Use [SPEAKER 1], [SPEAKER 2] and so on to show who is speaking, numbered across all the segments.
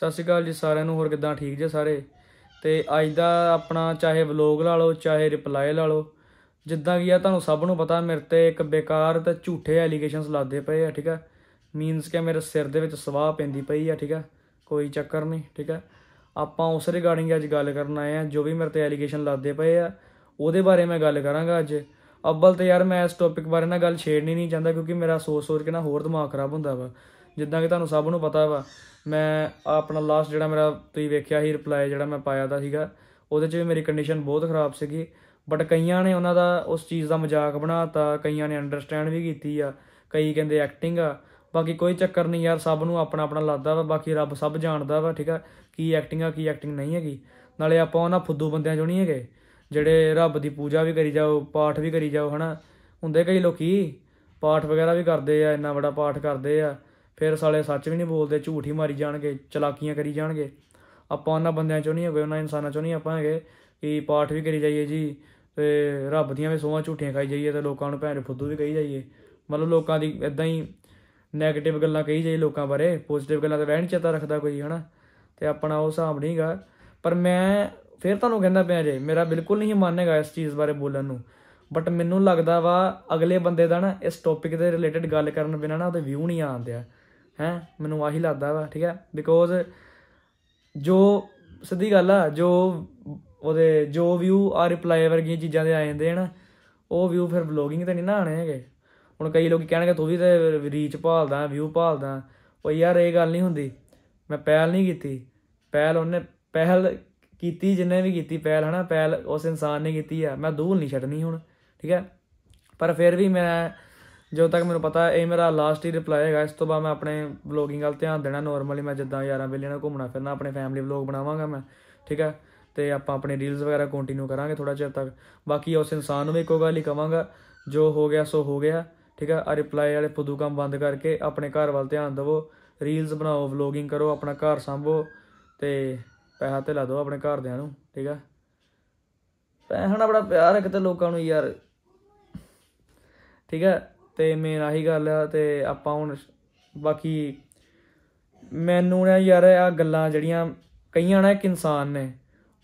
[SPEAKER 1] ਸਤਿ ਸ਼੍ਰੀ ਅਕਾਲ ਜੀ ਸਾਰਿਆਂ ਨੂੰ ਹੋਰ ਕਿਦਾਂ ਠੀਕ ਜੇ ਸਾਰੇ ਤੇ ਅੱਜ ਦਾ ਆਪਣਾ ਚਾਹੇ ਵਲੋਗ ਲਾ ਲਓ ਚਾਹੇ ਰਿਪਲਾਈ ਲਾ ਲਓ ਜਿੱਦਾਂ ਕਿ ਆ ਤੁਹਾਨੂੰ ਸਭ ਨੂੰ ਪਤਾ ਮੇਰੇ ਤੇ ਇੱਕ ਬੇਕਾਰ ਤੇ ਝੂਠੇ ਐਲੀਗੇਸ਼ਨਸ ਲਾਦੇ ਪਏ ਆ ਠੀਕ ਆ ਮੀਨਸ ਕਿ ਮੇਰੇ ਸਿਰ ਦੇ ਵਿੱਚ ਸਵਾਹ ਪੈਂਦੀ ਪਈ ਆ ਠੀਕ ਆ ਕੋਈ ਚੱਕਰ ਨਹੀਂ ਠੀਕ ਆ ਆਪਾਂ ਉਸ ਰਿਗਾਰਡਿੰਗ ਅੱਜ ਗੱਲ ਕਰਨ ਆਏ ਆ ਜੋ ਵੀ ਮੇਰੇ ਤੇ ਐਲੀਗੇਸ਼ਨ ਲਾਦੇ ਪਏ ਆ ਉਹਦੇ ਬਾਰੇ ਮੈਂ ਗੱਲ ਕਰਾਂਗਾ ਅੱਜ ਅੱਬਲ ਤੇ ਯਾਰ ਮੈਂ ਇਸ ਟੌਪਿਕ ਬਾਰੇ ਨਾ ਗੱਲ ਛੇੜਨੀ ਨਹੀਂ ਚਾਹੁੰਦਾ ਕਿਉਂਕਿ ਮੇਰਾ ਸੋਚ ਸੋਚ ਕੇ ਨਾ ਹੋਰ ਦਿਮਾਗ ਖਰਾਬ ਹੁੰਦਾ ਵਾ ਜਿੱਦਾਂ ਕਿ ਤੁਹਾਨੂੰ ਸਭ ਨੂੰ ਪਤਾ ਵਾ ਮੈਂ ਆਪਣਾ ਲਾਸਟ ਜਿਹੜਾ ਮੇਰਾ ਤੁਸੀਂ ਵੇਖਿਆ ਸੀ ਰਿਪਲਾਈ ਜਿਹੜਾ ਮੈਂ ਪਾਇਆ ਦਾ ਸੀਗਾ ਉਹਦੇ 'ਚ ਵੀ ਮੇਰੀ ਕੰਡੀਸ਼ਨ ਬਹੁਤ ਖਰਾਬ ਸੀਗੀ ਬਟ ਕਈਆਂ ਨੇ ਉਹਨਾਂ ਦਾ ਉਸ ਚੀਜ਼ ਦਾ ਮਜ਼ਾਕ ਬਣਾਤਾ ਕਈਆਂ ਨੇ ਅੰਡਰਸਟੈਂਡ ਵੀ ਕੀਤੀ ਆ ਕਈ ਕਹਿੰਦੇ ਐਕਟਿੰਗ ਆ ਬਾਕੀ ਕੋਈ ਚੱਕਰ ਨਹੀਂ ਯਾਰ ਸਭ ਨੂੰ ਆਪਣਾ ਆਪਣਾ ਲੱਗਦਾ ਵਾ ਬਾਕੀ ਰੱਬ ਸਭ ਜਾਣਦਾ ਵਾ ਠੀਕ ਆ ਕੀ ਐਕਟਿੰਗ ਆ ਕੀ ਐਕਟਿੰਗ ਨਹੀਂ ਹੈਗੀ ਨਾਲੇ ਆਪਾਂ ਉਹਨਾਂ ਫੁੱਦੂ ਬੰਦਿਆਂ ਚੋਂ ਨਹੀਂ ਹੈਗੇ ਜਿਹੜੇ ਰੱਬ ਦੀ ਪੂਜਾ ਵੀ ਕਰੀ ਜਾਓ ਪਾਠ ਵੀ ਕਰੀ ਜਾਓ ਹਨਾ ਹੁੰਦੇ ਕਈ ਲੋਕੀ ਪਾਠ ਵਗੈਰਾ ਵੀ ਕਰਦੇ ਆ ਇੰਨਾ ਬੜਾ ਪਾਠ ਕਰਦੇ ਆ ਫਿਰ ਸਾਲੇ ਸੱਚ ਵੀ ਨਹੀਂ ਬੋਲਦੇ ਝੂਠ ਹੀ ਮਾਰੀ ਜਾਣਗੇ ਚਲਾਕੀਆਂ ਕਰੀ ਜਾਣਗੇ ਆਪਾਂ ਉਹਨਾਂ ਬੰਦਿਆਂ ਚੋਂ ਨਹੀਂ ਹੈਗੇ ਉਹਨਾਂ ਇਨਸਾਨਾਂ ਚੋਂ ਨਹੀਂ ਆਪਾਂ ਹੈਗੇ ਕਿ ਪਾਠ ਵੀ ਕਰੀ ਜਾਈਏ ਜੀ ਤੇ ਰੱਬ ਦੀਆਂ ਵੀ ਸੋਹਾਂ ਝੂਠੀਆਂ ਖਾਈ ਜਾਈਏ ਤੇ ਲੋਕਾਂ ਨੂੰ ਭੈਣ ਫੁੱਦੂ ਵੀ ਕਹੀ ਜਾਈਏ ਮਤਲਬ ਲੋਕਾਂ ਦੀ ਇਦਾਂ ਹੀ 네ਗੇਟਿਵ ਗੱਲਾਂ ਕਹੀ ਜਾਈਏ ਲੋਕਾਂ ਬਾਰੇ ਪੋਜ਼ਿਟਿਵ ਗੱਲਾਂ ਤਾਂ ਵਹਿਣ ਚੇਤਾ ਰੱਖਦਾ ਕੋਈ ਹਨਾ ਤੇ ਆਪਣਾ ਉਹ ਹਿਸਾਬ ਨਹੀਂਗਾ ਪਰ ਮੈਂ ਫਿਰ ਤੁਹਾਨੂੰ ਕਹਿੰਦਾ ਪਿਆ ਜੇ ਮੇਰਾ ਬਿਲਕੁਲ ਨਹੀਂ ਮਨ ਹੈਗਾ ਇਸ ਚੀਜ਼ ਬਾਰੇ ਬੋਲਣ ਨੂੰ ਬਟ ਮੈਨੂੰ ਲੱਗਦਾ ਵਾ ਅਗਲੇ ਬੰਦੇ ਦਾ ਨਾ ਇਸ ਟੌਪਿਕ ਦੇ ਰਿਲੇਟਡ ਗੱਲ ਕਰਨ ਬਿਨਾ ਨਾ ਉਹਦੇ ਵਿਊ ਨਹੀਂ ਆਉਂਦੇ ਆ ਹੈ ਮੈਨੂੰ ਆਹੀ ਲੱਗਦਾ ਵਾ ਠੀਕ ਹੈ ਬਿਕੋਜ਼ ਜੋ ਸਿੱਧੀ ਗੱਲ ਆ ਜੋ ਉਹਦੇ ਜੋ ਵਿਊ ਆ ਰਿਪਲਾਈ ਵਰਗੀਆਂ ਚੀਜ਼ਾਂ ਦੇ ਆ ਜਾਂਦੇ ਹਨ ਉਹ ਵਿਊ ਫਿਰ ਬਲੌਗਿੰਗ ਤੇ ਨਹੀਂ ਨਾ ਆਣੇ ਹੈਗੇ ਹੁਣ ਕਈ ਲੋਕੀ ਕਹਿਣਗੇ ਤੂੰ ਵੀ ਤੇ ਰੀਚ ਭਾਲਦਾ ਵਿਊ ਭਾਲਦਾ ਉਹ ਯਾਰ ਇਹ ਗੱਲ ਨਹੀਂ ਹੁੰਦੀ ਮੈਂ ਪਹਿਲ ਨਹੀਂ ਕੀਤੀ ਪਹਿਲ ਉਹਨੇ ਪਹਿਲ ਕੀਤੀ ਜਿੰਨੇ ਵੀ ਕੀਤੀ ਪਹਿਲ ਹਨਾ ਪਹਿਲ ਉਸ ਇਨਸਾਨ ਨੇ ਕੀਤੀ ਆ ਮੈਂ ਦੂਰ ਨਹੀਂ ਛੱਡਣੀ ਹੁਣ ਠੀਕ ਹੈ ਪਰ ਫਿਰ ਵੀ ਮੈਂ ਜਦੋਂ ਤੱਕ ਮੈਨੂੰ ਪਤਾ ਇਹ ਮੇਰਾ ਲਾਸਟ ਹੀ ਰਿਪਲਾਈ ਹੈਗਾ ਇਸ ਤੋਂ ਬਾਅਦ ਮੈਂ ਆਪਣੇ ਵਲੋਗਿੰਗ ਵੱਲ ਧਿਆਨ ਦੇਣਾ ਨਾਰਮਲੀ ਮੈਂ ਜਿੱਦਾਂ ਯਾਰਾਂ ਬੇਲੀਆਂ ਨਾਲ ਘੁੰਮਣਾ ਫਿਰਨਾ ਆਪਣੇ ਫੈਮਿਲੀ ਵਲੋਗ ਬਣਾਵਾਂਗਾ ਮੈਂ ਠੀਕ ਹੈ ਤੇ ਆਪਾਂ ਆਪਣੇ ਰੀਲਸ ਵਗੈਰਾ ਕੰਟੀਨਿਊ ਕਰਾਂਗੇ ਥੋੜਾ ਚਿਰ ਤੱਕ ਬਾਕੀ ਉਸ ਇਨਸਾਨ ਨੂੰ ਵੀ ਇੱਕੋ ਗੱਲ ਹੀ ਕਵਾਂਗਾ ਜੋ ਹੋ ਗਿਆ ਸੋ ਹੋ ਗਿਆ ਠੀਕ ਹੈ ਆ ਰਿਪਲਾਈ ਵਾਲੇ ਫੁੱਦੂ ਕੰਮ ਬੰਦ ਕਰਕੇ ਆਪਣੇ ਘਰ ਵੱਲ ਧਿਆਨ ਦਿਵੋ ਰੀਲਸ ਬਣਾਓ ਵਲੋਗਿੰਗ ਕਰੋ ਆਪਣਾ ਘਰ ਸੰਭੋ ਤੇ ਪੈਸਾ ਤੇ ਲਾ ਦਿਓ ਆਪਣੇ ਘਰਦਿਆਂ ਨੂੰ ਠੀਕ ਹੈ ਪੈਸਾ ਨਾਲ ਬੜਾ ਪਿਆਰ ਹੈ ਕਿਤੇ ਲੋਕਾਂ ਨੂੰ ਯਾਰ ਠੀਕ ਹੈ ਤੇ ਮੇਨ ਆਹੀ ਗੱਲ ਆ ਤੇ ਆਪਾਂ ਹੁਣ ਬਾਕੀ ਮੈਨੂੰ ਨਾ ਯਾਰ ਆ ਗੱਲਾਂ ਜਿਹੜੀਆਂ ਕਈਆਂ ਨਾ ਇੱਕ ਇਨਸਾਨ ਨੇ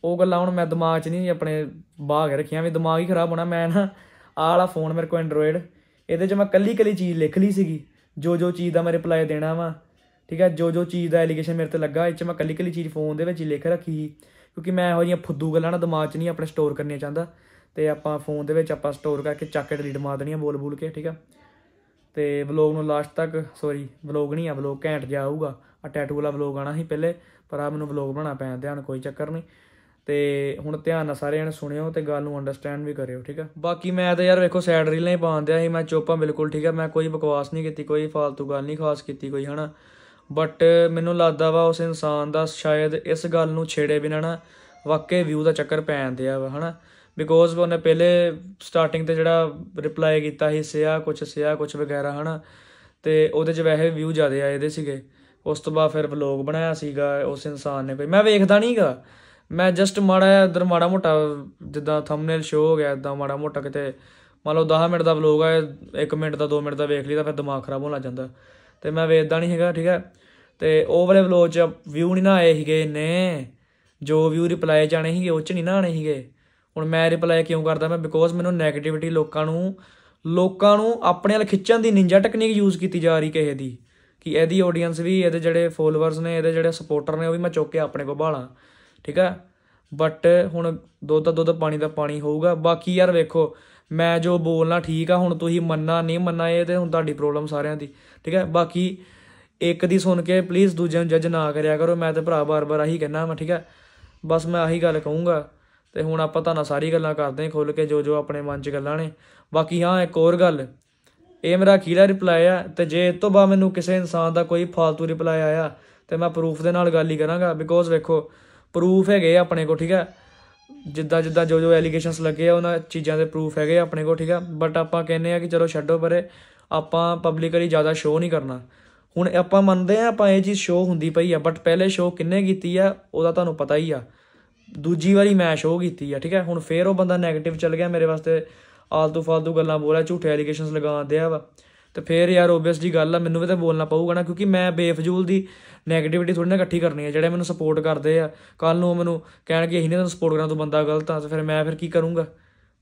[SPEAKER 1] ਉਹ ਗੱਲਾਂ ਹੁਣ ਮੈਂ ਦਿਮਾਗ 'ਚ ਨਹੀਂ ਆਪਣੇ ਬਾਗ ਰੱਖੀਆਂ ਵੀ ਦਿਮਾਗ ਹੀ ਖਰਾਬ ਹੋਣਾ ਮੈਂ ਨਾ ਆ ਵਾਲਾ ਫੋਨ ਮੇਰੇ ਕੋਲ ਐਂਡਰੋਇਡ ਇਹਦੇ 'ਚ ਮੈਂ ਕੱਲੀ ਕੱਲੀ ਚੀਜ਼ ਲਿਖ ਲਈ ਸੀਗੀ ਜੋ ਜੋ ਚੀਜ਼ ਦਾ ਮੈਂ ਰਿਪਲਾਈ ਦੇਣਾ ਵਾ ਠੀਕ ਹੈ ਜੋ ਜੋ ਚੀਜ਼ ਦਾ ਐਲੀਗੇਸ਼ਨ ਮੇਰੇ ਤੇ ਲੱਗਾ ਇਹ 'ਚ ਮੈਂ ਕੱਲੀ ਕੱਲੀ ਚੀਜ਼ ਫੋਨ ਦੇ ਵਿੱਚ ਹੀ ਲਿਖ ਰੱਖੀ ਸੀ ਕਿਉਂਕਿ ਮੈਂ ਇਹੋ ਜੀਆਂ ਫੁੱਦੂ ਗੱਲਾਂ ਨਾ ਦਿਮਾਗ 'ਚ ਨਹੀਂ ਆਪਣੇ ਸਟੋਰ ਕਰਨੀਆਂ ਚਾਹੁੰਦਾ ਤੇ ਆਪਾਂ ਫੋਨ ਦੇ ਵਿੱਚ ਆਪਾਂ ਸਟੋਰ ਕਰਕੇ ਚੱਕ ਕੇ ਡਿਲੀਟ ਮਾਰ ਦੇਣੀਆਂ ਬੋਲ ਬੋਲ ਕੇ ਠੀਕ ਆ ਤੇ ਵਲੌਗ ਨੂੰ ਲਾਸਟ ਤੱਕ ਸੌਰੀ ਵਲੌਗ ਨਹੀਂ ਆ ਵਲੌਗ ਘੈਂਟ ਜਾ ਆਊਗਾ ਆ ਟੈਟੂ ਵਾਲਾ ਵਲੌਗ ਆਣਾ ਸੀ ਪਹਿਲੇ ਪਰ ਆ ਮੈਨੂੰ ਵਲੌਗ ਬਣਾ ਪਿਆ ਧਿਆਨ ਕੋਈ ਚੱਕਰ ਨਹੀਂ ਤੇ ਹੁਣ ਧਿਆਨ ਨਾਲ ਸਾਰੇ ਜਣ ਸੁਣਿਓ ਤੇ ਗੱਲ ਨੂੰ ਅੰਡਰਸਟੈਂਡ ਵੀ ਕਰਿਓ ਠੀਕ ਆ ਬਾਕੀ ਮੈਂ ਤਾਂ ਯਾਰ ਵੇਖੋ ਸਾਈਡ ਰੀਲਾਂ ਹੀ ਪਾਉਂਦਿਆ ਸੀ ਮੈਂ ਚੋਪਾ ਬਿਲਕੁਲ ਠੀਕ ਆ ਮੈਂ ਕੋਈ ਬਕਵਾਸ ਨਹੀਂ ਕੀਤੀ ਕੋਈ ਫालतू ਗੱਲ ਨਹੀਂ ਖਾਸ ਕੀਤੀ ਕੋਈ ਹਨਾ ਬਟ ਮੈਨੂੰ ਲੱਗਦਾ ਵਾ ਉਸ ਇਨਸਾਨ ਦਾ ਸ਼ਾਇਦ ਇਸ ਗੱਲ ਨੂੰ ਛੇੜੇ ਬਿਨਾਂ ਨਾ ਵਾਕੇ ਵਿਊ ਦਾ ਚੱਕਰ ਪੈਣ ਦਿਆ ਵਾ ਹਨਾ ਬਿਕੋਜ਼ ਉਹਨੇ ਪਹਿਲੇ ਸਟਾਰਟਿੰਗ ਤੇ ਜਿਹੜਾ ਰਿਪਲਾਈ ਕੀਤਾ ਸੀ ਸਿਆ ਕੁਛ ਸਿਆ ਕੁਛ ਵਗੈਰਾ ਹਨਾ ਤੇ ਉਹਦੇ 'ਚ ਵੈਸੇ ਵਿਊ ਜ਼ਿਆਦੇ ਆਏ ਦੇ ਸੀਗੇ ਉਸ ਤੋਂ ਬਾਅਦ ਫਿਰ ਵਲੌਗ ਬਣਾਇਆ ਸੀਗਾ ਉਸ ਇਨਸਾਨ ਨੇ ਕੋਈ ਮੈਂ ਵੇਖਦਾ ਨਹੀਂਗਾ ਮੈਂ ਜਸਟ ਮਾੜਾ ਇਧਰ ਮਾੜਾ ਮੋਟਾ ਜਿੱਦਾਂ ਥੰਬਨੇਲ ਸ਼ੋ ਹੋ ਗਿਆ ਇਦਾਂ ਮਾੜਾ ਮੋਟਾ ਕਿਤੇ ਮੰਨ ਲਓ 10 ਮਿੰਟ ਦਾ ਵਲੌਗ ਆ 1 ਮਿੰਟ ਦਾ 2 ਮਿੰਟ ਦਾ ਵੇਖ ਲਈਦਾ ਫਿਰ ਦਿਮਾਗ ਖਰਾਬ ਹੋਣ ਲੱਗ ਜਾਂਦਾ ਤੇ ਮੈਂ ਵੇਖਦਾ ਨਹੀਂ ਹੈਗਾ ਠੀਕ ਹੈ ਤੇ ਉਹ ਵਾਲੇ ਵਲੌਗ 'ਚ ਵਿਊ ਨਹੀਂ ਨਾ ਆਏ ਸੀਗੇ ਨੇ ਜੋ ਵਿਊ ਰਿਪਲਾਈ ਜਾਣੇ ਸੀਗੇ ਉਹ 'ਚ ਨਹੀਂ ਨਾ ਆਣੇ ਸੀਗੇ ਹੁਣ ਮੈਂ ਰਿਪਲਾਈ ਕਿਉਂ ਕਰਦਾ ਮੈਂ ਬਿਕੋਜ਼ ਮੈਨੂੰ 네ਗੇਟਿਵਿਟੀ ਲੋਕਾਂ ਨੂੰ ਲੋਕਾਂ ਨੂੰ ਆਪਣੇ ਵੱਲ ਖਿੱਚਣ ਦੀ ਨਿੰਜਾ ਟੈਕਨੀਕ ਯੂਜ਼ ਕੀਤੀ ਜਾ ਰਹੀ ਕਿਸੇ ਦੀ ਕਿ ਇਹਦੀ ਆਡੀਅנס ਵੀ ਇਹਦੇ ਜਿਹੜੇ ਫੋਲੋਅਰਸ ਨੇ ਇਹਦੇ ਜਿਹੜੇ ਸਪੋਰਟਰ ਨੇ ਉਹ ਵੀ ਮੈਂ ਚੁੱਕ ਕੇ ਆਪਣੇ ਕੋ ਭਾਲਾਂ ਠੀਕ ਆ ਬਟ ਹੁਣ ਦੋ ਤਾਂ ਦੁੱਧ ਪਾਣੀ ਦਾ ਪਾਣੀ ਹੋਊਗਾ ਬਾਕੀ ਯਾਰ ਵੇਖੋ ਮੈਂ ਜੋ ਬੋਲਣਾ ਠੀਕ ਆ ਹੁਣ ਤੁਸੀਂ ਮੰਨਣਾ ਨਹੀਂ ਮੰਨਣਾ ਇਹ ਤੇ ਹੁਣ ਤੁਹਾਡੀ ਪ੍ਰੋਬਲਮ ਸਾਰਿਆਂ ਦੀ ਠੀਕ ਹੈ ਬਾਕੀ ਇੱਕ ਦੀ ਸੁਣ ਕੇ ਪਲੀਜ਼ ਦੂਜਿਆਂ ਨੂੰ ਜੱਜ ਨਾ ਕਰਿਆ ਕਰੋ ਮੈਂ ਤੇ ਭਰਾ ਬਾਰ-ਬਾਰ ਆਹੀ ਕਹਿਣਾ ਮੈਂ ਠੀਕ ਹੈ ਬਸ ਮੈਂ ਆਹੀ ਗੱਲ ਕਹੂੰਗਾ ਤੇ ਹੁਣ ਆਪਾਂ ਤਾਂ ਨਾ ਸਾਰੀ ਗੱਲਾਂ ਕਰਦੇ ਹਾਂ ਖੁੱਲ ਕੇ ਜੋ ਜੋ ਆਪਣੇ ਮਨ 'ਚ ਗੱਲਾਂ ਨੇ ਬਾਕੀ ਹਾਂ ਇੱਕ ਹੋਰ ਗੱਲ ਇਹ ਮੇਰਾ ਅਖੀਲਾ ਰਿਪਲਾਈ ਆ ਤੇ ਜੇ ਇਸ ਤੋਂ ਬਾਅਦ ਮੈਨੂੰ ਕਿਸੇ ਇਨਸਾਨ ਦਾ ਕੋਈ ਫਾਲਤੂ ਰਿਪਲਾਈ ਆਇਆ ਤੇ ਮੈਂ ਪ੍ਰੂਫ ਦੇ ਨਾਲ ਗੱਲ ਹੀ ਕਰਾਂਗਾ ਬਿਕੋਜ਼ ਵੇਖੋ ਪ੍ਰੂਫ ਹੈਗੇ ਆਪਣੇ ਕੋ ਠੀਕ ਆ ਜਿੱਦਾਂ ਜਿੱਦਾਂ ਜੋ ਜੋ ਐਲੀਗੇਸ਼ਨਸ ਲੱਗੇ ਆ ਉਹਨਾਂ ਚੀਜ਼ਾਂ ਦੇ ਪ੍ਰੂਫ ਹੈਗੇ ਆਪਣੇ ਕੋ ਠੀਕ ਆ ਬਟ ਆਪਾਂ ਕਹਿੰਨੇ ਆ ਕਿ ਚਲੋ ਛੱਡੋ ਪਰੇ ਆਪਾਂ ਪਬਲਿਕਲੀ ਜ਼ਿਆਦਾ ਸ਼ੋਅ ਨਹੀਂ ਕਰਨਾ ਹੁਣ ਆਪਾਂ ਮੰਨਦੇ ਆ ਆਪਾਂ ਇਹ ਚੀਜ਼ ਸ਼ੋਅ ਹੁੰਦੀ ਪਈ ਆ ਬਟ ਪਹਿਲੇ ਸ਼ੋਅ ਕਿੰਨੇ ਕੀਤੀ ਆ ਉਹਦਾ ਤੁਹਾਨੂੰ ਪਤਾ ਹੀ ਆ ਦੂਜੀ ਵਾਰੀ ਮੈਂ ਸ਼ੋ ਕੀਤੀ ਆ ਠੀਕ ਹੈ ਹੁਣ ਫੇਰ ਉਹ ਬੰਦਾ 네ਗੇਟਿਵ ਚੱਲ ਗਿਆ ਮੇਰੇ ਵਾਸਤੇ ਆਲਤੂ ਫਾਲਤੂ ਗੱਲਾਂ ਬੋਲਿਆ ਝੂਠੇ ਐਲੀਗੇਸ਼ਨਸ ਲਗਾਉਂਦੇ ਆ ਵਾ ਤੇ ਫੇਰ ਯਾਰ ਓਬਵੀਅਸ ਜੀ ਗੱਲ ਆ ਮੈਨੂੰ ਵੀ ਤਾਂ ਬੋਲਣਾ ਪਊਗਾ ਨਾ ਕਿਉਂਕਿ ਮੈਂ ਬੇਫਜ਼ੂਲ ਦੀ 네ਗੇਟਿਵਿਟੀ ਥੋੜੀ ਨਾ ਇਕੱਠੀ ਕਰਨੀ ਆ ਜਿਹੜੇ ਮੈਨੂੰ ਸਪੋਰਟ ਕਰਦੇ ਆ ਕੱਲ ਨੂੰ ਮੈਨੂੰ ਕਹਿਣਗੇ ਅਸੀਂ ਨੇ ਤੁਹਾਨੂੰ ਸਪੋਰਟ ਕਰਨਾ ਤੂੰ ਬੰਦਾ ਗਲਤ ਆ ਤੇ ਫਿਰ ਮੈਂ ਫਿਰ ਕੀ ਕਰੂੰਗਾ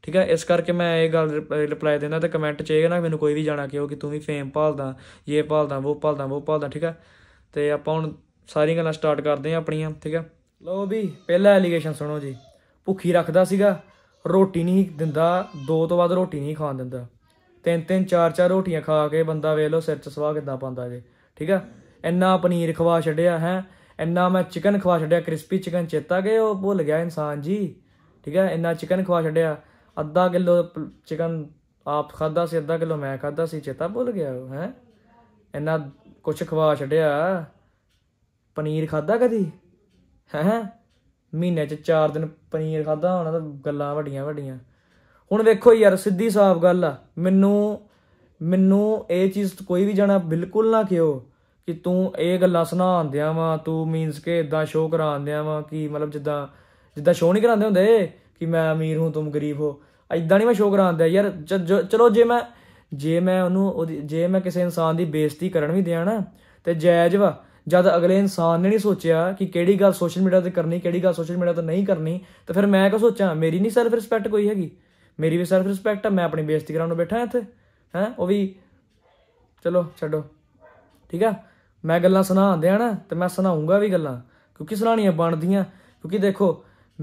[SPEAKER 1] ਠੀਕ ਹੈ ਇਸ ਕਰਕੇ ਮੈਂ ਇਹ ਗੱਲ ਰਿਪਲਾਈ ਦਿੰਦਾ ਤੇ ਕਮੈਂਟ ਚ ਇਹ ਨਾ ਮੈਨੂੰ ਕੋਈ ਵੀ ਜਾਣਾ ਕਿ ਉਹ ਕਿ ਤੂੰ ਵੀ ਫੇਮ ਭਾਲਦਾ ਇਹ ਭਾਲਦਾ ਉਹ ਭਾਲਦਾ ਉਹ ਭਾਲਦਾ ਠੀਕ ਆ ਤੇ ਆਪਾਂ ਹੁਣ ਸਾਰੀਆਂ ਗੱਲਾਂ ਸਟਾਰਟ ਕਰਦੇ ਆ ਆਪਣੀਆਂ ਠੀਕ ਆ ਲਓ ਵੀ ਪਹਿਲਾ ਐਲੀਗੇਸ਼ਨ ਸੁਣੋ ਜੀ ਭੁੱਖੀ ਰੱਖਦਾ ਸੀਗਾ ਰੋਟੀ ਨਹੀਂ ਦਿੰਦਾ ਦੋ ਤੋਂ ਬਾਅਦ ਰੋਟੀ ਨਹੀਂ ਖਾਣ ਦਿੰਦਾ ਤਿੰਨ ਤਿੰਨ ਚਾਰ ਚਾਰ ਰੋਟੀਆਂ ਖਾ ਕੇ ਬੰਦਾ ਵੇਖ ਲਓ ਸਿਰ 'ਚ ਸਵਾਹ ਕਿੱਦਾਂ ਪਾਉਂਦਾ ਜੇ ਠੀਕ ਆ ਇੰਨਾ ਪਨੀਰ ਖਵਾ ਛੱਡਿਆ ਹੈ ਇੰਨਾ ਮੈਂ ਚਿਕਨ ਖਵਾ ਛੱਡਿਆ ਕ੍ਰਿਸਪੀ ਚਿਕਨ ਚੇਤਾ ਗਏ ਉਹ ਭੁੱਲ ਗਿਆ ਇਨਸਾਨ ਜੀ ਠੀਕ ਆ ਇੰਨਾ ਚਿਕਨ ਖਵਾ ਛੱਡਿਆ ਅੱਧਾ ਕਿਲੋ ਚਿਕਨ ਆਪ ਖਾਦਾ ਸੀ ਅੱਧਾ ਕਿਲੋ ਮੈਂ ਖਾਦਾ ਸੀ ਚੇਤਾ ਭੁੱਲ ਗਿਆ ਉਹ ਹੈ ਇੰਨਾ ਕੁਛ ਖਵਾ ਛੱਡਿਆ ਪਨੀਰ ਖਾਦਾ ਕਦੀ ਹੈ ਮਹੀਨੇ 'ਚ 4 ਦਿਨ ਪਨੀਰ ਖਾਦਾ ਹੋਣਾ ਤਾਂ ਗੱਲਾਂ ਵੱਡੀਆਂ ਵੱਡੀਆਂ ਹੁਣ ਵੇਖੋ ਯਾਰ ਸਿੱਧੀ ਸਾਫ਼ ਗੱਲ ਆ ਮੈਨੂੰ ਮੈਨੂੰ ਇਹ ਚੀਜ਼ ਕੋਈ ਵੀ ਜਣਾ ਬਿਲਕੁਲ ਨਾ ਕਿਓ ਕਿ ਤੂੰ ਇਹ ਗੱਲਾਂ ਸੁਣਾਉਂਦਿਆਂ ਵਾ ਤੂੰ ਮੀਨਸ ਕਿ ਇਦਾਂ ਸ਼ੋਅ ਕਰਾਉਂਦਿਆਂ ਵਾ ਕਿ ਮਤਲਬ ਜਿੱਦਾਂ ਜਿੱਦਾਂ ਸ਼ੋਅ ਨਹੀਂ ਕਰਾਉਂਦੇ ਹੁੰਦੇ ਕਿ ਮੈਂ ਅਮੀਰ ਹੂੰ ਤੂੰ ਗਰੀਬ ਹੋ ਇਦਾਂ ਨਹੀਂ ਮੈਂ ਸ਼ੋਅ ਕਰਾਉਂਦਾ ਯਾਰ ਚਲੋ ਜੇ ਮੈਂ ਜੇ ਮੈਂ ਉਹਨੂੰ ਜੇ ਮੈਂ ਕਿਸੇ ਇਨਸਾਨ ਦੀ ਬੇਇੱਜ਼ਤੀ ਕਰਨ ਵੀ ਦਿਆਂ ਨਾ ਤੇ ਜਾਇਜ਼ ਵਾ ਜਦ ਅਗਲੇ ਇਨਸਾਨ ਨੇ ਨਹੀਂ ਸੋਚਿਆ ਕਿ ਕਿਹੜੀ ਗੱਲ ਸੋਸ਼ਲ ਮੀਡੀਆ ਤੇ ਕਰਨੀ ਕਿਹੜੀ ਗੱਲ ਸੋਸ਼ਲ ਮੀਡੀਆ ਤੇ ਨਹੀਂ ਕਰਨੀ ਤਾਂ ਫਿਰ ਮੈਂ ਕਿਉਂ ਸੋਚਾਂ ਮੇਰੀ ਨਹੀਂ ਸੈਲਫ ਰਿਸਪੈਕਟ ਕੋਈ ਹੈਗੀ ਮੇਰੀ ਵੀ ਸੈਲਫ ਰਿਸਪੈਕਟ ਆ ਮੈਂ ਆਪਣੀ ਬੇਇੱਜ਼ਤੀ ਕਰਾਉਣ ਨੂੰ ਬੈਠਾ ਇੱਥੇ ਹੈ ਉਹ ਵੀ ਚਲੋ ਛੱਡੋ ਠੀਕ ਆ ਮੈਂ ਗੱਲਾਂ ਸੁਣਾਉਂਦੇ ਆ ਨਾ ਤੇ ਮੈਂ ਸੁਣਾਉਂਗਾ ਵੀ ਗੱਲਾਂ ਕਿਉਂਕਿ ਸੁਣਾਣੀਆਂ ਬਣਦੀਆਂ ਕਿਉਂਕਿ ਦੇਖੋ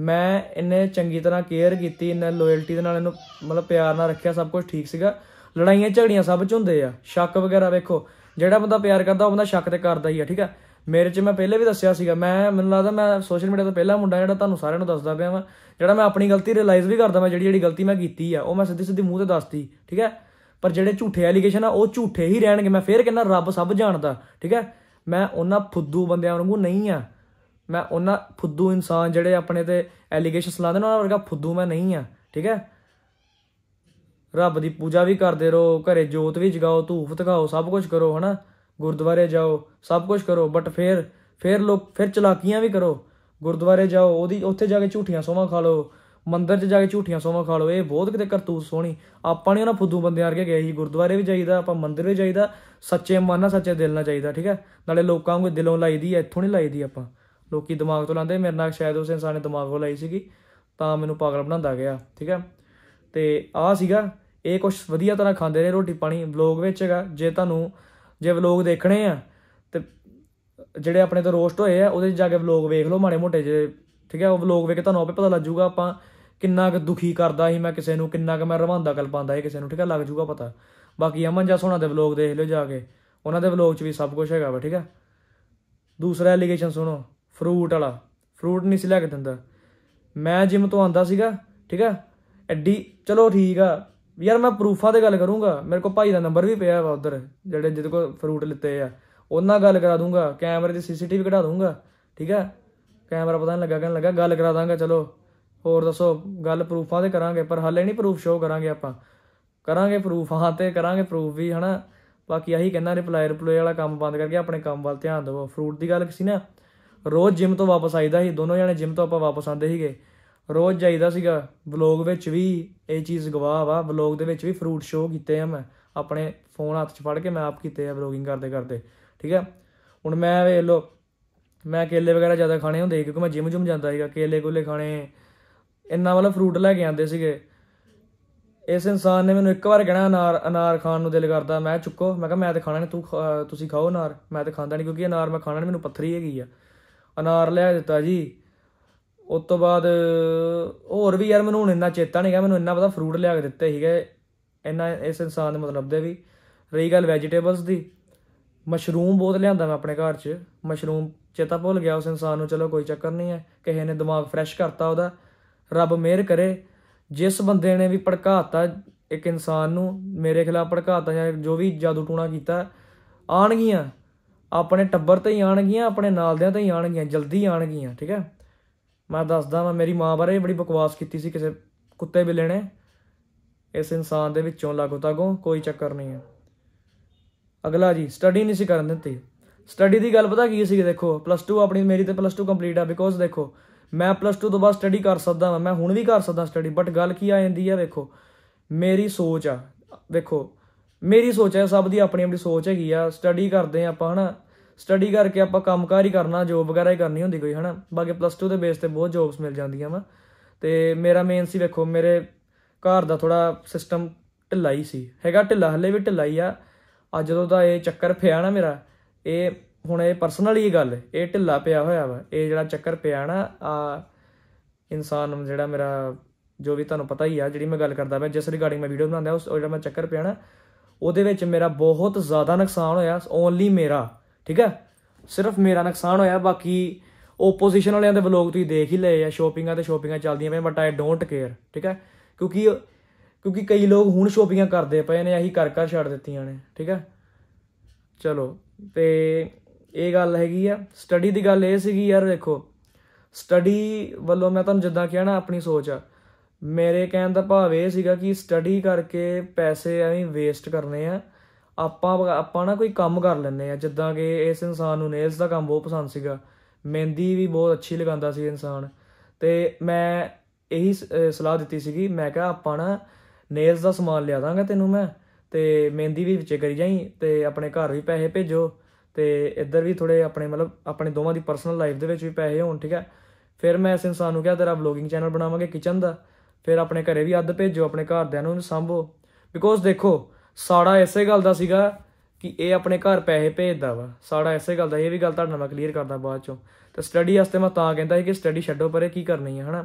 [SPEAKER 1] ਮੈਂ ਇੰਨੇ ਚੰਗੀ ਤਰ੍ਹਾਂ ਕੇਅਰ ਕੀਤੀ ਇੰਨੇ ਲੋਇਲਟੀ ਦੇ ਨਾਲ ਇਹਨੂੰ ਮਤਲਬ ਪਿਆਰ ਨਾਲ ਰੱਖਿਆ ਸਭ ਕੁਝ ਠੀਕ ਸੀਗਾ ਲੜਾਈਆਂ ਝਗੜੀਆਂ ਸਭ ਚ ਹੁੰਦੇ ਆ ਸ਼ੱਕ ਵਗੈਰਾ ਵੇਖੋ ਜਿਹੜਾ ਬੰਦਾ ਪਿਆਰ ਕਰਦਾ ਉਹ ਬੰਦਾ ਸ਼ੱਕ ਤੇ ਕਰਦਾ ਹੀ ਆ ਠੀਕ ਆ ਮੇਰੇ 'ਚ ਮੈਂ ਪਹਿਲੇ ਵੀ ਦੱਸਿਆ ਸੀਗਾ ਮੈਂ ਮੈਨੂੰ ਲੱਗਦਾ ਮੈਂ ਸੋਸ਼ਲ ਮੀਡੀਆ ਤੋਂ ਪਹਿਲਾ ਮੁੰਡਾ ਜਿਹੜਾ ਤੁਹਾਨੂੰ ਸਾਰਿਆਂ ਨੂੰ ਦੱਸਦਾ ਪਿਆ ਵਾਂ ਜਿਹੜਾ ਮੈਂ ਆਪਣੀ ਗਲਤੀ ਰਿਅਲਾਈਜ਼ ਵੀ ਕਰਦਾ ਮੈਂ ਜਿਹੜੀ ਜਿਹੜੀ ਗਲਤੀ ਮੈਂ ਕੀਤੀ ਆ ਉਹ ਮੈਂ ਸਿੱਧੀ ਸਿੱਧੀ ਮੂੰਹ ਤੇ ਦੱਸਦੀ ਠੀਕ ਆ ਪਰ ਜਿਹੜੇ ਝੂਠੇ ਐਲੀਗੇਸ਼ਨ ਆ ਉਹ ਝੂਠੇ ਹੀ ਰਹਿਣਗੇ ਮੈਂ ਫੇਰ ਕਹਿੰਦਾ ਰੱਬ ਸਭ ਜਾਣਦਾ ਠੀਕ ਆ ਮੈਂ ਉਹਨਾਂ ਫੁੱਦੂ ਬੰਦਿਆਂ ਵਾਂਗੂ ਨਹੀਂ ਆ ਮੈਂ ਉਹਨਾਂ ਫੁੱਦੂ ਇਨਸਾਨ ਜਿਹੜੇ ਆਪਣੇ ਤੇ ਐਲੀਗੇਸ਼ਨ ਲਾਉਂਦੇ ਨੇ ਉਹਨਾਂ ਵਰਗਾ ਫੁੱਦੂ ਮੈਂ ਨਹੀਂ ਆ ਠੀਕ ਆ ਰੱਬ ਦੀ ਪੂਜਾ ਵੀ ਕਰਦੇ ਰਹੋ ਘਰੇ ਜੋਤ ਵੀ ਜਗਾਓ ਧੂਫ ਧਗਾਓ ਸਭ ਕੁਝ ਕਰੋ ਹਨਾ ਗੁਰਦੁਆਰੇ ਜਾਓ ਸਭ ਕੁਝ ਕਰੋ ਬਟ ਫੇਰ ਫੇਰ ਲੋਕ ਫਿਰ ਚਲਾਕੀਆਂ ਵੀ ਕਰੋ ਗੁਰਦੁਆਰੇ ਜਾਓ ਉਹਦੀ ਉੱਥੇ ਜਾ ਕੇ ਝੂਠੀਆਂ ਸੋਹਾਂ ਖਾ ਲਓ ਮੰਦਰ 'ਚ ਜਾ ਕੇ ਝੂਠੀਆਂ ਸੋਹਾਂ ਖਾ ਲਓ ਇਹ ਬਹੁਤ ਕਿਤੇ ਕਰਤੂਤ ਸੋਹਣੀ ਆਪਾਂ ਨੇ ਉਹਨਾਂ ਫੁੱਦੂ ਬੰਦਿਆਂ ਵਰਗੇ ਗਏ ਸੀ ਗੁਰਦੁਆਰੇ ਵੀ ਜਾਈਦਾ ਆਪਾਂ ਮੰਦਰ ਵੀ ਜਾਈਦਾ ਸੱਚੇ ਮਨ ਨਾਲ ਸੱਚੇ ਦਿਲ ਨਾਲ ਜਾਈਦਾ ਠੀਕ ਹੈ ਨਾਲੇ ਲੋਕਾਂ ਨੂੰ ਦਿਲੋਂ ਲਾਈਦੀ ਐ ਇੱਥੋਂ ਨਹੀਂ ਲਾਈਦੀ ਆਪਾਂ ਲੋਕੀ ਦਿਮਾਗ ਤੋਂ ਲਾਂਦੇ ਮੇਰੇ ਨਾਲ ਸ਼ਾਇਦ ਉਸ ਇਨਸਾਨ ਨੇ ਦਿਮਾਗੋਂ ਲਾਈ ਸੀਗੀ ਤਾਂ ਮੈਨੂੰ ਪਾਗਲ ਬਣਾਉਂਦਾ ਗਿਆ ਠੀਕ ਹੈ ਤੇ ਆ ਸੀਗਾ ਇਹ ਕੁਝ ਵਧੀਆ ਤਰ੍ਹਾਂ ਖਾਂਦੇ ਨੇ ਰੋਟੀ ਪਾਣੀ ਵਲੌਗ ਵਿੱਚ ਹੈਗਾ ਜੇ ਤੁਹਾਨੂੰ ਜੇ ਵਲੌਗ ਦੇਖਣੇ ਆ ਤੇ ਜਿਹੜੇ ਆਪਣੇ ਤੋਂ ਰੋਸਟ ਹੋਏ ਆ ਉਹਦੇ ਜਾ ਕੇ ਵਲੌਗ ਵੇਖ ਲਓ ਮਾੜੇ ਮੋਟੇ ਜੇ ਠੀਕ ਹੈ ਉਹ ਵਲੌਗ ਵੇਖ ਕੇ ਤੁਹਾਨੂੰ ਆਪੇ ਪਤਾ ਲੱਗ ਜਾਊਗਾ ਆਪਾਂ ਕਿੰਨਾ ਕੁ ਦੁਖੀ ਕਰਦਾ ਸੀ ਮੈਂ ਕਿਸੇ ਨੂੰ ਕਿੰਨਾ ਕੁ ਮੈਂ ਰਵਾਂਦਾ ਗੱਲ ਪਾਉਂਦਾ ਸੀ ਕਿਸੇ ਨੂੰ ਠੀਕ ਹੈ ਲੱਗ ਜਾਊਗਾ ਪਤਾ ਬਾਕੀ ਅਮਨ ਜਸ ਹੋਣਾ ਦੇ ਵਲੌਗ ਦੇਖ ਲਿਓ ਜਾ ਕੇ ਉਹਨਾਂ ਦੇ ਵਲੌਗ 'ਚ ਵੀ ਸਭ ਕੁਝ ਹੈਗਾ ਵਾ ਠੀਕ ਹੈ ਦੂਸਰਾ ਐਲੀਗੇਸ਼ਨ ਸੁਣੋ ਫਰੂਟ ਵਾਲਾ ਫਰੂਟ ਨਹੀਂ ਸੀ ਲੈ ਕੇ ਦਿੰਦਾ ਮੈਂ ਜਿਮ ਤੋਂ ਆਂਦਾ ਸੀਗਾ ਠੀਕ ਹੈ ਐਡੀ ਚਲੋ ਠੀਕ ਆ ਵੀ ਯਾਰ ਮੈਂ ਪ੍ਰੂਫਾਂ ਤੇ ਗੱਲ ਕਰੂੰਗਾ ਮੇਰੇ ਕੋਲ ਭਾਈ ਦਾ ਨੰਬਰ ਵੀ ਪਿਆ ਵਾ ਉਧਰ ਜਿਹੜੇ ਜਿਹਦੇ ਕੋਲ ਫਰੂਟ ਲਿੱਤੇ ਆ ਉਹਨਾਂ ਗੱਲ ਕਰਾ ਦੂੰਗਾ ਕੈਮਰੇ ਦੀ ਸੀਸੀਟੀਵੀ ਕਢਾ ਦੂੰਗਾ ਠੀਕ ਆ ਕੈਮਰਾ ਪਤਾ ਨਹੀਂ ਲੱਗਾ ਕਹਿਣ ਲੱਗਾ ਗੱਲ ਕਰਾ ਦਾਂਗਾ ਚਲੋ ਹੋਰ ਦੱਸੋ ਗੱਲ ਪ੍ਰੂਫਾਂ ਤੇ ਕਰਾਂਗੇ ਪਰ ਹਾਲੇ ਨਹੀਂ ਪ੍ਰੂਫ ਸ਼ੋਅ ਕਰਾਂਗੇ ਆਪਾਂ ਕਰਾਂਗੇ ਪ੍ਰੂਫ ਹਾਂ ਤੇ ਕਰਾਂਗੇ ਪ੍ਰੂਫ ਵੀ ਹਨਾ ਬਾਕੀ ਆਹੀ ਕਹਿੰਦਾ ਰਿਪਲਾਈ ਰਿਪਲਾਈ ਵਾਲਾ ਕੰਮ ਬੰਦ ਕਰਕੇ ਆਪਣੇ ਕੰਮ ਵੱਲ ਧਿਆਨ ਦਿਵੋ ਫਰੂਟ ਦੀ ਗੱਲ ਸੀ ਨਾ ਰੋਜ਼ ਜਿਮ ਤੋਂ ਵਾਪਸ ਆਈਦਾ ਸੀ ਦੋਨੋਂ ਜਣੇ ਜਿਮ ਤੋਂ ਆਪਾਂ ਵਾਪਸ ਆਉਂਦੇ ਸੀਗੇ ਰੋਜ਼ ਜਾਈਦਾ ਸੀਗਾ ਵਲੌਗ ਵਿੱਚ ਵੀ ਇਹ ਚੀਜ਼ ਗਵਾਹ ਵਾ ਵਲੌਗ ਦੇ ਵਿੱਚ ਵੀ ਫਰੂਟ ਸ਼ੋਅ ਕੀਤੇ ਆ ਮੈਂ ਆਪਣੇ ਫੋਨ ਹੱਥ 'ਚ ਫੜ ਕੇ ਮੈਂ ਆਪ ਕੀਤੇ ਆ ਵਲੌਗਿੰਗ ਕਰਦੇ ਕਰਦੇ ਠੀਕ ਹੈ ਹੁਣ ਮੈਂ ਵੇਖ ਲੋ ਮੈਂ ਕੇਲੇ ਵਗੈਰਾ ਜ਼ਿਆਦਾ ਖਾਣੇ ਹੁੰਦੇ ਕਿਉਂਕਿ ਮੈਂ ਜਿਮ ਜੁਮ ਜਾਂਦਾ ਸੀਗਾ ਕੇਲੇ ਕੋਲੇ ਖਾਣੇ ਇੰਨਾ ਵਾਲਾ ਫਰੂਟ ਲੈ ਕੇ ਆਂਦੇ ਸੀਗੇ ਇਸ ਇਨਸਾਨ ਨੇ ਮੈਨੂੰ ਇੱਕ ਵਾਰ ਕਹਿਣਾ ਅਨਾਰ ਅਨਾਰ ਖਾਣ ਨੂੰ ਦਿਲ ਕਰਦਾ ਮੈਂ ਚੁੱਕੋ ਮੈਂ ਕਿਹਾ ਮੈਂ ਤਾਂ ਖਾਣਾ ਨਹੀਂ ਤੂੰ ਤੁਸੀਂ ਖਾਓ ਅਨਾਰ ਮੈਂ ਤਾਂ ਖਾਂਦਾ ਨਹੀਂ ਕਿਉਂਕਿ ਅਨਾਰ ਮੈਂ ਖਾਣਾ ਨਹੀਂ ਮੈਨੂੰ ਪੱਥਰੀ ਹੈਗੀ ਆ ਅਨਾਰ ਲਿਆ ਦਿੱਤਾ ਜੀ ਉਸ ਤੋਂ ਬਾਅਦ ਹੋਰ ਵੀ ਯਾਰ ਮੈਨੂੰ ਹੁਣ ਇੰਨਾ ਚੇਤਾ ਨਹੀਂ ਗਿਆ ਮੈਨੂੰ ਇੰਨਾ ਪਤਾ ਫਰੂਟ ਲਿਆ ਕੇ ਦਿੱਤੇ ਸੀਗੇ ਇੰਨਾ ਇਸ ਇਨਸਾਨ ਦੇ ਮਤਲਬ ਦੇ ਵੀ ਰਹੀ ਗੱਲ ਵੈਜੀਟੇਬਲਸ ਦੀ ਮਸ਼ਰੂਮ ਬਹੁਤ ਲਿਆਂਦਾ ਮੈਂ ਆਪਣੇ ਘਰ 'ਚ ਮਸ਼ਰੂਮ ਚੇਤਾ ਭੁੱਲ ਗਿਆ ਉਸ ਇਨਸਾਨ ਨੂੰ ਚਲੋ ਕੋਈ ਚੱਕਰ ਨਹੀਂ ਹੈ ਕਿਸੇ ਨੇ ਦਿਮਾਗ ਫਰੈਸ਼ ਕਰਤਾ ਉਹਦਾ ਰੱਬ ਮਿਹਰ ਕਰੇ ਜਿਸ ਬੰਦੇ ਨੇ ਵੀ ਭੜਕਾਤਾ ਇੱਕ ਇਨਸਾਨ ਨੂੰ ਮੇਰੇ ਖਿਲਾਫ ਭੜਕਾਤਾ ਜਾਂ ਜੋ ਵੀ ਜਾਦੂ ਟੂਣਾ ਕੀਤਾ ਆਣਗੀਆਂ ਆਪਣੇ ਟੱਬਰ ਤੇ ਹੀ ਆਣਗੀਆਂ ਆਪਣੇ ਨਾਲ ਤੇ ਹੀ ਆਣਗੀਆਂ ਜਲਦੀ ਆਣਗੀਆਂ ਠੀਕ ਹੈ ਮੈਂ ਦੱਸਦਾ ਮੈਂ ਮੇਰੀ ਮਾਂ ਬਾਰੇ ਬੜੀ ਬਕਵਾਸ ਕੀਤੀ ਸੀ ਕਿਸੇ ਕੁੱਤੇ ਬਿੱਲੇ ਨੇ ਇਸ ਇਨਸਾਨ ਦੇ ਵਿੱਚੋਂ ਲਾਗੋ ਤਾਗੋ ਕੋਈ ਚੱਕਰ ਨਹੀਂ ਹੈ ਅਗਲਾ ਜੀ ਸਟੱਡੀ ਨਹੀਂ ਸੀ ਕਰਨ ਦਿੱਤੀ ਸਟੱਡੀ ਦੀ ਗੱਲ ਪਤਾ ਕੀ ਸੀ ਦੇਖੋ ਪਲੱਸ 2 ਆਪਣੀ ਮੇਰੀ ਤੇ ਪਲੱਸ 2 ਕੰਪਲੀਟ ਆ ਬਿਕੋਜ਼ ਦੇਖੋ ਮੈਂ ਪਲੱਸ 2 ਤੋਂ ਬਾਅਦ ਸਟੱਡੀ ਕਰ ਸਕਦਾ ਹਾਂ ਮੈਂ ਹੁਣ ਵੀ ਕਰ ਸਕਦਾ ਸਟੱਡੀ ਬਟ ਗੱਲ ਕੀ ਆ ਜਾਂਦੀ ਆ ਦੇਖੋ ਮੇਰੀ ਸੋਚ ਆ ਦੇਖੋ ਮੇਰੀ ਸੋਚ ਹੈ ਸਭ ਦੀ ਆਪਣੀ ਆਪਣੀ ਸੋਚ ਹੈਗੀ ਆ ਸਟੱਡੀ ਕਰਦੇ ਆ ਆਪਾਂ ਹਨਾ ਸਟੱਡੀ ਕਰਕੇ ਆਪਾਂ ਕੰਮਕਾਰ ਹੀ ਕਰਨਾ ਜੋਬ ਵਗੈਰਾ ਹੀ ਕਰਨੀ ਹੁੰਦੀ ਕੋਈ ਹਨਾ ਬਾਕੀ ਪਲੱਸ 2 ਦੇ ਬੇਸ ਤੇ ਬਹੁਤ ਜੋਬਸ ਮਿਲ ਜਾਂਦੀਆਂ ਵਾ ਤੇ ਮੇਰਾ ਮੇਨ ਸੀ ਵੇਖੋ ਮੇਰੇ ਘਰ ਦਾ ਥੋੜਾ ਸਿਸਟਮ ਢਿੱਲਾ ਹੀ ਸੀ ਹੈਗਾ ਢਿੱਲਾ ਹੱਲੇ ਵੀ ਢਿੱਲਾ ਹੀ ਆ ਅੱਜ ਜਦੋਂ ਦਾ ਇਹ ਚੱਕਰ ਪਿਆ ਨਾ ਮੇਰਾ ਇਹ ਹੁਣ ਇਹ ਪਰਸਨਲੀ ਹੀ ਗੱਲ ਇਹ ਢਿੱਲਾ ਪਿਆ ਹੋਇਆ ਵਾ ਇਹ ਜਿਹੜਾ ਚੱਕਰ ਪਿਆ ਨਾ ਆ ਇਨਸਾਨ ਜਿਹੜਾ ਮੇਰਾ ਜੋ ਵੀ ਤੁਹਾਨੂੰ ਪਤਾ ਹੀ ਆ ਜਿਹੜੀ ਮੈਂ ਗੱਲ ਕਰਦਾ ਪਿਆ ਜਿਸ ਰਿਗਾਰਡਿੰਗ ਮੈਂ ਵੀਡੀਓ ਬਣਾਉਂਦਾ ਉਹ ਜਿਹੜਾ ਮੈਂ ਚੱਕਰ ਪਿਆ ਨਾ ਉਹਦੇ ਵਿੱਚ ਮੇਰਾ ਬਹੁਤ ਜ਼ਿਆਦਾ ਨੁਕਸਾਨ ਹੋਇਆ ਓਨਲੀ ਮੇਰਾ ਠੀਕ ਹੈ ਸਿਰਫ ਮੇਰਾ ਨੁਕਸਾਨ ਹੋਇਆ ਬਾਕੀ ਆਪੋਜੀਸ਼ਨ ਵਾਲਿਆਂ ਦੇ ਵਲੌਗ ਤੁਸੀਂ ਦੇਖ ਹੀ ਲਏ ਆ ਸ਼ੋਪਿੰਗਾਂ ਤੇ ਸ਼ੋਪਿੰਗਾਂ ਚੱਲਦੀਆਂ ਪਈਆਂ ਬਟ ਆਈ ਡੋਨਟ ਕੇਅਰ ਠੀਕ ਹੈ ਕਿਉਂਕਿ ਕਿਉਂਕਿ ਕਈ ਲੋਕ ਹੁਣ ਸ਼ੋਪਿੰਗਾਂ ਕਰਦੇ ਪਏ ਨੇ ਆਹੀ ਕਰ ਕਰ ਛੱਡ ਦਿੱਤੀਆਂ ਨੇ ਠੀਕ ਹੈ ਚਲੋ ਤੇ ਇਹ ਗੱਲ ਹੈਗੀ ਆ ਸਟੱਡੀ ਦੀ ਗੱਲ ਇਹ ਸੀਗੀ ਯਾਰ ਦੇਖੋ ਸਟੱਡੀ ਵੱਲੋਂ ਮੈਂ ਤੁਹਾਨੂੰ ਜਿੱਦਾਂ ਕਿਹਾ ਨਾ ਆਪਣੀ ਸੋਚ ਆ ਮੇਰੇ ਕਹਿਣ ਦਾ ਭਾਵ ਇਹ ਸੀਗਾ ਕਿ ਸਟੱਡੀ ਕਰਕੇ ਪੈਸੇ ਐਵੇਂ ਵੇਸਟ ਕਰਨੇ ਆ ਆਪਾਂ ਆਪਾਂ ਨਾ ਕੋਈ ਕੰਮ ਕਰ ਲੈਂਦੇ ਆ ਜਿੱਦਾਂ ਕਿ ਇਸ ਇਨਸਾਨ ਨੂੰ ਨੇਲਸ ਦਾ ਕੰਮ ਬਹੁਤ ਪਸੰਦ ਸੀਗਾ ਮਹਿੰਦੀ ਵੀ ਬਹੁਤ ਅੱਛੀ ਲਗਾਉਂਦਾ ਸੀ ਇਨਸਾਨ ਤੇ ਮੈਂ ਇਹੀ ਸਲਾਹ ਦਿੱਤੀ ਸੀਗੀ ਮੈਂ ਕਿਹਾ ਆਪਾਂ ਨਾ ਨੇਲਸ ਦਾ ਸਮਾਨ ਲਿਆ ਦਾਂਗਾ ਤੈਨੂੰ ਮੈਂ ਤੇ ਮਹਿੰਦੀ ਵੀ ਵਿੱਚੇ ਕਰੀ ਜਾਈ ਤੇ ਆਪਣੇ ਘਰ ਵੀ ਪੈਸੇ ਭੇਜੋ ਤੇ ਇੱਧਰ ਵੀ ਥੋੜੇ ਆਪਣੇ ਮਤਲਬ ਆਪਣੇ ਦੋਵਾਂ ਦੀ ਪਰਸਨਲ ਲਾਈਫ ਦੇ ਵਿੱਚ ਵੀ ਪੈਸੇ ਹੋਣ ਠੀਕ ਹੈ ਫਿਰ ਮੈਂ ਇਸ ਇਨਸਾਨ ਨੂੰ ਕਿਹਾ ਤੇਰਾ ਵਲੋਗਿੰਗ ਚੈਨਲ ਬਣਾਵਾਂਗੇ ਕਿਚਨ ਦਾ ਫਿਰ ਆਪਣੇ ਘਰੇ ਵੀ ਅੱਧ ਭੇਜੋ ਆਪਣੇ ਘਰਦਿਆਂ ਨੂੰ ਸੰਭੋ ਬਿਕੋਜ਼ ਦੇਖੋ ਸਾੜਾ ਇਸੇ ਗੱਲ ਦਾ ਸੀਗਾ ਕਿ ਇਹ ਆਪਣੇ ਘਰ ਪੈਸੇ ਭੇਜਦਾ ਵਾ ਸਾੜਾ ਇਸੇ ਗੱਲ ਦਾ ਇਹ ਵੀ ਗੱਲ ਤੁਹਾਡੇ ਨਾਲ ਮੈਂ ਕਲੀਅਰ ਕਰਦਾ ਬਾਅਦ ਚੋਂ ਤੇ ਸਟੱਡੀ ਵਾਸਤੇ ਮੈਂ ਤਾਂ ਕਹਿੰਦਾ ਸੀ ਕਿ ਸਟੱਡੀ ਛੱਡੋ ਪਰੇ ਕੀ ਕਰਨੀ ਹੈ ਹਨਾ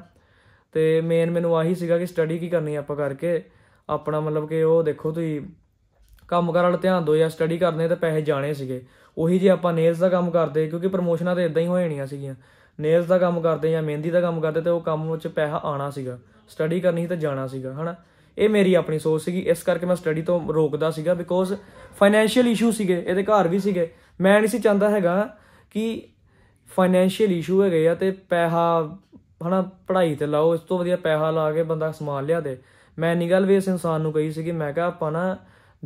[SPEAKER 1] ਤੇ ਮੇਨ ਮੈਨੂੰ ਆਹੀ ਸੀਗਾ ਕਿ ਸਟੱਡੀ ਕੀ ਕਰਨੀ ਆਪਾਂ ਕਰਕੇ ਆਪਣਾ ਮਤਲਬ ਕਿ ਉਹ ਦੇਖੋ ਤੁਸੀਂ ਕੰਮ ਕਰਨ ਵਾਲ ਧਿਆਨ ਦਿਓ ਜਾਂ ਸਟੱਡੀ ਕਰਨੇ ਤੇ ਪੈਸੇ ਜਾਣੇ ਸੀਗੇ ਉਹੀ ਜੇ ਆਪਾਂ ਨੇਲਸ ਦਾ ਕੰਮ ਕਰਦੇ ਕਿਉਂਕਿ ਪ੍ਰੋਮੋਸ਼ਨਾਂ ਤੇ ਇਦਾਂ ਹੀ ਹੋ ਜਾਣੀਆਂ ਸੀਗੀਆਂ ਨੇਲਸ ਦਾ ਕੰਮ ਕਰਦੇ ਜਾਂ ਮਹਿੰਦੀ ਦਾ ਕੰਮ ਕਰਦੇ ਤੇ ਉਹ ਕੰਮ ਵਿੱਚ ਪੈਸਾ ਆਣਾ ਸੀਗਾ ਸਟੱਡੀ ਕਰਨੀ ਤੇ ਜਾਣਾ ਸੀਗਾ ਹਨਾ ਇਹ ਮੇਰੀ ਆਪਣੀ ਸੋਚ ਸੀਗੀ ਇਸ ਕਰਕੇ ਮੈਂ ਸਟੱਡੀ ਤੋਂ ਰੋਕਦਾ ਸੀਗਾ ਬਿਕੋਜ਼ ਫਾਈਨੈਂਸ਼ੀਅਲ ਇਸ਼ੂ ਸੀਗੇ ਇਹਦੇ ਘਰ ਵੀ ਸੀਗੇ ਮੈਂ ਨਹੀਂ ਸੀ ਚਾਹੁੰਦਾ ਹੈਗਾ ਕਿ ਫਾਈਨੈਂਸ਼ੀਅਲ ਇਸ਼ੂ ਹੈਗੇ ਆ ਤੇ ਪੈਸਾ ਹਨਾ ਪੜ੍ਹਾਈ ਤੇ ਲਾਓ ਇਸ ਤੋਂ ਵਧੀਆ ਪੈਸਾ ਲਾ ਕੇ ਬੰਦਾ ਸਮਾਨ ਲਿਆ ਦੇ ਮੈਂ ਨਹੀਂ ਗੱਲ ਵੀ ਇਸ ਇਨਸਾਨ ਨੂੰ ਕਹੀ ਸੀਗੀ ਮੈਂ ਕਿਹਾ ਆਪਾਂ ਨਾ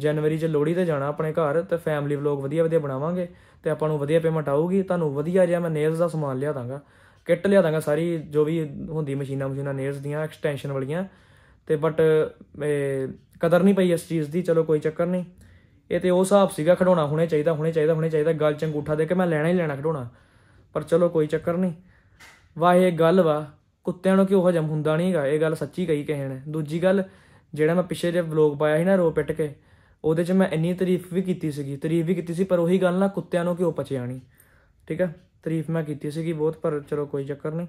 [SPEAKER 1] ਜਨਵਰੀ 'ਚ ਲੋਹੜੀ ਤੇ ਜਾਣਾ ਆਪਣੇ ਘਰ ਤੇ ਫੈਮਿਲੀ ਵਲੌਗ ਵਧੀਆ ਵਧੀਆ ਬਣਾਵਾਂਗੇ ਤੇ ਆਪਾਂ ਨੂੰ ਵਧੀਆ ਪੇਮੈਂਟ ਆਊਗੀ ਤੁਹਾਨੂੰ ਵਧੀਆ ਜਿਹਾ ਮੈਂ ਨੇਲਸ ਦਾ ਸਮਾਨ ਲਿਆ ਦਾਂਗਾ ਕਿੱਟ ਲਿਆ ਦਾਂਗਾ ਸਾਰੀ ਜੋ ਵੀ ਹੁੰਦੀ ਮਸ਼ੀਨਾਂ ਮਸ਼ੀਨਾਂ ਨੇਲਸ ਦੀਆਂ ਐਕਸਟੈਂਸ਼ਨ ਵਾਲੀਆਂ ਤੇ ਬਟ ਕਦਰ ਨਹੀਂ ਪਈ ਇਸ ਚੀਜ਼ ਦੀ ਚਲੋ ਕੋਈ ਚੱਕਰ ਨਹੀਂ ਇਹ ਤੇ ਉਹ ਹਿਸਾਬ ਸੀਗਾ ਖਡਾਉਣਾ ਹੁਣੇ ਚਾਹੀਦਾ ਹੁਣੇ ਚਾਹੀਦਾ ਹੁਣੇ ਚਾਹੀਦਾ ਗੱਲ ਚੰਗੂਠਾ ਦੇ ਕੇ ਮੈਂ ਲੈਣਾ ਹੀ ਲੈਣਾ ਖਡਾਉਣਾ ਪਰ ਚਲੋ ਕੋਈ ਚੱਕਰ ਨਹੀਂ ਵਾਹ ਇਹ ਗੱਲ ਵਾ ਕੁੱਤਿਆਂ ਨੂੰ ਕਿਉਂ ਹਜਮ ਹੁੰਦਾ ਨਹੀਂਗਾ ਇਹ ਗੱਲ ਸੱਚੀ ਕਹੀ ਕਹਿਣਾ ਨੇ ਦੂਜੀ ਗੱਲ ਜਿਹੜਾ ਮੈਂ ਪਿਛੇ ਜੇ ਵਲੌਗ ਪਾਇਆ ਸੀ ਨਾ ਰੋ ਪਿੱਟ ਕੇ ਉਹਦੇ 'ਚ ਮੈਂ ਇੰਨੀ ਤਾਰੀਫ ਵੀ ਕੀਤੀ ਸੀਗੀ ਤਾਰੀਫ ਵੀ ਕੀਤੀ ਸੀ ਪਰ ਉਹੀ ਗੱਲ ਨਾ ਕੁੱਤਿਆਂ ਨੂੰ ਕਿਉਂ ਪਚਿਆ ਨਹੀਂ ਠੀਕ ਹੈ ਤਾਰੀਫ ਮੈਂ ਕੀਤੀ ਸੀਗੀ ਬਹੁਤ ਪਰ ਚਲੋ ਕੋਈ ਚੱਕਰ ਨਹੀਂ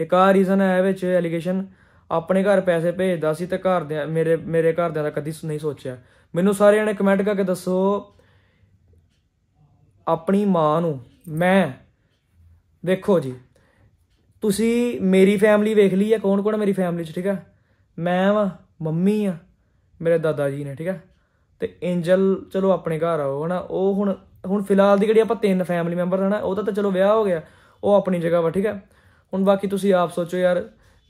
[SPEAKER 1] ਇੱਕ ਆ ਰੀਜ਼ਨ ਹੈ ਵਿੱਚ ਐਲੀਗੇਸ਼ਨ ਆਪਣੇ ਘਰ ਪੈਸੇ ਭੇਜਦਾ ਸੀ ਤੇ ਘਰ ਦੇ ਮੇਰੇ ਮੇਰੇ ਘਰ ਦੇ ਦਾ ਕਦੀ ਨਹੀਂ ਸੋਚਿਆ ਮੈਨੂੰ ਸਾਰੇ ਜਣੇ ਕਮੈਂਟ ਕਰਕੇ ਦੱਸੋ ਆਪਣੀ ਮਾਂ ਨੂੰ ਮੈਂ ਦੇਖੋ ਜੀ ਤੁਸੀਂ ਮੇਰੀ ਫੈਮਿਲੀ ਵੇਖ ਲਈ ਹੈ ਕੌਣ ਕੌਣ ਮੇਰੀ ਫੈਮਿਲੀ 'ਚ ਠੀਕ ਹੈ ਮੈਂ ਵਾਂ ਮੰਮੀ ਆ ਮੇਰੇ ਦਾਦਾ ਜੀ ਨੇ ਠੀਕ ਹੈ ਤੇ ਐਂਜਲ ਚਲੋ ਆਪਣੇ ਘਰ ਆਓ ਹਨਾ ਉਹ ਹੁਣ ਹੁਣ ਫਿਲਹਾਲ ਦੀ ਜਿਹੜੀ ਆਪਾਂ ਤਿੰਨ ਫੈਮਿਲੀ ਮੈਂਬਰ ਹਨਾ ਉਹਦਾ ਤਾਂ ਚਲੋ ਵਿਆਹ ਹੋ ਗਿਆ ਉਹ ਆਪਣੀ ਜਗ੍ਹਾ ਵਾ ਠੀਕ ਹੈ ਹੁਣ ਬਾਕੀ ਤੁਸੀਂ ਆਪ ਸੋਚੋ ਯਾਰ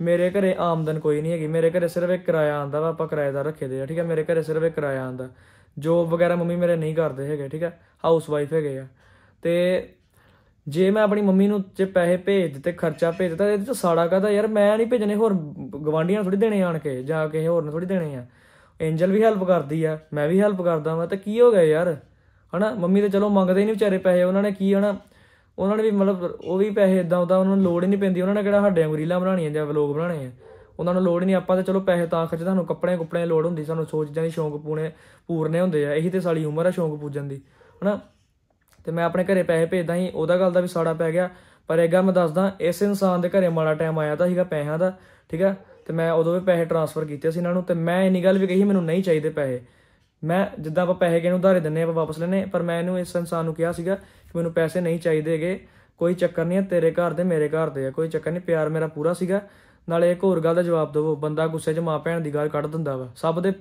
[SPEAKER 1] ਮੇਰੇ ਘਰੇ ਆਮਦਨ ਕੋਈ ਨਹੀਂ ਹੈਗੀ ਮੇਰੇ ਘਰੇ ਸਿਰਫ ਇੱਕ ਕਿਰਾਇਆ ਆਂਦਾ ਵਾ ਆਪਾਂ ਕਿਰਾਏਦਾਰ ਰੱਖੇ ਦੇ ਆ ਠੀਕ ਹੈ ਮੇਰੇ ਘਰੇ ਸਿਰਫ ਇੱਕ ਕਿਰਾਇਆ ਆਂਦਾ ਜੋਬ ਵਗੈਰਾ ਮੰਮੀ ਮੇਰੇ ਨਹੀਂ ਕਰਦੇ ਹੈਗੇ ਠੀਕ ਹੈ ਹਾਊਸ ਵਾਈਫ ਹੈਗੇ ਆ ਤੇ ਜੇ ਮੈਂ ਆਪਣੀ ਮੰਮੀ ਨੂੰ ਜੇ ਪੈਸੇ ਭੇਜ ਦਿੱਤੇ ਖਰਚਾ ਭੇਜ ਦਿੱਤਾ ਇਹਦੇ ਚ ਸਾੜਾ ਕਾਦਾ ਯਾਰ ਮੈਂ ਨਹੀਂ ਭੇਜਣੇ ਹੋਰ ਗਵਾਂਢੀਆਂ ਨੂੰ ਥੋੜੀ ਦੇਣੇ ਆਣ ਕੇ ਜਾ ਕੇ ਹੋਰ ਨੂੰ ਥੋੜੀ ਦੇਣੇ ਆ ਐਂਜਲ ਵੀ ਹੈਲਪ ਕਰਦੀ ਆ ਮੈਂ ਵੀ ਹੈਲਪ ਕਰਦਾ ਵਾਂ ਤਾਂ ਕੀ ਹੋ ਗਿਆ ਯਾਰ ਹਨਾ ਮੰਮੀ ਤੇ ਚਲੋ ਮੰਗਦੇ ਹੀ ਨਹੀਂ ਵਿਚਾਰੇ ਪੈਸੇ ਉਹਨਾਂ ਨੇ ਕੀ ਹਨਾ ਉਹਨਾਂ ਨੇ ਵੀ ਮਤਲਬ ਉਹ ਵੀ ਪੈਸੇ ਇਦਾਂ ਉਦਾਂ ਉਹਨਾਂ ਨੂੰ ਲੋੜ ਹੀ ਨਹੀਂ ਪੈਂਦੀ ਉਹਨਾਂ ਨੇ ਕਿਹੜਾ ਸਾਡੇ ਗਰੀਲਾ ਬਣਾਣੀਆਂ ਜਾਂ ਵਲੋਗ ਬਣਾਣੇ ਆ ਉਹਨਾਂ ਨੂੰ ਲੋੜ ਨਹੀਂ ਆਪਾਂ ਤਾਂ ਚਲੋ ਪੈਸੇ ਤਾਂ ਖਰਚ ਤੁਹਾਨੂੰ ਕੱਪੜੇ ਕੁੱਪੜੇ ਲੋੜ ਹੁੰਦੀ ਸਾਨੂੰ ਸੋਚ ਜਾਂਦੀ ਸ਼ੌਂਕ ਪੂਰੇ ਪੂਰਨੇ ਹੁੰਦੇ ਆ ਇਹੀ ਤੇ ਸਾਲੀ ਉਮਰ ਆ ਸ਼ੌਂਕ ਪੂਜਣ ਦੀ ਹਨਾ ਤੇ ਮੈਂ ਆਪਣੇ ਘਰੇ ਪੈਸੇ ਭੇਜਦਾ ਸੀ ਉਹਦਾ ਗੱਲ ਦਾ ਵੀ ਸਾੜਾ ਪੈ ਗਿਆ ਪਰ ਇਹ ਗੱਲ ਮੈਂ ਦੱਸਦਾ ਇਸ ਇਨਸਾਨ ਦੇ ਘਰੇ ਮਾੜਾ ਟਾਈਮ ਆਇਆ ਤਾਂ ਸੀਗਾ ਪੈਸਿਆਂ ਦਾ ਠੀਕ ਆ ਤੇ ਮੈਂ ਉਦੋਂ ਵੀ ਪੈਸੇ ਟਰਾਂਸਫਰ ਕੀਤੇ ਸੀ ਇਹਨਾਂ ਨੂੰ ਤੇ ਮੈਂ ਇਨੀ ਗੱਲ ਵੀ ਕਹੀ ਮੈਨੂੰ ਨਹੀਂ ਚਾਹੀਦੇ ਪੈਸੇ ਮੈਂ ਜਿੱਦਾਂ ਆਪਾਂ ਪੈਸੇ ਕਿਹਨੂੰ ਉਧਾਰੇ ਦਿੰਨੇ ਆਪਾਂ ਵਾਪਸ ਲੈਨੇ ਪਰ ਮੈਂ ਇਹਨੂੰ ਇਸ ਇਨਸਾਨ ਨੂੰ ਕਿਹਾ ਸੀਗਾ ਮੈਨੂੰ ਪੈਸੇ ਨਹੀਂ ਚਾਹੀਦੇਗੇ ਕੋਈ ਚੱਕਰ ਨਹੀਂ ਤੇਰੇ ਘਰ ਦੇ ਮੇਰੇ ਘਰ ਦੇ ਆ ਕੋਈ ਚੱਕਰ ਨਹੀਂ ਪਿਆਰ ਮੇਰਾ ਪੂਰਾ ਸੀਗਾ ਨਾਲੇ ਇੱਕ ਹੋਰ ਗੱਲ ਦਾ ਜਵਾਬ ਦੇਵੋ ਬੰਦਾ ਗੁੱਸੇ 'ਚ ਮਾਂ ਭੈਣ ਦੀ ਗੱਲ ਕੱਢ ਦਿੰਦਾ ਵਾ ਸਭ ਦੇ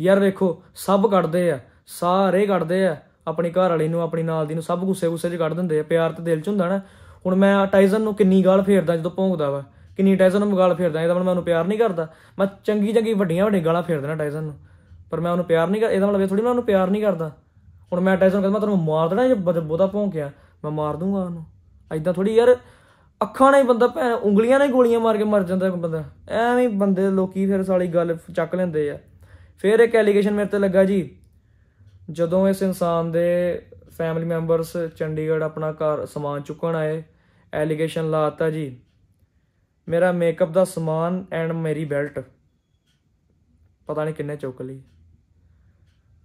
[SPEAKER 1] ਯਾਰ ਵੇਖੋ ਸਭ ਕੱਢਦੇ ਆ ਸਾਰੇ ਕੱਢਦੇ ਆ ਆਪਣੀ ਘਰ ਵਾਲੀ ਨੂੰ ਆਪਣੀ ਨਾਲ ਦੀ ਨੂੰ ਸਭ ਗੁੱਸੇ ਗੁੱਸੇ 'ਚ ਕੱਢ ਦਿੰਦੇ ਆ ਪਿਆਰ ਤੇ ਦਿਲ 'ਚ ਹੁੰਦਾ ਨਾ ਹੁਣ ਮੈਂ ਟਾਈਜ਼ਨ ਨੂੰ ਕਿੰਨੀ ਗਾਲ ਫੇਰਦਾ ਜਦੋਂ ਭੌਂਕਦਾ ਵਾ ਕਿੰਨੀ ਟਾਈਜ਼ਨ ਨੂੰ ਗਾਲ ਫੇਰਦਾ ਇਹਦਾ ਮਤਲਬ ਮੈਨੂੰ ਪਿਆਰ ਨਹੀਂ ਕਰਦਾ ਮੈਂ ਚੰਗੀ ਚੰਗੀ ਵੱਡੀਆਂ ਵੱਡੀਆਂ ਗਾਲਾਂ ਫੇਰਦਾ ਨਾ ਟਾਈਜ਼ਨ ਨੂੰ ਪਰ ਮੈਂ ਉਹਨੂੰ ਪਿਆਰ ਨਹੀਂ ਕਰ ਇਹਦਾ ਮਤਲਬ ਇਹ ਥੋੜੀ ਮੈਂ ਉਹਨੂੰ ਪਿਆਰ ਨਹੀਂ ਕਰਦਾ ਹੁਣ ਮੈਂ ਟਾਈਸਨ ਕਹਿੰਦਾ ਮੈਂ ਮਾਰ ਦੇਣਾ ਜੇ ਬੋਦਾ ਭੌਂਕਿਆ ਮੈਂ ਮਾਰ ਦੂੰਗਾ ਉਹਨੂੰ ਐਦਾਂ ਥੋੜੀ ਯਾਰ ਅੱਖਾਂ ਨਾਲ ਹੀ ਬੰਦਾ ਭੈਣ ਉਂਗਲੀਆਂ ਨਾਲ ਹੀ ਗੋਲੀਆਂ ਮਾਰ ਕੇ ਮਰ ਜਾਂਦਾ ਬੰਦਾ ਐਵੇਂ ਬੰਦੇ ਲੋਕੀ ਫਿਰ ਸਾਲੀ ਗੱਲ ਚੱਕ ਲੈਂਦੇ ਆ ਫਿਰ ਇੱਕ ਐਲੀਗੇਸ਼ਨ ਮੇਰੇ ਤੇ ਲੱਗਾ ਜੀ ਜਦੋਂ ਇਸ ਇਨਸਾਨ ਦੇ ਫੈਮਿਲੀ ਮੈਂਬਰਸ ਚੰਡੀਗੜ੍ਹ ਆਪਣਾ ਘਰ ਸਮਾਨ ਚੁੱਕਣ ਆਏ ਐਲੀਗੇਸ਼ਨ ਲਾਤਾ ਜੀ ਮੇਰਾ ਮੇਕਅਪ ਦਾ ਸਮਾਨ ਐਂਡ ਮੇਰੀ ਬੈਲਟ ਪਤਾ ਨਹੀਂ ਕਿੰਨੇ ਚੁੱਕ ਲਈ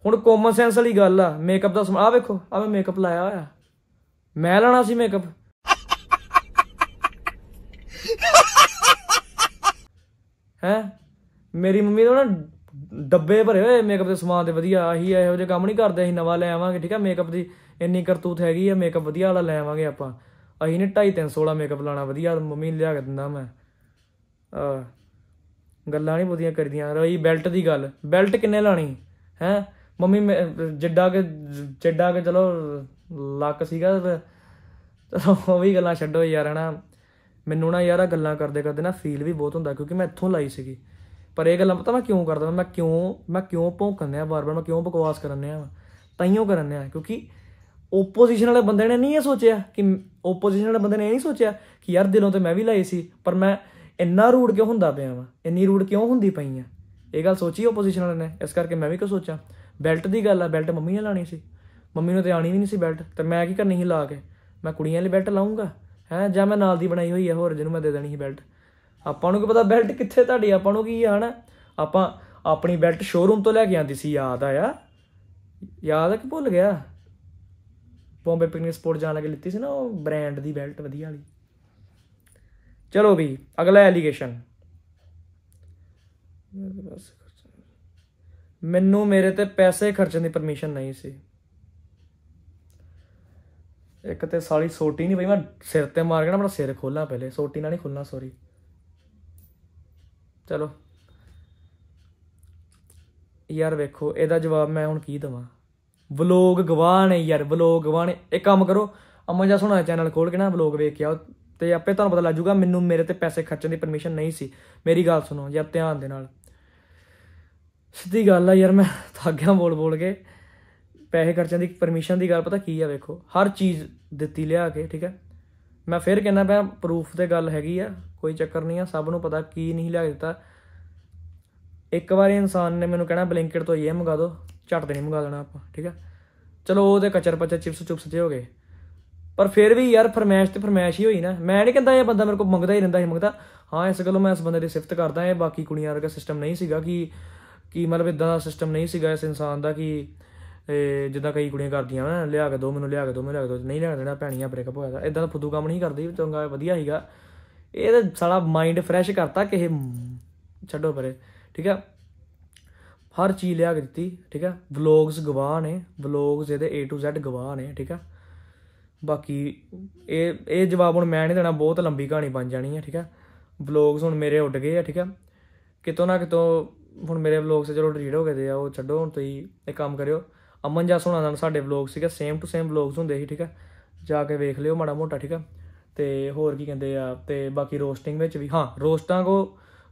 [SPEAKER 1] ਹੁਣ ਕਾਮਨ ਸੈਂਸ ਵਾਲੀ ਗੱਲ ਆ ਮੇਕਅਪ ਦਾ ਆ ਵੇਖੋ ਆ ਮੈਂ ਮੇਕਅਪ ਲਾਇਆ ਹੋਇਆ ਮੈਂ ਲੈਣਾ ਸੀ ਮੇਕਅਪ ਹੈ ਮੇਰੀ ਮੰਮੀ ਦਾ ਨਾ ਡੱਬੇ ਭਰੇ ਹੋਏ ਮੇਕਅਪ ਦੇ ਸਮਾਨ ਦੇ ਵਧੀਆ ਆਹੀ ਇਹੋ ਜਿਹੇ ਕੰਮ ਨਹੀਂ ਕਰਦੇ ਅਸੀਂ ਨਵਾਂ ਲੈ ਆਵਾਂਗੇ ਠੀਕ ਆ ਮੇਕਅਪ ਦੀ ਇੰਨੀ ਕਰਤੂਤ ਹੈਗੀ ਆ ਮੇਕਅਪ ਵਧੀਆ ਵਾਲਾ ਲੈ ਆਵਾਂਗੇ ਆਪਾਂ ਅਸੀਂ ਨੇ 2.5 3 ਵਾਲਾ ਮੇਕਅਪ ਲਾਣਾ ਵਧੀਆ ਮੰਮੀ ਲਿਆ ਕੇ ਦਿੰਦਾ ਮੈਂ ਆ ਗੱਲਾਂ ਨਹੀਂ ਬੋਦੀਆਂ ਕਰਦੀਆਂ ਰਹੀ ਬੈਲਟ ਦੀ ਗੱਲ ਬੈਲਟ ਕਿੰਨੇ ਲਾਣੀ ਹੈ ਮੰਮੀ ਜਿੱਡਾ ਕਿ ਜਿੱਡਾ ਕਿ ਚਲੋ ਲੱਕ ਸੀਗਾ ਚਲੋ ਉਹ ਵੀ ਗੱਲਾਂ ਛੱਡੋ ਯਾਰ ਹਨਾ ਮੈਨੂੰ ਨਾ ਯਾਰ ਆ ਗੱਲਾਂ ਕਰਦੇ ਕਰਦੇ ਨਾ ਫੀਲ ਵੀ ਬਹੁਤ ਹੁੰਦਾ ਕਿਉਂਕਿ ਮੈਂ ਇੱਥੋਂ ਲਾਈ ਸੀਗੀ ਪਰ ਇਹ ਗੱਲਾਂ ਪਤਾ ਮੈਂ ਕਿਉਂ ਕਰਦਾ ਮੈਂ ਕਿਉਂ ਮੈਂ ਕਿਉਂ ਭੌਂਕਣਿਆ ਬਾਰ-ਬਾਰ ਮੈਂ ਕਿਉਂ ਬਕਵਾਸ ਕਰਨਿਆ ਤਾਈਓ ਕਰਨਿਆ ਕਿਉਂਕਿ ਓਪੋਜੀਸ਼ਨ ਵਾਲੇ ਬੰਦੇ ਨੇ ਨਹੀਂ ਇਹ ਸੋਚਿਆ ਕਿ ਓਪੋਜੀਸ਼ਨ ਵਾਲੇ ਬੰਦੇ ਨੇ ਇਹ ਨਹੀਂ ਸੋਚਿਆ ਕਿ ਯਾਰ ਦਿਲੋਂ ਤੇ ਮੈਂ ਵੀ ਲਾਈ ਸੀ ਪਰ ਮੈਂ ਇੰਨਾ ਰੂਡ ਕਿਉਂ ਹੁੰਦਾ ਪਿਆ ਵਾਂ ਇੰਨੀ ਰੂਡ ਕਿਉਂ ਹੁੰਦੀ ਪਈ ਆ ਇਹ ਗੱਲ ਸੋਚੀ ਓਪੋਜੀਸ਼ਨ ਵਾਲੇ ਨੇ ਇਸ ਕਰਕੇ ਮੈਂ ਵੀ ਕਿਉਂ ਸੋਚਾਂ ਬੈਲਟ ਦੀ ਗੱਲ ਆ ਬੈਲਟ ਮੰਮੀ ਨੇ ਲਾਣੀ ਸੀ ਮੰਮੀ ਨੂੰ ਤੇ ਆਣੀ ਵੀ ਨਹੀਂ ਸੀ ਬੈਲਟ ਤੇ ਮੈਂ ਕੀ ਕਰਨੀ ਸੀ ਲਾ ਕੇ ਮੈਂ ਕੁੜੀਆਂ ਲਈ ਬੈਲਟ ਲਾਉਂਗਾ ਹੈ ਜਾਂ ਮੈਂ ਨਾਲ ਦੀ ਬਣਾਈ ਹੋਈ ਹੈ ਹੋਰ ਜਿਹਨੂੰ ਮੈਂ ਦੇ ਦੇਣੀ ਸੀ ਬੈਲਟ ਆਪਾਂ ਨੂੰ ਕੀ ਪਤਾ ਬੈਲਟ ਕਿੱਥੇ ਤੁਹਾਡੀ ਆਪਾਂ ਨੂੰ ਕੀ ਆ ਹਨਾ ਆਪਾਂ ਆਪਣੀ ਬੈਲਟ ਸ਼ੋਰੂਮ ਤੋਂ ਲੈ ਕੇ ਆਂਦੀ ਸੀ ਯਾਦ ਆਇਆ ਯਾਦ ਆ ਕਿ ਭੁੱਲ ਗਿਆ ਬੰਬੇ ਪਿਕਨਿਕ ਸਪੋਰਟ ਜਾਣ ਲੱਗੇ ਲਿੱਤੀ ਸੀ ਨਾ ਉਹ ਬ੍ਰਾਂਡ ਦੀ ਬੈਲਟ ਵਧੀਆ ਵਾਲੀ ਚਲੋ ਵੀ ਅਗਲਾ ਐਲੀਗੇਸ਼ਨ ਬਸ ਮੈਨੂੰ ਮੇਰੇ ਤੇ ਪੈਸੇ ਖਰਚਣ ਦੀ ਪਰਮਿਸ਼ਨ ਨਹੀਂ ਸੀ ਇੱਕ ਤੇ ਸਾਲੀ ਸੋਟੀ ਨਹੀਂ ਬਈ ਮੈਂ ਸਿਰ ਤੇ ਮਾਰ ਕੇ ਨਾ ਮੇਰਾ ਸਿਰ ਖੋਲਾ ਪਹਿਲੇ ਸੋਟੀ ਨਾਲ ਨਹੀਂ ਖੁੱਲਣਾ ਸੌਰੀ ਚਲੋ ਯਾਰ ਵੇਖੋ ਇਹਦਾ ਜਵਾਬ ਮੈਂ ਹੁਣ ਕੀ ਦਵਾਂ ਵਲੋਗ ਗਵਾਹ ਨੇ ਯਾਰ ਵਲੋਗ ਗਵਾਹ ਨੇ ਇਹ ਕੰਮ ਕਰੋ ਅਮਨ ਜਾ ਸੁਣਾ ਚੈਨਲ ਖੋਲ ਕੇ ਨਾ ਵਲੋਗ ਵੇਖ ਕੇ ਆਓ ਤੇ ਆਪੇ ਤੁਹਾਨੂੰ ਪਤਾ ਲੱਗ ਜਾਊਗਾ ਮੈਨੂੰ ਮੇਰੇ ਤੇ ਪੈਸੇ ਖਰਚਣ ਦੀ ਪਰਮਿਸ਼ਨ ਨਹੀਂ ਸੀ ਮੇਰੀ ਗੱਲ ਸੁਣੋ ਜਾਂ ਧਿਆਨ ਦੇ ਨਾਲ ਸਿੱਧੀ ਗੱਲ ਆ ਯਾਰ ਮੈਂ ਥੱਕ ਗਿਆ ਬੋਲ ਬੋਲ ਕੇ ਪੈਸੇ ਖਰਚਣ ਦੀ ਪਰਮਿਸ਼ਨ ਦੀ ਗੱਲ ਪਤਾ ਕੀ ਆ ਵੇਖੋ ਹਰ ਚੀਜ਼ ਦਿੱਤੀ ਲਿਆ ਕੇ ਠੀਕ ਹੈ ਮੈਂ ਫੇਰ ਕਹਿੰਦਾ ਪਿਆ ਪ੍ਰੂਫ ਤੇ ਗੱਲ ਹੈਗੀ ਆ ਕੋਈ ਚੱਕਰ ਨਹੀਂ ਆ ਸਭ ਨੂੰ ਪਤਾ ਕੀ ਨਹੀਂ ਲਿਆ ਦਿੱਤਾ ਇੱਕ ਵਾਰੀ ਇਨਸਾਨ ਨੇ ਮੈਨੂੰ ਕਹਿਣਾ ਬਲਿੰਕਟ ਤੋਂ ਇਹ ਮੰਗਾ ਦੋ ਛੱਟ ਦੇ ਨਹੀਂ ਮੰਗਾ ਦੇਣਾ ਆਪਾਂ ਠੀਕ ਆ ਚਲੋ ਉਹ ਤੇ ਕਚਰ ਪਚਰ ਚਿਪਸ ਚੁਪਸ ਜੇ ਹੋ ਗਏ ਪਰ ਫਿਰ ਵੀ ਯਾਰ ਫਰਮੈਸ਼ ਤੇ ਫਰਮੈਸ਼ ਹੀ ਹੋਈ ਨਾ ਮੈਂ ਨਹੀਂ ਕਹਿੰਦਾ ਇਹ ਬੰਦਾ ਮੇਰੇ ਕੋਲ ਮੰਗਦਾ ਹੀ ਰਹਿੰਦਾ ਹੀ ਮੰਗਦਾ ਹਾਂ ਇਸ ਗੱਲੋਂ ਮੈਂ ਇਸ ਬੰਦੇ ਦੀ ਸਿਫਤ ਕਰਦਾ ਇਹ ਬਾਕੀ ਕੁੜੀਆਂ ਵਰਗਾ ਸਿਸਟਮ ਨਹੀਂ ਸੀਗਾ ਕਿ ਕਿ ਮਤਲਬ ਇਦਾਂ ਦਾ ਸਿਸਟਮ ਨਹੀਂ ਸੀਗਾ ਇਸ ਇਨਸਾਨ ਦਾ ਕਿ ਜਿੱਦਾਂ ਕਈ ਕੁੜੀਆਂ ਕਰਦੀਆਂ ਨਾ ਲਿਆ ਕੇ ਦੋ ਮੈਨੂੰ ਲਿਆ ਕੇ ਦੋ ਮੈਨੂੰ ਲਿਆ ਕੇ ਦੋ ਨਹੀਂ ਲਿਆ ਦੇਣਾ ਭੈਣੀਆਂ ਬ੍ਰੇਕਅਪ ਹੋਇਆ ਦਾ ਇਦਾਂ ਦਾ ਫੁੱਦੂ ਕੰਮ ਨਹੀਂ ਕਰਦੀ ਚੰਗਾ ਵਧੀਆ ਹੀਗਾ ਇਹ ਤਾਂ ਸਾਲਾ ਮਾਈਂਡ ਫਰੈਸ਼ ਕਰਤਾ ਕਿ ਇਹ ਛੱਡੋ ਪਰੇ ਠੀਕ ਆ ਹਰ ਚੀਜ਼ ਲਿਆ ਕੇ ਦਿੱਤੀ ਠੀਕ ਆ ਵਲੌਗਸ ਗਵਾਹ ਨੇ ਵਲੌਗਸ ਇਹਦੇ A to Z ਗਵਾਹ ਨੇ ਠੀਕ ਆ ਬਾਕੀ ਇਹ ਇਹ ਜਵਾਬ ਹੁਣ ਮੈਂ ਨਹੀਂ ਦੇਣਾ ਬਹੁਤ ਲੰਬੀ ਕਹਾਣੀ ਬਣ ਜਾਣੀ ਹੈ ਠੀਕ ਆ ਵਲੌਗਸ ਹੁਣ ਮੇਰੇ ਉੱਡ ਗਏ ਆ ਠੀਕ ਆ ਕਿਤੋਂ ਨਾ ਕਿਤੋਂ ਹੁਣ ਮੇਰੇ ਵਲੌਗਸ ਚਲੋ ਡਿਲੀਟ ਹੋ ਗਏ ਦੇ ਆ ਉਹ ਛੱਡੋ ਹੁਣ ਤੁਸੀਂ ਇੱਕ ਕੰਮ ਕਰਿਓ ਅਮਨ ਜਸ ਹੁਣਾਂ ਨਾਲ ਸਾਡੇ ਵਲੌਗ ਸੀਗਾ ਸੇਮ ਟੂ ਸੇਮ ਵਲੌਗਸ ਹੁੰਦੇ ਸੀ ਠੀਕ ਆ ਜਾ ਕੇ ਵੇਖ ਲਿਓ ਮਾੜਾ ਮੋਟਾ ਠੀਕ ਆ ਤੇ ਹੋਰ ਕੀ ਕਹਿੰਦੇ ਆ ਤੇ ਬਾਕੀ ਰੋਸਟਿੰਗ ਵਿੱਚ ਵੀ ਹਾਂ ਰੋਸਟਾਂ ਕੋ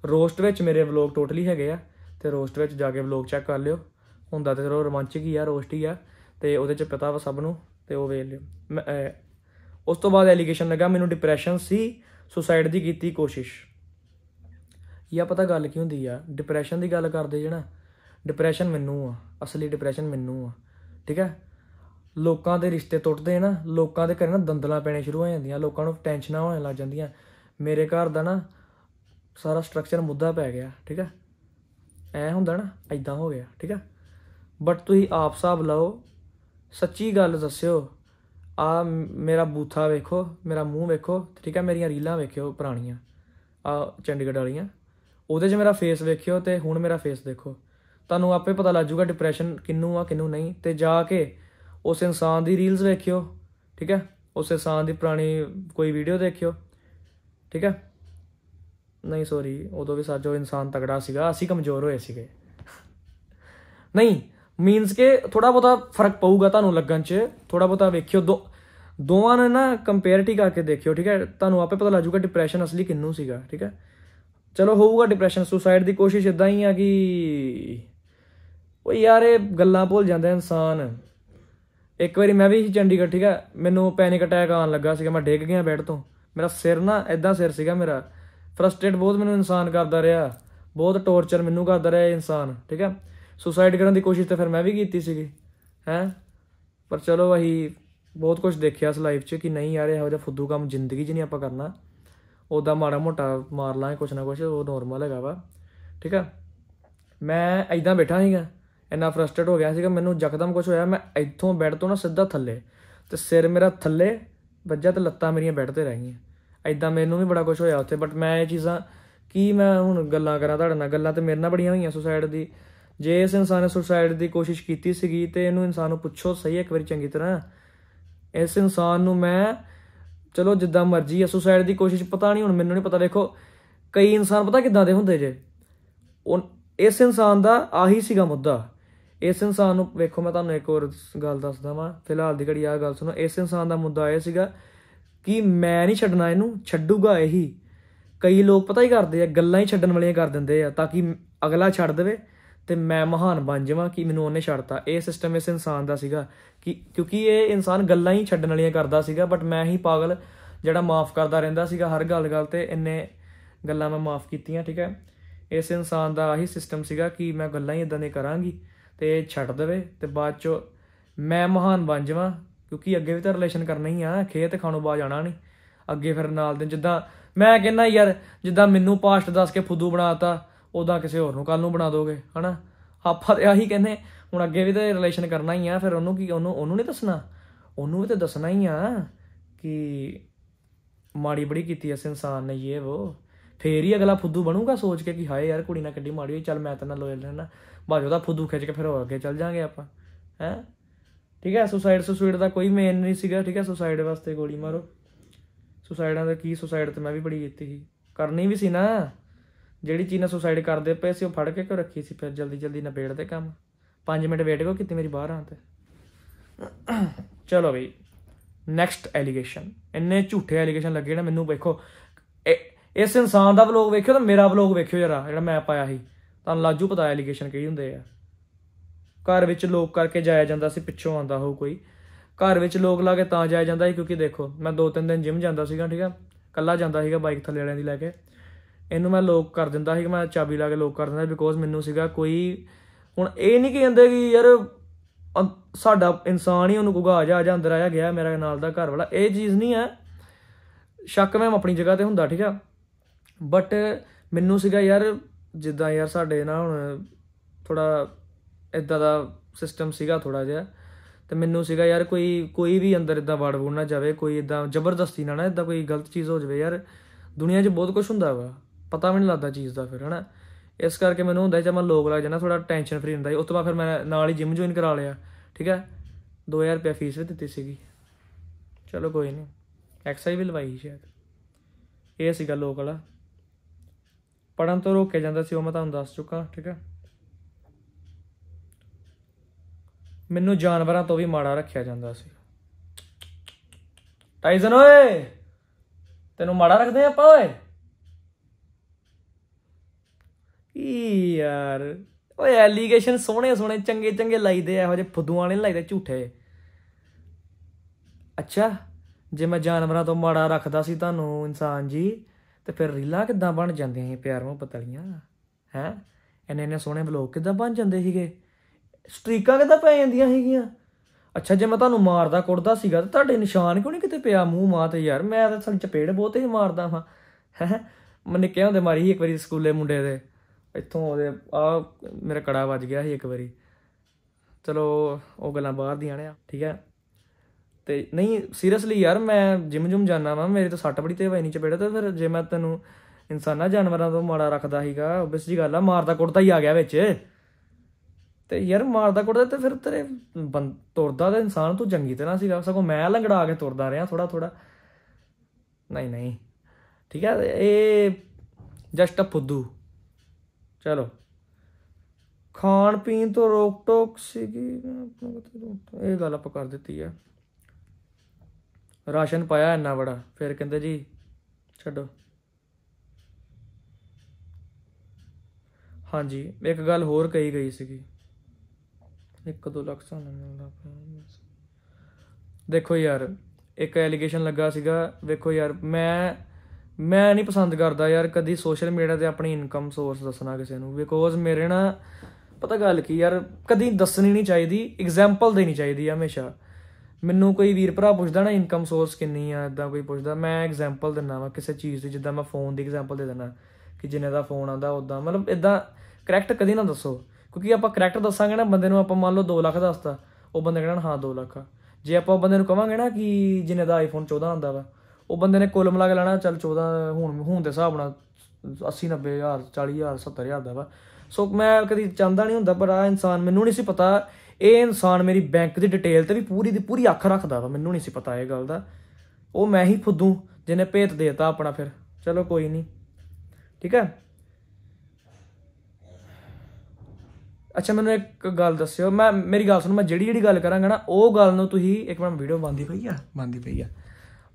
[SPEAKER 1] ਰੋਸਟ ਵਿੱਚ ਮੇਰੇ ਵਲੌਗ ਟੋਟਲੀ ਹੈਗੇ ਆ ਤੇ ਰੋਸਟ ਵਿੱਚ ਜਾ ਕੇ ਵਲੌਗ ਚੈੱਕ ਕਰ ਲਿਓ ਹੁੰਦਾ ਤੇ ਚਲੋ ਰੋਮਾਂਚਕ ਹੀ ਆ ਰੋਸਟ ਹੀ ਆ ਤੇ ਉਹਦੇ ਚ ਪਤਾ ਵਾ ਸਭ ਨੂੰ ਤੇ ਉਹ ਵੇਖ ਲਿਓ ਉਸ ਤੋਂ ਬਾਅਦ ਐਲੀਗੇਸ਼ਨ ਲੱਗਾ ਮੈਨੂੰ ਡਿਪਰੈਸ਼ਨ ਸੀ ਸੁਸਾਈਡ ਦੀ ਕੀਤੀ ਕੋਸ਼ਿਸ਼ ਯਾ ਪਤਾ ਗੱਲ ਕੀ ਹੁੰਦੀ ਆ ਡਿਪਰੈਸ਼ਨ ਦੀ ਗੱਲ ਕਰਦੇ ਜਣਾ ਡਿਪਰੈਸ਼ਨ ਮੈਨੂੰ ਆ ਅਸਲੀ ਡਿਪਰੈਸ਼ਨ ਮੈਨੂੰ ਆ ਠੀਕ ਹੈ ਲੋਕਾਂ ਦੇ ਰਿਸ਼ਤੇ ਟੁੱਟਦੇ ਨਾ ਲੋਕਾਂ ਦੇ ਘਰੇ ਨਾ ਦੰਦਲਾਂ ਪੈਣੇ ਸ਼ੁਰੂ ਹੋ ਜਾਂਦੀਆਂ ਲੋਕਾਂ ਨੂੰ ਟੈਨਸ਼ਨਾਂ ਹੋਣ ਲੱਗ ਜਾਂਦੀਆਂ ਮੇਰੇ ਘਰ ਦਾ ਨਾ ਸਾਰਾ ਸਟਰਕਚਰ ਮੁੱਦਾ ਪੈ ਗਿਆ ਠੀਕ ਹੈ ਐ ਹੁੰਦਾ ਨਾ ਐਦਾਂ ਹੋ ਗਿਆ ਠੀਕ ਹੈ ਬਟ ਤੁਸੀਂ ਆਪ ਸਾਬ ਲਾਓ ਸੱਚੀ ਗੱਲ ਦੱਸਿਓ ਆ ਮੇਰਾ ਬੂਥਾ ਵੇਖੋ ਮੇਰਾ ਮੂੰਹ ਵੇਖੋ ਠੀਕ ਹੈ ਮੇਰੀਆਂ ਰੀਲਾਂ ਵੇਖਿਓ ਪੁਰਾਣੀਆਂ ਆ ਚੰਡੀਗੜ੍ਹ ਵਾਲੀਆਂ ਉਹਦੇ 'ਚ ਮੇਰਾ ਫੇਸ ਵੇਖਿਓ ਤੇ ਹੁਣ ਮੇਰਾ ਫੇਸ ਦੇਖੋ ਤੁਹਾਨੂੰ ਆਪੇ ਪਤਾ ਲੱਗ ਜਾਊਗਾ ਡਿਪਰੈਸ਼ਨ ਕਿੰਨੂ ਆ ਕਿੰਨੂ ਨਹੀਂ ਤੇ ਜਾ ਕੇ ਉਸ ਇਨਸਾਨ ਦੀ ਰੀਲਸ ਵੇਖਿਓ ਠੀਕ ਹੈ ਉਸ ਇਨਸਾਨ ਦੀ ਪੁਰਾਣੀ ਕੋਈ ਵੀਡੀਓ ਦੇਖਿਓ ਠੀਕ ਹੈ ਨਹੀਂ ਸੌਰੀ ਉਦੋਂ ਵੀ ਸਾਜੋ ਇਨਸਾਨ ਤਗੜਾ ਸੀਗਾ ਅਸੀਂ ਕਮਜ਼ੋਰ ਹੋਏ ਸੀਗੇ ਨਹੀਂ ਮੀਨਸ ਕਿ ਥੋੜਾ ਬੋਤਾ ਫਰਕ ਪਊਗਾ ਤੁਹਾਨੂੰ ਲੱਗਣ 'ਚ ਥੋੜਾ ਬੋਤਾ ਵੇਖਿਓ ਦੋ ਦੋਵਾਂ ਨੇ ਨਾ ਕੰਪੇਅਰਟੀ ਕਰਕੇ ਦੇਖਿਓ ਠੀਕ ਹੈ ਤੁਹਾਨੂੰ ਆਪੇ ਪਤਾ ਲੱਗ ਡਿਪਰੈਸ਼ਨ ਅਸਲੀ ਕਿੰਨੂ ਸੀਗਾ ਠੀਕ ਹੈ ਚਲੋ ਹੋਊਗਾ ਡਿਪਰੈਸ਼ਨ ਸੁਸਾਈਡ ਦੀ ਕੋਸ਼ਿਸ਼ ਇਦਾਂ ਹੀ ਆ ਕਿ ਉਹ ਯਾਰ ਇਹ ਗੱਲਾਂ ਭੁੱਲ ਜਾਂਦਾ ਇਨਸਾਨ ਇੱਕ ਵਾਰੀ ਮੈਂ ਵੀ ਚੰਡੀਗੜ੍ਹ ਠੀਕ ਆ ਮੈਨੂੰ ਪੈਨਿਕ ਅਟੈਕ ਆਉਣ ਲੱਗਾ ਸੀਗਾ ਮੈਂ ਡਿੱਗ ਗਿਆ ਬੈੱਡ ਤੋਂ ਮੇਰਾ ਸਿਰ ਨਾ ਐਦਾਂ ਸਿਰ ਸੀਗਾ ਮੇਰਾ ਫਰਸਟ੍ਰੇਟ ਬਹੁਤ ਮੈਨੂੰ ਇਨਸਾਨ ਕਰਦਾ ਰਿਹਾ ਬਹੁਤ ਟੌਰਚਰ ਮੈਨੂੰ ਕਰਦਾ ਰਿਹਾ ਇਨਸਾਨ ਠੀਕ ਆ ਸੁਸਾਈਡ ਕਰਨ ਦੀ ਕੋਸ਼ਿਸ਼ ਤਾਂ ਫਿਰ ਮੈਂ ਵੀ ਕੀਤੀ ਸੀਗੀ ਹੈ ਪਰ ਚਲੋ ਵਹੀ ਬਹੁਤ ਕੁਝ ਦੇਖਿਆ ਇਸ ਲਾਈਫ 'ਚ ਕਿ ਨਹੀਂ ਯਾਰ ਇਹੋ ਜਿਹਾ ਫੁੱਦੂ ਕੰਮ ਜ਼ਿੰਦਗੀ 'ਚ ਨਹੀਂ ਆਪਾਂ ਕਰਨਾ ਉਹਦਾ ਮਾੜਾ ਮੋਟਾ ਮਾਰ ਲਾਂਗੇ ਕੁਛ ਨਾ ਕੁਛ ਉਹ ਨੋਰਮਲ ਹੈਗਾ ਵਾ ਠੀਕ ਆ ਮੈਂ ਐਦਾਂ ਬੈਠਾ ਸੀਗਾ ਇੰਨਾ ਫਰਸਟ੍ਰੇਟ ਹੋ ਗਿਆ ਸੀਗਾ ਮੈਨੂੰ ਜਕਦਮ ਕੁਛ ਹੋਇਆ ਮੈਂ ਇੱਥੋਂ ਬੈੱਡ ਤੋਂ ਨਾ ਸਿੱਧਾ ਥੱਲੇ ਤੇ ਸਿਰ ਮੇਰਾ ਥੱਲੇ ਵੱਜਾ ਤੇ ਲੱਤਾਂ ਮੇਰੀਆਂ ਬੈੱਡ ਤੇ ਰਹਿ ਗਈਆਂ ਐਦਾਂ ਮੈਨੂੰ ਵੀ ਬੜਾ ਕੁਛ ਹੋਇਆ ਉੱਥੇ ਬਟ ਮੈਂ ਇਹ ਚੀਜ਼ਾਂ ਕੀ ਮੈਂ ਹੁਣ ਗੱਲਾਂ ਕਰਾਂ ਤੁਹਾਡੇ ਨਾਲ ਗੱਲਾਂ ਤੇ ਮੇਰੇ ਨਾਲ ਬੜੀਆਂ ਹੋਈਆਂ ਸੁਸਾਇਡ ਦੀ ਜੇ ਇਸ ਇਨਸਾਨ ਨੇ ਸੁਸਾਇਡ ਦੀ ਕੋਸ਼ਿਸ਼ ਕੀਤੀ ਸੀਗੀ ਤੇ ਇਹਨੂੰ ਇਨਸਾਨ ਨੂੰ ਪੁੱਛੋ ਸਹੀ ਇੱਕ ਵਾਰੀ ਚੰਗੀ ਤਰ੍ਹਾਂ ਇਸ ਇਨਸਾਨ ਨੂੰ ਮੈਂ ਚਲੋ ਜਿੱਦਾਂ ਮਰਜ਼ੀ ਐ ਸੁਸਾਇਡ ਦੀ ਕੋਸ਼ਿਸ਼ ਪਤਾ ਨਹੀਂ ਹੁਣ ਮੈਨੂੰ ਨਹੀਂ ਪਤਾ ਦੇਖੋ ਕਈ ਇਨਸਾਨ ਪਤਾ ਕਿਦਾਂ ਦੇ ਹੁੰਦੇ ਜੇ ਉਹ ਇਸ ਇਨਸਾਨ ਦਾ ਆਹੀ ਸੀਗਾ ਮੁੱਦਾ ਇਸ ਇਨਸਾਨ ਨੂੰ ਵੇਖੋ ਮੈਂ ਤੁਹਾਨੂੰ ਇੱਕ ਹੋਰ ਗੱਲ ਦੱਸਦਾ ਵਾਂ ਫਿਲਹਾਲ ਦੀ ਘੜੀ ਆ ਗੱਲ ਸੁਣੋ ਇਸ ਇਨਸਾਨ ਦਾ ਮੁੱਦਾ ਇਹ ਸੀਗਾ ਕਿ ਮੈਂ ਨਹੀਂ ਛੱਡਣਾ ਇਹਨੂੰ ਛੱਡੂਗਾ ਇਹੀ ਕਈ ਲੋਕ ਪਤਾ ਹੀ ਕਰਦੇ ਆ ਗੱਲਾਂ ਹੀ ਛੱਡਣ ਵਾਲੀਆਂ ਕਰ ਦਿੰਦੇ ਆ ਤਾਂ ਕਿ ਅਗਲਾ ਛੱਡ ਦੇਵੇ ਤੇ ਮੈਂ ਮਹਾਨ ਬਣ ਜਾਵਾਂ ਕਿ ਮੈਨੂੰ ਉਹਨੇ ਛੱਡਤਾ ਇਹ ਸਿਸਟਮ ਇਸ ਇਨਸਾਨ ਦਾ ਸੀਗਾ ਕਿ ਕਿਉਂਕਿ ਇਹ ਇਨਸਾਨ ਗੱਲਾਂ ਹੀ ਛੱਡਣ ਵਾਲੀਆਂ ਕਰਦਾ ਸੀਗਾ ਬਟ ਮੈਂ ਹੀ ਪਾਗਲ ਜਿਹੜਾ ਮਾਫ ਕਰਦਾ ਰਹਿੰਦਾ ਸੀਗਾ ਹਰ ਗੱਲ ਗੱਲ ਤੇ ਇੰਨੇ ਗੱਲਾਂ ਮੈਂ ਮਾਫ ਕੀਤੀਆਂ ਠੀਕ ਹੈ ਇਸ ਇਨਸਾਨ ਦਾ ਆਹੀ ਸਿਸਟਮ ਸੀਗਾ ਕਿ ਮੈਂ ਗੱਲਾਂ ਹੀ ਇਦਾਂ ਦੇ ਕਰਾਂਗੀ ਤੇ ਛੱਡ ਦੇਵੇ ਤੇ ਬਾਅਦ ਚ ਮੈਂ ਮਹਾਨ ਬਣ ਜਾਵਾਂ ਕਿਉਂਕਿ ਅੱਗੇ ਵੀ ਤਾਂ ਰਿਲੇਸ਼ਨ ਕਰਨਾ ਹੀ ਆ ਖੇਤ ਖਾਣੋਂ ਬਾ ਜਾਣਾ ਨਹੀਂ ਅੱਗੇ ਫਿਰ ਨਾਲ ਦੇ ਜਿੱਦਾਂ ਮੈਂ ਕਹਿੰਦਾ ਯਾਰ ਜਿੱਦਾਂ ਮੈਨੂੰ ਪਾਸਟ ਦੱਸ ਕੇ ਫੁੱਦੂ ਬਣਾਤਾ ਉਦਾਂ ਕਿਸੇ ਹੋਰ ਨੂੰ ਕੱਲ ਨੂੰ ਬਣਾ ਦੋਗੇ ਹਨਾ ਆਪਾਂ ਤੇ ਆਹੀ ਕਹਿੰਦੇ ਹੁਣ ਅੱਗੇ ਵੀ ਤੇ ਰਿਲੇਸ਼ਨ ਕਰਨਾ ਹੀ ਆ ਫਿਰ ਉਹਨੂੰ ਕੀ ਉਹਨੂੰ ਉਹਨੂੰ ਨਹੀਂ ਦੱਸਣਾ ਉਹਨੂੰ ਵੀ ਤੇ ਦੱਸਣਾ ਹੀ ਆ ਕਿ ਮਾੜੀ ਬੜੀ ਕੀਤੀ ਐ ਇਨਸਾਨ ਨੇ ਇਹ ਉਹ ਫੇਰ ਹੀ ਅਗਲਾ ਫੁੱਦੂ ਬਣੂਗਾ ਸੋਚ ਕੇ ਕਿ ਹਾਏ ਯਾਰ ਕੁੜੀ ਨਾਲ ਕਿੱਡੀ ਮਾੜੀ ਹੋਈ ਚੱਲ ਮੈਂ ਤਾਂ ਨਾਲ ਲੋਇਲ ਰਹਿਣਾ ਬਾਜ ਉਹਦਾ ਫੁੱਦੂ ਖਿੱਚ ਕੇ ਫਿਰ ਹੋਰ ਅੱਗੇ ਚੱਲ ਜਾਾਂਗੇ ਆਪਾਂ ਹੈ ਠੀਕ ਐ ਸੁਸਾਈਡ ਸੁਸਾਈਡ ਦਾ ਕੋਈ ਮੇਨ ਨਹੀਂ ਸੀਗਾ ਠੀਕ ਐ ਸੁਸਾਈਡ ਵਾਸਤੇ ਗੋਲੀ ਮਾਰੋ ਸੁਸਾਈਡਾਂ ਦਾ ਕੀ ਸੁਸਾਈਡ ਤੇ ਮੈਂ ਵੀ ਬੜੀ ਕੀਤੀ ਸੀ ਕਰਨੀ ਵੀ ਸੀ ਨਾ ਜਿਹੜੀ ਚੀਜ਼ ਨਾਲ ਸੁਸਾਈਡ ਕਰਦੇ ਪਏ ਸੀ ਉਹ ਫੜ ਕੇ ਕਿਉਂ ਰੱਖੀ ਸੀ ਫਿਰ ਜਲਦੀ ਜਲਦੀ ਦੇ ਕੰਮ 5 ਮਿੰਟ ਵੇਟ ਕਰੋ ਕਿਤੇ ਮੇਰੀ ਬਾਹਰ ਆਂ ਤੇ ਚਲੋ ਬਈ ਨੈਕਸਟ ਐਲੀਗੇਸ਼ਨ ਇੰਨੇ ਝੂਠੇ ਐਲੀਗੇਸ਼ਨ ਲੱਗੇ ਨਾ ਮੈਨੂੰ ਵੇਖੋ ਇਸ ਇਨਸਾਨ ਦਾ ਵਲੋਗ ਵੇਖਿਓ ਤਾਂ ਮੇਰਾ ਵਲੋਗ ਵੇਖਿਓ ਜਰਾ ਜਿਹੜਾ ਮੈਂ ਪਾਇਆ ਸੀ ਤੁਹਾਨੂੰ ਲਾਜੂ ਪਤਾ ਐਲੀਗੇਸ਼ਨ ਕੀ ਹੁੰਦੇ ਆ ਘਰ ਵਿੱਚ ਲੋਕ ਕਰਕੇ ਜਾਇਆ ਜਾਂਦਾ ਸੀ ਪਿੱਛੋਂ ਆਂਦਾ ਹੋ ਕੋਈ ਘਰ ਵਿੱਚ ਲੋਕ ਲਾ ਕੇ ਤਾਂ ਜਾਇਆ ਜਾਂਦਾ ਸੀ ਕਿਉਂਕਿ ਦੇਖੋ ਮੈਂ ਦੋ ਤਿੰਨ ਦਿਨ ਜਿਮ ਜਾਂਦਾ ਸੀਗਾ ਠੀਕ ਆ ਕੱਲਾ ਜਾਂਦਾ ਸੀਗਾ ਬਾਈਕ ਥੱਲੇ ਵਾਲਿਆਂ ਦੀ ਲੈ ਕੇ ਇਹਨੂੰ ਮੈਂ ਲੋਕ ਕਰ ਦਿੰਦਾ ਸੀ ਕਿ ਮੈਂ ਚਾਬੀ ਲਾ ਕੇ ਲੋਕ ਕਰ ਦਿੰਦਾ ਬਿਕੋਜ਼ ਮੈਨੂੰ ਸੀਗਾ ਕੋਈ ਹੁਣ ਇਹ ਨਹੀਂ ਕਿ ਕਹਿੰਦੇ ਕਿ ਯਾਰ ਸਾਡਾ ਇਨਸਾਨ ਹੀ ਉਹਨੂੰ ਕਹੂਗਾ ਆ ਜਾ ਆ ਜਾ ਅੰਦਰ ਆਇਆ ਗਿਆ ਮੇਰੇ ਨਾਲ ਦਾ ਘਰ ਵਾਲਾ ਇਹ ਚੀਜ਼ ਨਹੀਂ ਹੈ ਸ਼ੱਕ ਮੈਂ ਆਪਣੀ ਜਗ੍ਹਾ ਤੇ ਹੁੰਦਾ ਠੀਕ ਆ ਬਟ ਮੈਨੂੰ ਸੀਗਾ ਯਾਰ ਜਿੱਦਾਂ ਯਾਰ ਸਾਡੇ ਨਾ ਹੁਣ ਥੋੜਾ ਇਦਾਂ ਦਾ ਸਿਸਟਮ ਸੀਗਾ ਥੋੜਾ ਜਿਹਾ ਤੇ ਮੈਨੂੰ ਸੀਗਾ ਯਾਰ ਕੋਈ ਕੋਈ ਵੀ ਅੰਦਰ ਇਦਾਂ ਵੜ ਵੜ ਨਾ ਜਾਵੇ ਕੋਈ ਇਦਾਂ ਜ਼ਬਰਦਸਤੀ ਨਾ ਨਾ ਇਦਾਂ ਕੋਈ ਗਲਤ ਚੀਜ਼ ਹੋ ਜਾਵੇ ਯਾਰ ਦੁਨੀਆ 'ਚ ਬਹੁਤ ਕੁਝ ਹੁੰਦਾ ਵਾ ਪਤਾ ਵੀ ਨਹੀਂ ਲੱਗਦਾ ਚੀਜ਼ ਦਾ ਫਿਰ ਹਨਾ ਇਸ ਕਰਕੇ ਮੈਨੂੰ ਹੁੰਦਾ ਜੇ ਮੈਂ ਲੋਕ ਲੱਗ ਜਾਣਾ ਥੋੜਾ ਟੈਨਸ਼ਨ ਫਰੀ ਹੁੰਦਾ ਉਸ ਤੋਂ ਬਾਅਦ ਫਿਰ ਮੈਂ ਨਾਲ ਹੀ ਜਿਮ ਜੁਆਇਨ ਕਰਾ ਲਿਆ ਠੀਕ ਹੈ 2000 ਰੁਪਏ ਫੀਸ ਵੀ ਦਿੱਤੀ ਸੀਗੀ ਚਲੋ ਕੋਈ ਨਹੀਂ ਐਕਸਰਸਾਈਜ਼ ਵੀ ਲਵਾਈ ਸ਼ਾਇਦ ਇਹ ਸੀਗਾ ਲੋਕ ਵਾਲਾ ਪੜਨ ਤੋਂ ਰੋਕਿਆ ਜਾਂਦਾ ਸੀ ਉਹ ਮੈਂ ਤੁਹਾਨੂੰ ਦੱਸ ਚੁੱਕਾ ਠੀਕ ਹੈ ਮੈਨੂੰ ਜਾਨਵਰਾਂ ਤੋਂ ਵੀ ਮਾੜਾ ਰੱਖਿਆ ਜਾਂਦਾ ਸੀ ਟਾਈਜ਼ਨ ਓਏ ਤੈਨੂੰ ਮਾੜਾ ਰੱਖਦੇ ਆਪਾਂ ਓਏ ਯਾਰ ਓਏ ਐਲੀਗੇਸ਼ਨ ਸੋਹਣੇ ਸੋਹਣੇ ਚੰਗੇ ਚੰਗੇ ਲਾਈਦੇ ਇਹੋ ਜਿਹੇ ਫੁੱਦੂਆਂ ਵਾਲੇ ਲਾਈਦੇ ਝੂਠੇ ਅੱਛਾ ਜੇ ਮੈਂ ਜਾਨਵਰਾਂ ਤੋਂ ਮਾੜਾ ਰੱਖਦਾ ਸੀ ਤੁਹਾਨੂੰ ਇਨਸਾਨ ਜੀ ਤੇ ਫਿਰ ਰੀਲਾ ਕਿੱਦਾਂ ਬਣ ਜਾਂਦੀਆਂ ਸੀ ਪਿਆਰ ਮੁਹੱਬਤ ਪਤਲੀਆਂ ਹੈ ਇੰਨੇ ਇੰਨੇ ਸੋਹਣੇ ਬਲੌਗ ਕਿੱਦਾਂ ਬਣ ਜਾਂਦੇ ਸੀਗੇ ਸਟ੍ਰੀਕਾਂ ਕਿੱਦਾਂ ਪੈ ਜਾਂਦੀਆਂ ਸੀਗੀਆਂ ਅੱਛਾ ਜੇ ਮੈਂ ਤੁਹਾਨੂੰ ਮਾਰਦਾ ਕੁੱਟਦਾ ਸੀਗਾ ਤਾਂ ਤੁਹਾਡੇ ਨਿਸ਼ਾਨ ਕਿਉਂ ਨਹੀਂ ਕਿਤੇ ਪਿਆ ਮੂੰਹ ਮਾਂ ਤੇ ਯਾਰ ਮੈਂ ਤਾਂ ਸਾਲ ਚਪੇੜ ਬਹੁਤੇ ਹੀ ਮਾਰਦਾ ਹਾਂ ਹੈ ਮੈਂ ਨਿੱਕੇ ਹੁੰਦੇ ਮਾਰੀ ਇੱਕ ਵਾਰੀ ਸਕੂਲੇ ਮੁੰਡੇ ਦੇ ਇੱਥੋਂ ਉਹਦੇ ਆ ਮੇਰਾ ਕੜਾ ਵੱਜ ਗਿਆ ਸੀ ਇੱਕ ਵਾਰੀ ਚਲੋ ਉਹ ਗੱਲਾਂ ਬਾਹਰ ਦੀਆਂ ਨੇ ਠੀਕ ਹੈ ਤੇ ਨਹੀਂ ਸੀਰੀਅਸਲੀ ਯਾਰ ਮੈਂ ਜਿਮ ਜੁਮ ਜਾਣਾ ਵਾ ਮੇਰੇ ਤਾਂ ਸੱਟ ਬੜੀ ਤੇ ਵੈ ਨਹੀਂ ਚਪੇੜਾ ਤਾਂ ਫਿਰ ਜੇ ਮੈਂ ਤੈਨੂੰ ਇਨਸਾਨਾਂ ਜਾਨਵਰਾਂ ਤੋਂ ਮਾੜਾ ਰੱਖਦਾ ਸੀਗਾ ਓਬਵੀਅਸ ਜੀ ਗੱਲ ਆ ਮਾਰਦਾ ਕੁੱਟਦਾ ਹੀ ਆ ਗਿਆ ਵਿੱਚ ਤੇ ਯਾਰ ਮਾਰਦਾ ਕੁੱਟਦਾ ਤੇ ਫਿਰ ਤੇਰੇ ਤੁਰਦਾ ਤਾਂ ਇਨਸਾਨ ਤੂੰ ਚੰਗੀ ਤਰ੍ਹਾਂ ਸੀਗਾ ਸਗੋ ਮੈਂ ਲੰਗੜਾ ਕੇ ਤੁਰਦਾ ਰਿਹਾ ਥੋੜਾ ਥੋੜਾ ਨਹੀਂ ਨਹੀਂ ਠੀਕ ਹੈ ਇਹ ਜਸਟ ਅ ਫੁੱਦੂ ਚਲੋ ਖਾਣ ਪੀਣ ਤੋਂ ਰੋਕ ਟੋਕ ਸੀਗੀ ਇਹ ਗੱਲ ਆਪਾਂ ਕਰ ਦਿੱਤੀ ਆ ਰਾਸ਼ਨ ਪਾਇਆ ਇੰਨਾ ਬੜਾ ਫਿਰ ਕਹਿੰਦੇ ਜੀ ਛੱਡੋ ਹਾਂਜੀ ਇੱਕ ਗੱਲ ਹੋਰ ਕਹੀ ਗਈ ਸੀਗੀ 1-2 ਲੱਖ ਸਾਨੂੰ ਦੇਖੋ ਯਾਰ ਇੱਕ ਐਲੀਗੇਸ਼ਨ ਲੱਗਾ ਸੀਗਾ ਵੇਖੋ ਯਾਰ ਮੈਂ ਮੈਂ ਨਹੀਂ ਪਸੰਦ ਕਰਦਾ ਯਾਰ ਕਦੀ ਸੋਸ਼ਲ ਮੀਡੀਆ ਤੇ ਆਪਣੀ ਇਨਕਮ ਸੋਰਸ ਦੱਸਣਾ ਕਿਸੇ ਨੂੰ ਬਿਕੋਜ਼ ਮੇਰੇ ਨਾ ਪਤਾ ਗੱਲ ਕੀ ਯਾਰ ਕਦੀ ਦੱਸਣੀ ਨਹੀਂ ਚਾਹੀਦੀ ਐਗਜ਼ਾਮਪਲ ਦੇਣੀ ਚਾਹੀਦੀ ਹਮੇਸ਼ਾ ਮੈਨੂੰ ਕੋਈ ਵੀਰ ਭਰਾ ਪੁੱਛਦਾ ਨਾ ਇਨਕਮ ਸੋਰਸ ਕਿੰਨੀ ਆ ਇਦਾਂ ਕੋਈ ਪੁੱਛਦਾ ਮੈਂ ਐਗਜ਼ਾਮਪਲ ਦਿੰਨਾ ਵਾ ਕਿਸੇ ਚੀਜ਼ ਦੀ ਜਿੱਦਾਂ ਮੈਂ ਫੋਨ ਦੀ ਐਗਜ਼ਾਮਪਲ ਦੇ ਦਿੰਨਾ ਕਿ ਜਿੰਨੇ ਦਾ ਫੋਨ ਆਂਦਾ ਉਦਾਂ ਮਤਲਬ ਇਦਾਂ ਕਰੈਕਟ ਕਦੀ ਨਾ ਦੱਸੋ ਕਿਉਂਕਿ ਆਪਾਂ ਕਰੈਕਟ ਦੱਸਾਂਗੇ ਨਾ ਬੰਦੇ ਨੂੰ ਆਪਾਂ ਮੰਨ ਲਓ 2 ਲੱਖ ਦੱਸਤਾ ਉਹ ਬੰਦੇ ਕਹਿੰਦਾ ਹਾਂ 2 ਲੱਖ ਜੇ ਆਪਾਂ ਬੰਦੇ ਨੂੰ ਕਵਾਂਗੇ ਨਾ ਕਿ ਜਿੰਨੇ ਦਾ ਆਈਫੋਨ 14 ਆਂਦਾ ਵਾ ਉਹ ਬੰਦੇ ਨੇ ਕੁੱਲ ਮਿਲਾ ਕੇ ਲੈਣਾ ਚੱਲ 14 ਹੁਣ ਹੁਣ ਦੇ ਹਿਸਾਬ ਨਾਲ 80 90000 40000 70000 ਦਾ ਵਾ ਸੋ ਮੈਂ ਕਦੀ ਚਾਹੁੰਦਾ ਨਹੀਂ ਹੁੰਦਾ ਪਰ ਆ ਇਨਸਾਨ ਮੈਨੂੰ ਨਹੀਂ ਸੀ ਪਤਾ ਇਹ ਇਨਸਾਨ ਮੇਰੀ ਬੈਂਕ ਦੀ ਡਿਟੇਲ ਤੇ ਵੀ ਪੂਰੀ ਦੀ ਪੂਰੀ ਅੱਖ ਰੱਖਦਾ ਵਾ ਮੈਨੂੰ ਨਹੀਂ ਸੀ ਪਤਾ ਇਹ ਗੱਲ ਦਾ ਉਹ ਮੈਂ ਹੀ ਫੁੱਦੂ ਜਿਹਨੇ ਭੇਤ ਦੇਤਾ ਆਪਣਾ ਫਿਰ ਚਲੋ ਕੋਈ ਨਹੀਂ ਠੀਕ ਹੈ ਅੱਛਾ ਮੈਨੂੰ ਇੱਕ ਗੱਲ ਦੱਸਿਓ ਮੈਂ ਮੇਰੀ ਗੱਲ ਸੁਣੋ ਮੈਂ ਜਿਹੜੀ ਜਿਹੜੀ ਗੱਲ ਕਰਾਂਗਾ ਨਾ ਉਹ ਗੱਲ ਨੂੰ ਤੁਸੀਂ ਇੱਕ ਵਾਰ ਵੀਡੀਓ ਬੰਦੀ ਪਈ ਆ ਬੰਦੀ ਪਈ ਆ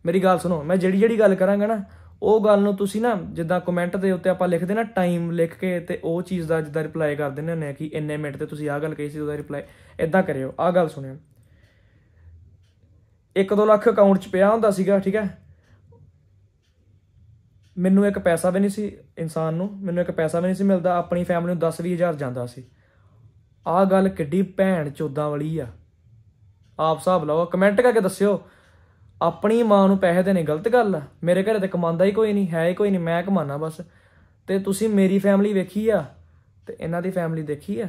[SPEAKER 1] ਮੇਰੀ ਗੱਲ ਸੁਣੋ ਮੈਂ ਜਿਹੜੀ ਜਿਹੜੀ ਗੱਲ ਕਰਾਂਗਾ ਨਾ ਉਹ ਗੱਲ ਨੂੰ ਤੁਸੀਂ ਨਾ ਜਿੱਦਾਂ ਕਮੈਂਟ ਦੇ ਉੱਤੇ ਆਪਾਂ ਲਿਖਦੇ ਨਾ ਟਾਈਮ ਲਿਖ ਕੇ ਤੇ ਉਹ ਚੀਜ਼ ਦਾ ਜਿੱਦਾਂ ਰਿਪਲਾਈ ਕਰ ਦਿੰਦੇ ਨੇ ਕਿ ਇੰਨੇ ਮਿੰਟ ਤੇ ਤੁਸੀਂ ਆਹ ਗੱਲ ਕਹੀ ਸੀ ਉਹਦਾ ਰਿਪਲਾਈ ਇਦਾਂ ਕਰਿਓ ਆਹ ਗੱਲ ਸੁਣਿਓ 1-2 ਲੱਖ ਅਕਾਊਂਟ 'ਚ ਪਿਆ ਹੁੰਦਾ ਸੀਗਾ ਠੀਕ ਹੈ ਮੈਨੂੰ ਇੱਕ ਪੈਸਾ ਵੀ ਨਹੀਂ ਸੀ ਇਨਸਾਨ ਨੂੰ ਮੈਨੂੰ ਇੱਕ ਪੈਸਾ ਵੀ ਨਹੀਂ ਸੀ ਮਿਲਦਾ ਆਪਣੀ ਫੈਮਿਲੀ ਨੂੰ 10-20000 ਜਾਂਦਾ ਸੀ ਆਹ ਗੱਲ ਕਿੱਡੀ ਭੈਣ ਚੋਦਾਂ ਵਾਲੀ ਆ ਆਪ ਹਿਸਾਬ ਲਾਓ ਕਮੈਂਟ ਕਰਕੇ ਦੱਸਿਓ ਆਪਣੀ ਮਾਂ ਨੂੰ ਪੈਸੇ ਦੇਣੇ ਗਲਤ ਗੱਲ ਆ ਮੇਰੇ ਘਰੇ ਤੇ ਕਮਾਉਂਦਾ ਹੀ ਕੋਈ ਨਹੀਂ ਹੈ ਹੀ ਕੋਈ ਨਹੀਂ ਮੈਂ ਕਮਾਉਣਾ ਬਸ ਤੇ ਤੁਸੀਂ ਮੇਰੀ ਫੈਮਿਲੀ ਵੇਖੀ ਆ ਤੇ ਇਹਨਾਂ ਦੀ ਫੈਮਿਲੀ ਦੇਖੀ ਆ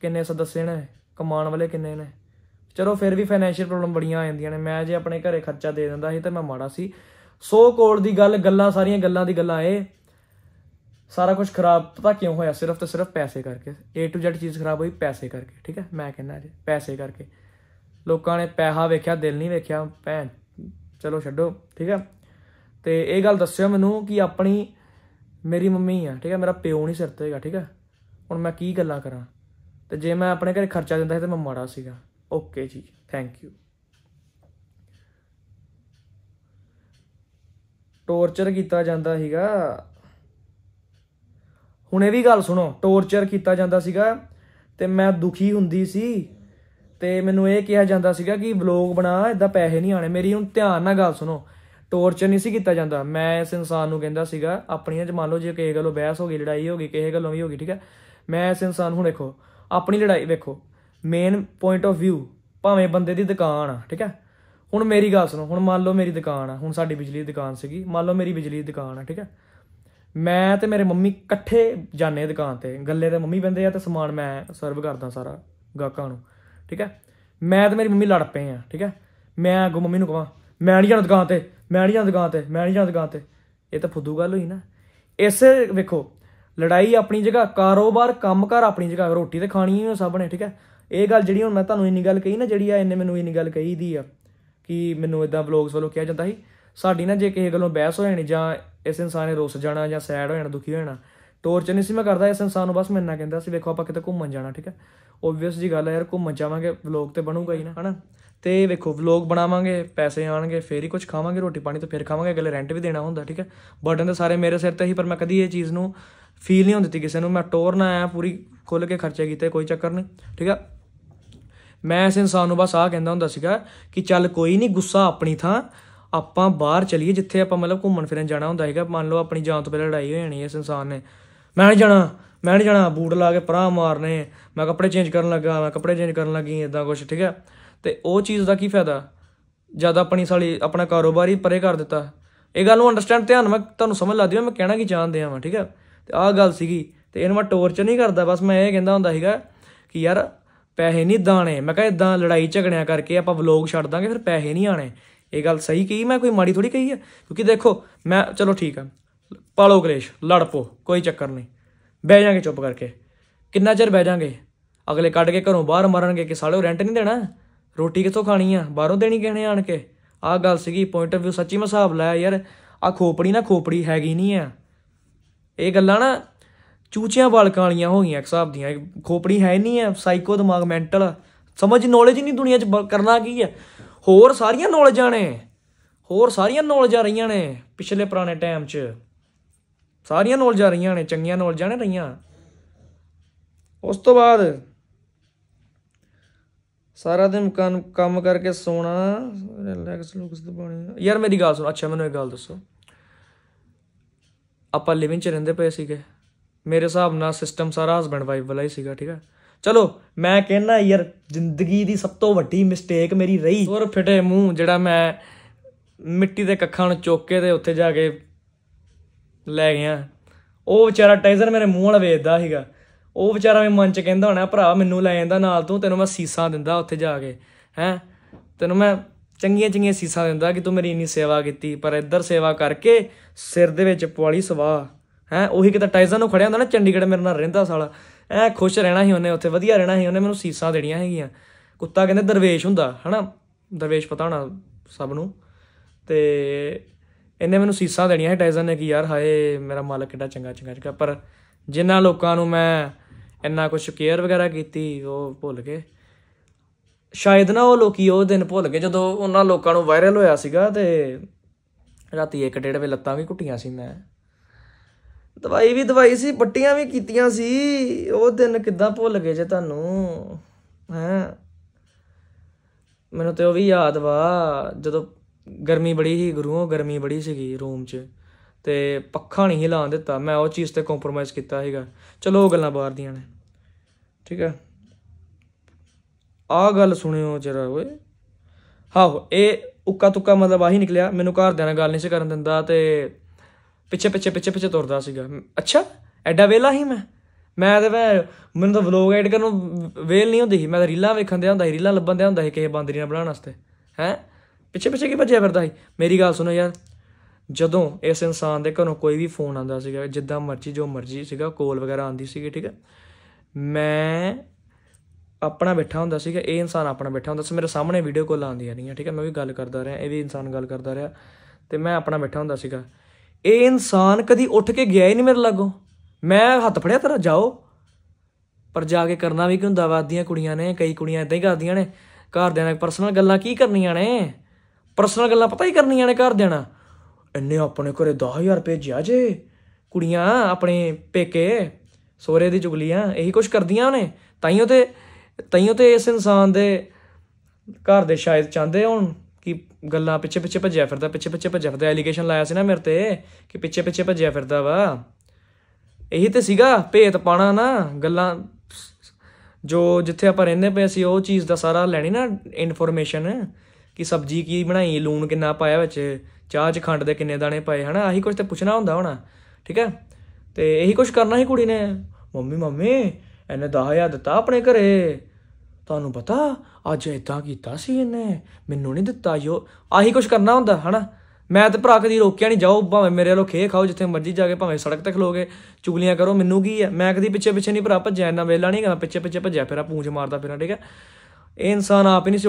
[SPEAKER 1] ਕਿੰਨੇ ਸਦੱਸੇ ਨੇ ਕਮਾਉਣ ਵਾਲੇ ਕਿੰਨੇ ਨੇ ਚਲੋ ਫਿਰ ਵੀ ਫਾਈਨੈਂਸ਼ੀਅਲ ਪ੍ਰੋਬਲਮ ਬੜੀਆਂ ਆ ਜਾਂਦੀਆਂ ਨੇ ਮੈਂ ਜੇ ਆਪਣੇ ਘਰੇ ਖਰਚਾ ਦੇ ਦਿੰਦਾ ਸੀ ਤਾਂ ਮੈਂ ਮਾੜਾ ਸੀ 100 ਕਰੋੜ ਦੀ ਗੱਲ ਗੱਲਾਂ ਸਾਰੀਆਂ ਗੱਲਾਂ ਦੀ ਗੱਲਾਂ ਏ ਸਾਰਾ ਕੁਝ ਖਰਾਬ ਪਤਾ ਕਿਉਂ ਹੋਇਆ ਸਿਰਫ ਤੇ ਸਿਰਫ ਪੈਸੇ ਕਰਕੇ A to Z ਚੀਜ਼ ਖਰਾਬ ਹੋਈ ਪੈਸੇ ਕਰਕੇ ਠੀਕ ਹੈ ਮੈਂ ਕਹਿੰਦਾ ਜੀ ਪੈਸੇ ਕਰਕੇ ਲੋਕਾਂ ਨੇ ਪੈਸਾ ਵੇਖਿਆ ਦਿਲ ਨਹੀਂ ਵੇਖਿਆ ਭੈਣ ਚਲੋ ਛੱਡੋ ਠੀਕ ਹੈ ਤੇ ਇਹ ਗੱਲ ਦੱਸਿਓ ਮੈਨੂੰ ਕਿ ਆਪਣੀ ਮੇਰੀ ਮੰਮੀ ਆ ਠੀਕ ਹੈ ਮੇਰਾ ਪਿਓ ਨਹੀਂ ਸਿਰ ਤੇ ਹੈਗਾ ਠੀਕ ਹੈ ਹੁਣ ਮੈਂ ਕੀ ਗੱਲਾਂ ਕਰਾਂ ਤੇ ਜੇ ਮੈਂ ਆਪਣੇ ਘਰੇ ਖਰਚਾ ਦਿੰਦਾ ਸੀ ਤੇ ਮੈਂ ਮਾੜਾ ਸੀਗਾ ਓਕੇ ਜੀ ਥੈਂਕ ਯੂ ਟੌਰਚਰ ਕੀਤਾ ਜਾਂਦਾ ਸੀਗਾ ਹੁਣ ਇਹ ਵੀ ਗੱਲ ਸੁਣੋ ਟੌਰਚਰ ਕੀਤਾ ਜਾਂਦਾ ਸੀਗਾ ਤੇ ਮੈਂ ਦੁਖੀ ਹੁੰਦੀ ਸੀ ਤੇ ਮੈਨੂੰ ਇਹ ਕਿਹਾ ਜਾਂਦਾ ਸੀਗਾ ਕਿ ਵਲੌਗ ਬਣਾ ਇਦਾਂ ਪੈਸੇ ਨਹੀਂ ਆਣੇ ਮੇਰੀ ਹੁਣ ਧਿਆਨ ਨਾਲ ਗੱਲ ਸੁਣੋ ਟੋਰਚਰ ਨਹੀਂ ਸੀ ਕੀਤਾ ਜਾਂਦਾ ਮੈਂ ਇਸ ਇਨਸਾਨ ਨੂੰ ਕਹਿੰਦਾ ਸੀਗਾ ਆਪਣੀਆਂ ਚ ਮੰਨ ਲਓ ਜੇ ਕਿਸੇ ਗੱਲੋਂ ਬਹਿਸ ਹੋ ਗਈ ਲੜਾਈ ਹੋ ਗਈ ਕਿਸੇ ਗੱਲੋਂ ਵੀ ਹੋ ਗਈ ਠੀਕ ਹੈ ਮੈਂ ਇਸ ਇਨਸਾਨ ਨੂੰ ਦੇਖੋ ਆਪਣੀ ਲੜਾਈ ਵੇਖੋ ਮੇਨ ਪੁਆਇੰਟ ਆਫ View ਭਾਵੇਂ ਬੰਦੇ ਦੀ ਦੁਕਾਨ ਆ ਠੀਕ ਹੈ ਹੁਣ ਮੇਰੀ ਗੱਲ ਸੁਣੋ ਹੁਣ ਮੰਨ ਲਓ ਮੇਰੀ ਦੁਕਾਨ ਆ ਹੁਣ ਸਾਡੀ ਬਿਜਲੀ ਦੀ ਦੁਕਾਨ ਸੀਗੀ ਮੰਨ ਲਓ ਮੇਰੀ ਬਿਜਲੀ ਦੀ ਦੁਕਾਨ ਆ ਠੀਕ ਹੈ ਮੈਂ ਤੇ ਮੇਰੇ ਮੰਮੀ ਇਕੱਠੇ ਜਾਂਦੇ ਦੁਕਾਨ ਤੇ ਗੱਲੇ ਤੇ ਮੰਮੀ ਬੰਦੇ ਆ ਤੇ ਸਮਾਨ ਮੈਂ ਸਰਵ ਕਰਦਾ ਸਾਰਾ ਗਾਹਕਾਂ ਨੂੰ ਠੀਕ ਹੈ ਮੈਂ ਤੇ ਮੇਰੀ ਮੰਮੀ ਲੜ ਪਏ ਆ ਠੀਕ ਹੈ ਮੈਂ ਗੋ ਮੰਮੀ ਨੂੰ ਕਹਾਂ ਮੈਂ ਨਹੀਂ ਜਾਣਾ ਦੁਕਾਨ ਤੇ ਮੈਂ ਨਹੀਂ ਜਾਣਾ ਦੁਕਾਨ ਤੇ ਮੈਂ ਨਹੀਂ ਜਾਣਾ ਦੁਕਾਨ ਤੇ ਇਹ ਤਾਂ ਫੁੱਦੂ ਗੱਲ ਹੋਈ ਨਾ ਇਸੇ ਵੇਖੋ ਲੜਾਈ ਆਪਣੀ ਜਗ੍ਹਾ ਕਾਰੋਬਾਰ ਕੰਮਕਾਰ ਆਪਣੀ ਜਗ੍ਹਾ ਰੋਟੀ ਤੇ ਖਾਣੀ ਹੈ ਸਭ ਨੇ ਠੀਕ ਹੈ ਇਹ ਗੱਲ ਜਿਹੜੀ ਹੁਣ ਮੈਂ ਤੁਹਾਨੂੰ ਇੰਨੀ ਗੱਲ ਕਹੀ ਨਾ ਜਿਹੜੀ ਆ ਇਹਨੇ ਮੈਨੂੰ ਇੰਨੀ ਗੱਲ ਕਹੀ ਦੀ ਆ ਕਿ ਮੈਨੂੰ ਇਦਾਂ ਵਲੌਗਸ ਵੱਲੋਂ ਕਿਹਾ ਜਾਂਦਾ ਸੀ ਸਾਡੀ ਨਾ ਜੇ ਕਿਸੇ ਗੱਲੋਂ ਬਹਿਸ ਹੋ ਜਾਣੀ ਜਾਂ ਇਸ ਇਨਸਾਨ ਨੇ ਰੁੱਸ ਜਾਣਾ ਜਾਂ ਸੈਡ ਹੋ ਜਾਣਾ ਦੁਖੀ ਹੋ ਜਾਣਾ ਟੋਰਚ ਨਹੀਂ ਸੀ ਮੈਂ ਕਰਦਾ ਇਸ ਇਨਸਾਨ ਨੂੰ ਬਸ ਮੈਂ ਇੰਨਾ ਕਹਿੰਦਾ ਸੀ ਵੇਖੋ ਆਪਾਂ ਕਿਤੇ ਘੁੰਮਣ ਜਾਣਾ ਠੀਕ ਹੈ ਓਬਵੀਅਸ ਜੀ ਗੱਲ ਹੈ ਯਾਰ ਘੁੰਮਣ ਜਾਵਾਂਗੇ ਵਲੌਗ ਤੇ ਬਣੂਗਾ ਹੀ ਨਾ ਹਨਾ ਤੇ ਵੇਖੋ ਵਲੌਗ ਬਣਾਵਾਂਗੇ ਪੈਸੇ ਆਣਗੇ ਫੇਰ ਹੀ ਕੁਝ ਖਾਵਾਂਗੇ ਰੋਟੀ ਪਾਣੀ ਤਾਂ ਫੇਰ ਖਾਵਾਂਗੇ ਅਗਲੇ ਰੈਂਟ ਵੀ ਦੇਣਾ ਹੁੰਦਾ ਠੀਕ ਹੈ ਬਰਡਨ ਤਾਂ ਸਾਰੇ ਮੇਰੇ ਸਿਰ ਤੇ ਹੀ ਪਰ ਮੈਂ ਕਦੀ ਇਹ ਚੀਜ਼ ਨੂੰ ਫੀਲ ਨਹੀਂ ਹੁੰਦੀ ਕਿਸੇ ਨੂੰ ਮੈਂ ਟੋਰਨਾ ਆਇਆ ਪੂਰੀ ਖੁੱਲ ਕੇ ਖਰਚੇ ਕੀਤੇ ਕੋਈ ਚੱਕਰ ਨਹੀਂ ਠੀਕ ਹੈ ਮੈਂ ਇਸ ਇਨਸਾਨ ਨੂੰ ਬਸ ਆਹ ਕਹਿੰਦਾ ਹੁੰਦਾ ਸੀਗਾ ਕਿ ਚੱਲ ਕੋਈ ਨਹੀਂ ਗੁੱਸਾ ਆਪਣੀ ਥਾਂ ਆਪਾਂ ਬਾਹਰ ਚਲੀਏ ਜਿੱਥੇ ਆਪਾਂ ਮਤਲਬ ਘੁੰਮਣ ਫਿਰਨ ਜਾਣਾ ਹੁੰਦਾ ਹੈਗਾ ਮੰਨ ਲਓ ਆਪਣੀ ਜਾਨ ਤੋਂ ਪਹਿਲਾਂ ਲੜਾਈ ਹੋ ਜਾਣੀ ਹੈ ਇਸ ਇਨਸਾਨ ਨੇ ਮੈਂ ਨਹੀਂ ਜਾਣਾ ਮੈਂ ਨਹੀਂ ਜਾਣਾ ਬੂਟ ਲਾ ਕੇ ਪਰਾਂ ਮਾਰਨੇ ਮੈਂ ਕੱਪੜੇ ਚੇਂਜ ਕਰਨ ਲੱਗਾ ਮੈਂ ਕੱਪੜੇ ਚੇਂਜ ਕਰਨ ਲੱਗੀ ਇਦਾਂ ਕੁਝ ਠੀਕ ਹੈ ਤੇ ਉਹ ਚੀਜ਼ ਦਾ ਕੀ ਫਾਇਦਾ ਜਦ ਆਪਣੀ ਸਾਲੀ ਆਪਣਾ ਕਾਰੋਬਾਰ ਹੀ ਪਰੇ ਕਰ ਦਿੱਤਾ ਇਹ ਗੱਲ ਨੂੰ ਅੰਡਰਸਟੈਂਡ ਧਿਆਨ ਮੈਂ ਤੁਹਾਨੂੰ ਸਮਝ ਲਾ ਦਿਆਂ ਮੈਂ ਕਹਿਣਾ ਕੀ ਚਾਹੁੰਦੇ ਆ ਮੈਂ ਠੀਕ ਹੈ ਤੇ ਆਹ ਗੱਲ ਸੀਗੀ ਤੇ ਇਹਨੂੰ ਮੈਂ ਟੋਰਚਰ ਨਹੀਂ ਕਰਦਾ ਬਸ ਮੈਂ ਇਹ ਕਹਿੰਦਾ ਹੁੰਦਾ ਸੀਗਾ ਕਿ ਯਾਰ ਪੈਸੇ ਨਹੀਂ ਦਾਣੇ ਮੈਂ ਕਹਿੰਦਾ ਇਦਾਂ ਲੜਾਈ ਝਗੜਿਆਂ ਕਰਕੇ ਆਪਾਂ ਵਲੌਗ ਛੱਡ ਦਾਂਗੇ ਫਿਰ ਪੈਸੇ ਨਹੀਂ ਆਣੇ ਇਹ ਗੱਲ ਸਹੀ ਕਹੀ ਮੈਂ ਕੋਈ ਮਾੜੀ ਥੋੜੀ ਕਹੀ ਆ ਕਿਉਂਕਿ ਦੇਖੋ ਮੈਂ ਚਲੋ ਠੀਕ ਆ ਪਾਲੋ ਕਲੇਸ਼ ਲੜ ਪੋ ਕੋਈ ਚੱਕਰ ਨਹੀਂ ਬਹਿ ਜਾਾਂਗੇ ਚੁੱਪ ਕਰਕੇ ਕਿੰਨਾ ਚਿਰ ਬਹਿ ਜਾਾਂਗੇ ਅਗਲੇ ਕੱਢ ਕੇ ਘਰੋਂ ਬਾਹਰ ਮਾਰਨਗੇ ਕਿ ਸਾਲਿਓ ਰੈਂਟ ਨਹੀਂ ਦੇਣਾ ਰੋਟੀ ਕਿੱਥੋਂ ਖਾਣੀ ਆ ਬਾਹਰੋਂ ਦੇਣੀ ਕਿਹਨੇ ਆਣ ਕੇ ਆਹ ਗੱਲ ਸੀਗੀ ਪੁਆਇੰਟ ਆਫ View ਸੱਚੀ ਮੈਂ ਹਿਸਾਬ ਲਾਇਆ ਯਾਰ ਆ ਖੋਪੜੀ ਨਾ ਖੋਪੜੀ ਹੈਗੀ ਨਹੀਂ ਆ ਇਹ ਗੱਲਾਂ ਨਾ ਚੂਚਿਆਂ ਵਾਲਕਾਂ ਵਾਲੀਆਂ ਹੋ ਗਈਆਂ ਇੱਕ ਹਿਸਾਬ ਦੀਆਂ ਖੋਪੜੀ ਹੈ ਨਹੀਂ ਆ ਸਾਈਕੋ ਦਿਮਾਗ ਮੈਂਟਲ ਸਮਝ ਨੌਲੇਜ ਨਹੀਂ ਦੁਨੀਆ 'ਚ ਕਰਨਾ ਕੀ ਆ ਹੋਰ ਸਾਰੀਆਂ ਨੌਲੇਜਾਂ ਨੇ ਹੋਰ ਸਾਰੀਆਂ ਨੌਲੇਜਾਂ ਰਹੀਆਂ ਨੇ ਪਿਛਲੇ ਪੁਰਾਣੇ ਟਾਈਮ 'ਚ ਸਾਰੀਆਂ ਜਾ ਰਹੀਆਂ ਨੇ ਚੰਗੀਆਂ ਨੌਲ ਜਾਣ ਰਹੀਆਂ ਉਸ ਤੋਂ ਬਾਅਦ ਸਾਰਾ ਦਿਨ ਕੰਮ ਕੰਮ ਕਰਕੇ ਸੋਣਾ ਰਿਲੈਕਸ ਲੁਕਸ ਬਣੀ ਯਾਰ ਮੇਰੀ ਗੱਲ ਸੁਣ ਅੱਛਾ ਮੈਨੂੰ ਇੱਕ ਗੱਲ ਦੱਸੋ ਆਪਾਂ ਲਿਵਿੰਗ ਚ ਰਹਿੰਦੇ ਪਏ ਸੀਗੇ ਮੇਰੇ ਹਿਸਾਬ ਨਾਲ ਸਿਸਟਮ ਸਾਰਾ ਹਸਬੰਡ ਵਾਈਫ ਵਾਲਾ ਹੀ ਸੀਗਾ ਠੀਕ ਹੈ ਚਲੋ ਮੈਂ ਕਹਿੰਦਾ ਯਾਰ ਜ਼ਿੰਦਗੀ ਦੀ ਸਭ ਤੋਂ ਵੱਡੀ ਮਿਸਟੇਕ ਮੇਰੀ ਰਹੀ ਹੋਰ ਫਿਟੇ ਮੂੰਹ ਜਿਹੜਾ ਮੈਂ ਮਿੱਟੀ ਦੇ ਕੱਖਾਂ ਨੂੰ ਚੁੱਕ ਕੇ ਤੇ ਉੱਥੇ ਜਾ ਕੇ ਲੈ ਗਿਆ ਉਹ ਵਿਚਾਰਾ ਟਾਈਜ਼ਰ ਮੇਰੇ ਮੂੰਹ ਵਾਲ ਵੇਚਦਾ ਸੀਗਾ ਉਹ ਵਿਚਾਰਾ ਮੈਂ ਮਨ ਚ ਕਹਿੰਦਾ ਹੋਣਾ ਭਰਾ ਮੈਨੂੰ ਲੈ ਜਾਂਦਾ ਨਾਲ ਤੂੰ ਤੈਨੂੰ ਮੈਂ ਸੀਸਾਂ ਦਿੰਦਾ ਉੱਥੇ ਜਾ ਕੇ ਹੈ ਤੈਨੂੰ ਮੈਂ ਚੰਗੀਆਂ ਚੰਗੀਆਂ ਸੀਸਾਂ ਦਿੰਦਾ ਕਿ ਤੂੰ ਮੇਰੀ ਇੰਨੀ ਸੇਵਾ ਕੀਤੀ ਪਰ ਇੱਧਰ ਸੇਵਾ ਕਰਕੇ ਸਿਰ ਦੇ ਵਿੱਚ ਪਵਾਲੀ ਸਵਾ ਹੈ ਉਹੀ ਕਿਤੇ ਟਾਈਜ਼ਰ ਨੂੰ ਖੜਿਆ ਹੁੰਦਾ ਨਾ ਚੰਡੀਗੜ੍ਹ ਮੇਰੇ ਨਾਲ ਰਹਿੰਦਾ ਸਾਲਾ ਐ ਖੁਸ਼ ਰਹਿਣਾ ਸੀ ਉਹਨੇ ਉੱਥੇ ਵਧੀਆ ਰਹਿਣਾ ਸੀ ਉਹਨੇ ਮੈਨੂੰ ਸੀਸਾਂ ਦੇਣੀਆਂ ਹੈਗੀਆਂ ਕੁੱਤਾ ਕਹਿੰਦੇ ਦਰਵੇਸ਼ ਹੁੰਦਾ ਹਨਾ ਦਰਵੇਸ਼ ਪਤਾ ਹੋਣਾ ਸਭ ਨੂੰ ਤੇ ਇਹਨੇ ਮੈਨੂੰ ਸੀਸਾਂ ਦੇਣੀਆਂ ਸੀ ਟਾਈਜ਼ਨ ਨੇ ਕਿ ਯਾਰ ਹਾਏ ਮੇਰਾ ਮਾਲਕ ਕਿੱਡਾ ਚੰਗਾ ਚੰਗਾ ਚੰਗਾ ਪਰ ਜਿੰਨਾ ਲੋਕਾਂ ਨੂੰ ਮੈਂ ਇੰਨਾ ਕੁਝ ਕੇਅਰ ਵਗੈਰਾ ਕੀਤੀ ਉਹ ਭੁੱਲ ਗਏ ਸ਼ਾਇਦ ਨਾ ਉਹ ਲੋਕੀ ਉਹ ਦਿਨ ਭੁੱਲ ਗਏ ਜਦੋਂ ਉਹਨਾਂ ਲੋਕਾਂ ਨੂੰ ਵਾਇਰਲ ਹੋਇਆ ਸੀਗਾ ਤੇ ਰਾਤੀ 1 ਡੇਢ ਵੇ ਲੱਤਾਂ ਵੀ ਕੁੱਟੀਆਂ ਸੀ ਮੈਂ ਦਵਾਈ ਵੀ ਦਵਾਈ ਸੀ ਪੱਟੀਆਂ ਵੀ ਕੀਤੀਆਂ ਸੀ ਉਹ ਦਿਨ ਕਿੱਦਾਂ ਭੁੱਲ ਗਏ ਜੇ ਤੁਹਾਨੂੰ ਹੈ ਮੈਨੂੰ ਤੇ ਉਹ ਵੀ ਯਾਦ ਵਾ ਜਦੋਂ ਗਰਮੀ ਬੜੀ ਸੀ ਗੁਰੂਓ ਗਰਮੀ ਬੜੀ ਸੀਗੀ ਰੂਮ 'ਚ ਤੇ ਪੱਖਾ ਨਹੀਂ ਹਿਲਾ ਦਿੱਤਾ ਮੈਂ ਉਹ ਚੀਜ਼ ਤੇ ਕੰਪਰੋਮਾਈਜ਼ ਕੀਤਾ ਹੈਗਾ ਚਲੋ ਉਹ ਗੱਲਾਂ ਬਾਹਰ ਦੀਆਂ ਨੇ ਠੀਕ ਹੈ ਆ ਗੱਲ ਸੁਣਿਓ ਜਰਾ ਓਏ ਹਾਓ ਇਹ ਉੱਕਾ ਤੁੱਕਾ ਮਤਲਬ ਆਹੀ ਨਿਕਲਿਆ ਮੈਨੂੰ ਘਰ ਨਾਲ ਗੱਲ ਨਹੀਂ ਸੀ ਕਰਨ ਦਿੰਦਾ ਤੇ ਪਿੱਛੇ ਪਿੱਛੇ ਪਿੱਛੇ ਪਿੱਛੇ ਤੁਰਦਾ ਸੀਗਾ ਅੱਛਾ ਐਡਾ ਵੇਲਾ ਹੀ ਮੈਂ ਮੈਂ ਤੇ ਮੈਂ ਮੈਨੂੰ ਤਾਂ ਵਲੋਗ ਐਡ ਕਰਨ ਨੂੰ ਵੇਲ ਨਹੀਂ ਹੁੰਦੀ ਸੀ ਮੈਂ ਤਾਂ ਰੀਲਾਂ ਵੇਖਣ ਦੇ ਹੁੰਦਾ ਸੀ ਰੀਲਾਂ ਲੱਭਣ ਦੇ ਹੁੰਦਾ ਸੀ ਕਿਸੇ ਬੰਦਰੀ ਨਾਲ ਬਣਾਉਣ ਵਾਸਤੇ ਹੈ ਪਿੱਛੇ ਪਿੱਛੇ ਕੀ ਭੱਜਿਆ ਫਿਰਦਾ ਸੀ ਮੇਰੀ ਗੱਲ ਸੁਣੋ ਯਾਰ ਜਦੋਂ ਇਸ ਇਨਸਾਨ ਦੇ ਘਰੋਂ ਕੋਈ ਵੀ ਫੋਨ ਆਂਦਾ ਸੀਗਾ ਜਿੱਦਾਂ ਮਰਜ਼ੀ ਜੋ ਮਰਜ਼ੀ ਸੀਗਾ ਕੋਲ ਵਗੈਰਾ ਆਉਂਦੀ ਸੀਗੀ ਠੀਕ ਹੈ ਮੈਂ ਆਪਣਾ ਬੈਠਾ ਹੁੰਦਾ ਸੀਗਾ ਇਹ ਇਨਸਾਨ ਆਪਣਾ ਬੈਠਾ ਹੁੰਦਾ ਸੀ ਮੇਰੇ ਸਾਹਮਣੇ ਵੀਡੀਓ ਕਾਲ ਆਉਂਦੀਆਂ ਰਹੀਆਂ ਠੀਕ ਹੈ ਮੈਂ ਵੀ ਗੱਲ ਕਰਦਾ ਰਿਹਾ ਇਹ ਵੀ ਇਨਸਾਨ ਗੱਲ ਕਰਦਾ ਰਿਹਾ ਤੇ ਮੈਂ ਆਪਣਾ ਬੈਠਾ ਹੁੰਦਾ ਸੀਗਾ ਇਹ ਇਨਸਾਨ ਕਦੀ ਉੱਠ ਕੇ ਗਿਆ ਹੀ ਨਹੀਂ ਮੇਰੇ ਲਾਗੋਂ ਮੈਂ ਹੱਥ ਫੜਿਆ ਤੇਰਾ ਜਾਓ ਪਰ ਜਾ ਕੇ ਕਰਨਾ ਵੀ ਕਿ ਹੁੰਦਾ ਵਾਦੀਆਂ ਕੁੜੀਆਂ ਨੇ ਕਈ ਕੁੜੀਆਂ ਇਦਾਂ ਹੀ ਕਰਦੀਆਂ ਨੇ ਘਰਦਿਆਂ ਨਾਲ ਪਰਸਨਲ ਗੱਲਾਂ ਕੀ ਕਰਨੀਆਂ ਨੇ ਪਰਸਨਲ ਗੱਲਾਂ ਪਤਾ ਹੀ ਕਰਨੀਆਂ ਨੇ ਘਰ ਦੇਣਾ ਇੰਨੇ ਆਪਣੇ ਘਰੇ 10000 ਭੇਜਿਆ ਜੇ ਕੁੜੀਆਂ ਆਪਣੇ ਪੇਕੇ ਸੋਰੇ ਦੀ ਚੁਗਲੀਆਂ ਇਹੀ ਕੁਝ ਕਰਦੀਆਂ ਨੇ ਤਾਈਓ ਤੇ ਤਾਈਓ ਤੇ ਇਸ ਇਨਸਾਨ ਦੇ ਘਰ ਦੇ ਸ਼ਾਇਦ ਚਾਹਦੇ ਹੋਣ ਕਿ ਗੱਲਾਂ ਪਿੱਛੇ ਪਿੱਛੇ ਭੱਜਿਆ ਫਿਰਦਾ ਪਿੱਛੇ ਪਿੱਛੇ ਭੱਜਿਆ ਫਿਰਦਾ ਐਲੀਗੇਸ਼ਨ ਲਾਇਆ ਸੀ ਨਾ ਮੇਰੇ ਤੇ ਕਿ ਪਿੱਛੇ ਪਿੱਛੇ ਭੱਜਿਆ ਫਿਰਦਾ ਵਾ ਇਹੀ ਤੇ ਸੀਗਾ ਭੇਤ ਪਾਣਾ ਨਾ ਗੱਲਾਂ ਜੋ ਜਿੱਥੇ ਆਪਾਂ ਰਹਿੰਦੇ ਪਏ ਸੀ ਉਹ ਚੀਜ਼ ਦਾ ਸਾਰਾ ਲੈਣੀ ਨਾ ਇਨਫੋਰਮੇਸ਼ਨ ਕਿ ਸਬਜ਼ੀ ਕੀ ਬਣਾਈ ਲੂਣ ਕਿੰਨਾ ਪਾਇਆ ਵਿੱਚ ਚਾਹ 'ਚ ਖੰਡ ਦੇ ਕਿੰਨੇ ਦਾਣੇ ਪਾਏ ਹਨਾ ਆਹੀ ਕੁਝ ਤੇ ਪੁੱਛਣਾ ਹੁੰਦਾ ਹੋਣਾ ਠੀਕ ਹੈ ਤੇ ਇਹੀ ਕੁਝ ਕਰਨਾ ਹੀ ਕੁੜੀ ਨੇ ਮੰਮੀ ਮੰਮੀ ਇਹਨੇ 10000 ਦਿੱਤਾ ਆਪਣੇ ਘਰੇ ਤੁਹਾਨੂੰ ਪਤਾ ਅੱਜ ਇਦਾਂ ਕੀਤਾ ਸੀ ਇਹਨੇ ਮੈਨੂੰ ਨਹੀਂ ਦਿੱਤਾ ਯੋ ਆਹੀ ਕੁਝ ਕਰਨਾ ਹੁੰਦਾ ਹਨਾ ਮੈਂ ਤੇ ਭਰਾ ਕਦੀ ਰੋਕਿਆ ਨਹੀਂ ਜਾਓ ਭਾਵੇਂ ਮੇਰੇ ਵੱਲੋਂ ਖੇ ਖਾਓ ਜਿੱਥੇ ਮਰਜ਼ੀ ਜਾ ਕੇ ਭਾਵੇਂ ਸੜਕ ਤੇ ਖਲੋਗੇ ਚੁਗਲੀਆਂ ਕਰੋ ਮੈਨੂੰ ਕੀ ਹੈ ਮੈਂ ਕਦੀ ਪਿੱਛੇ ਪਿੱਛੇ ਨਹੀਂ ਭਰਾ ਭੱਜਿਆ ਇੰਨਾ ਵੇਲਾ ਨਹੀਂ ਗਾ ਪਿੱਛੇ ਪਿੱਛੇ ਭੱਜਿਆ ਆ ਪੂੰਝ ਮਾਰਦਾ ਫਿਰਾਂ ਠੀਕ ਹੈ ਇਹ ਇਨਸਾਨ ਆਪ ਹੀ ਨਹੀਂ ਸੀ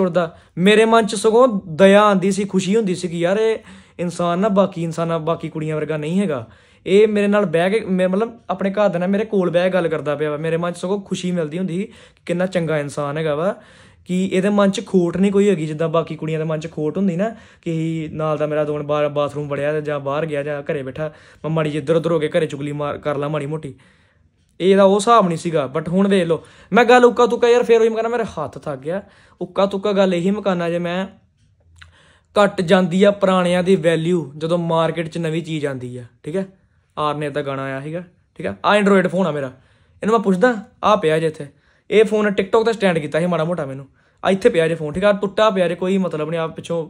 [SPEAKER 1] ਮੇਰੇ ਮਨ 'ਚ ਸਗੋਂ ਦਇਆ ਆਂਦੀ ਸੀ ਖੁਸ਼ੀ ਹੁੰਦੀ ਸੀ ਕਿ ਯਾਰ ਇਹ ਇਨਸਾਨ ਨਾ ਬਾਕੀ ਇਨਸਾਨਾਂ ਬਾਕੀ ਕੁੜੀਆਂ ਵਰਗਾ ਨਹੀਂ ਹੈਗਾ ਇਹ ਮੇਰੇ ਨਾਲ ਬਹਿ ਕੇ ਮੈਂ ਮਤਲਬ ਆਪਣੇ ਘਰ ਦੇ ਨਾਲ ਮੇਰੇ ਕੋਲ ਬਹਿ ਕੇ ਗੱਲ ਕਰਦਾ ਪਿਆ ਵਾ ਮੇਰੇ ਮਨ 'ਚ ਸਗੋਂ ਖੁਸ਼ੀ ਮਿਲਦੀ ਹੁੰਦੀ ਕਿੰਨਾ ਚੰਗਾ ਇਨਸਾਨ ਹੈਗਾ ਵਾ ਕਿ ਇਹਦੇ ਮਨ 'ਚ ਖੋਟ ਨਹੀਂ ਕੋਈ ਹੈਗੀ ਜਿੱਦਾਂ ਬਾਕੀ ਕੁੜੀਆਂ ਦੇ ਮਨ 'ਚ ਖੋਟ ਹੁੰਦੀ ਨਾ ਕਿ ਨਾਲ ਦਾ ਮੇਰਾ ਦੋਨ ਬਾਥਰੂਮ ਵੜਿਆ ਜਾਂ ਬਾਹਰ ਗਿਆ ਜਾਂ ਘਰੇ ਬੈਠਾ ਮੈਂ ਮਾੜੀ ਜਿੱਧਰ ਉਧਰ ਹੋ ਕੇ ਘਰੇ ਚੁਗਲੀ ਮਾਰ ਕਰ ਲਾ ਮਾੜੀ ਮੋਟੀ ਇਹ ਇਹਦਾ ਉਹ ਹਿਸਾਬ ਨਹੀਂ ਸੀਗਾ ਬਟ ਹੁਣ ਵੇਖ ਲਓ ਮੈਂ ਗੱਲ ਉੱਕਾ ਤੁੱਕਾ ਯਾਰ ਫੇਰ ਉਹੀ ਮੈਂ ਕਹਿੰਦਾ ਮੇਰੇ ਹੱਥ ਥੱਕ ਗਿਆ ਉੱਕਾ ਤੁੱਕਾ ਗੱਲ ਇਹੀ ਮਕਾਨਾ ਜੇ ਮੈਂ ਘਟ ਜਾਂਦੀ ਆ ਪੁਰਾਣਿਆਂ ਦੀ ਵੈਲਿਊ ਜਦੋਂ ਮਾਰਕੀਟ 'ਚ ਨਵੀਂ ਚੀਜ਼ ਆਂਦੀ ਆ ਠੀਕ ਹੈ ਆਰਨੇ ਦਾ ਗਾਣਾ ਆਇਆ ਸੀਗਾ ਠੀਕ ਹੈ ਆ ਐਂਡਰੋਇਡ ਫੋਨ ਆ ਮੇਰਾ ਇਹਨੂੰ ਮੈਂ ਪੁੱਛਦਾ ਆ ਪਿਆ ਜੇ ਇੱਥੇ ਇਹ ਫੋਨ ਟਿਕਟੌਕ ਦਾ ਸਟੈਂਡ ਕੀਤਾ ਸੀ ਮਾੜਾ ਮੋਟਾ ਮੈਨੂੰ ਆ ਇੱਥੇ ਪਿਆ ਜੇ ਫੋਨ ਠੀਕ ਆ ਟੁੱਟਾ ਪਿਆ ਜੇ ਕੋਈ ਮਤਲਬ ਨਹੀਂ ਆ ਪਿੱਛੋਂ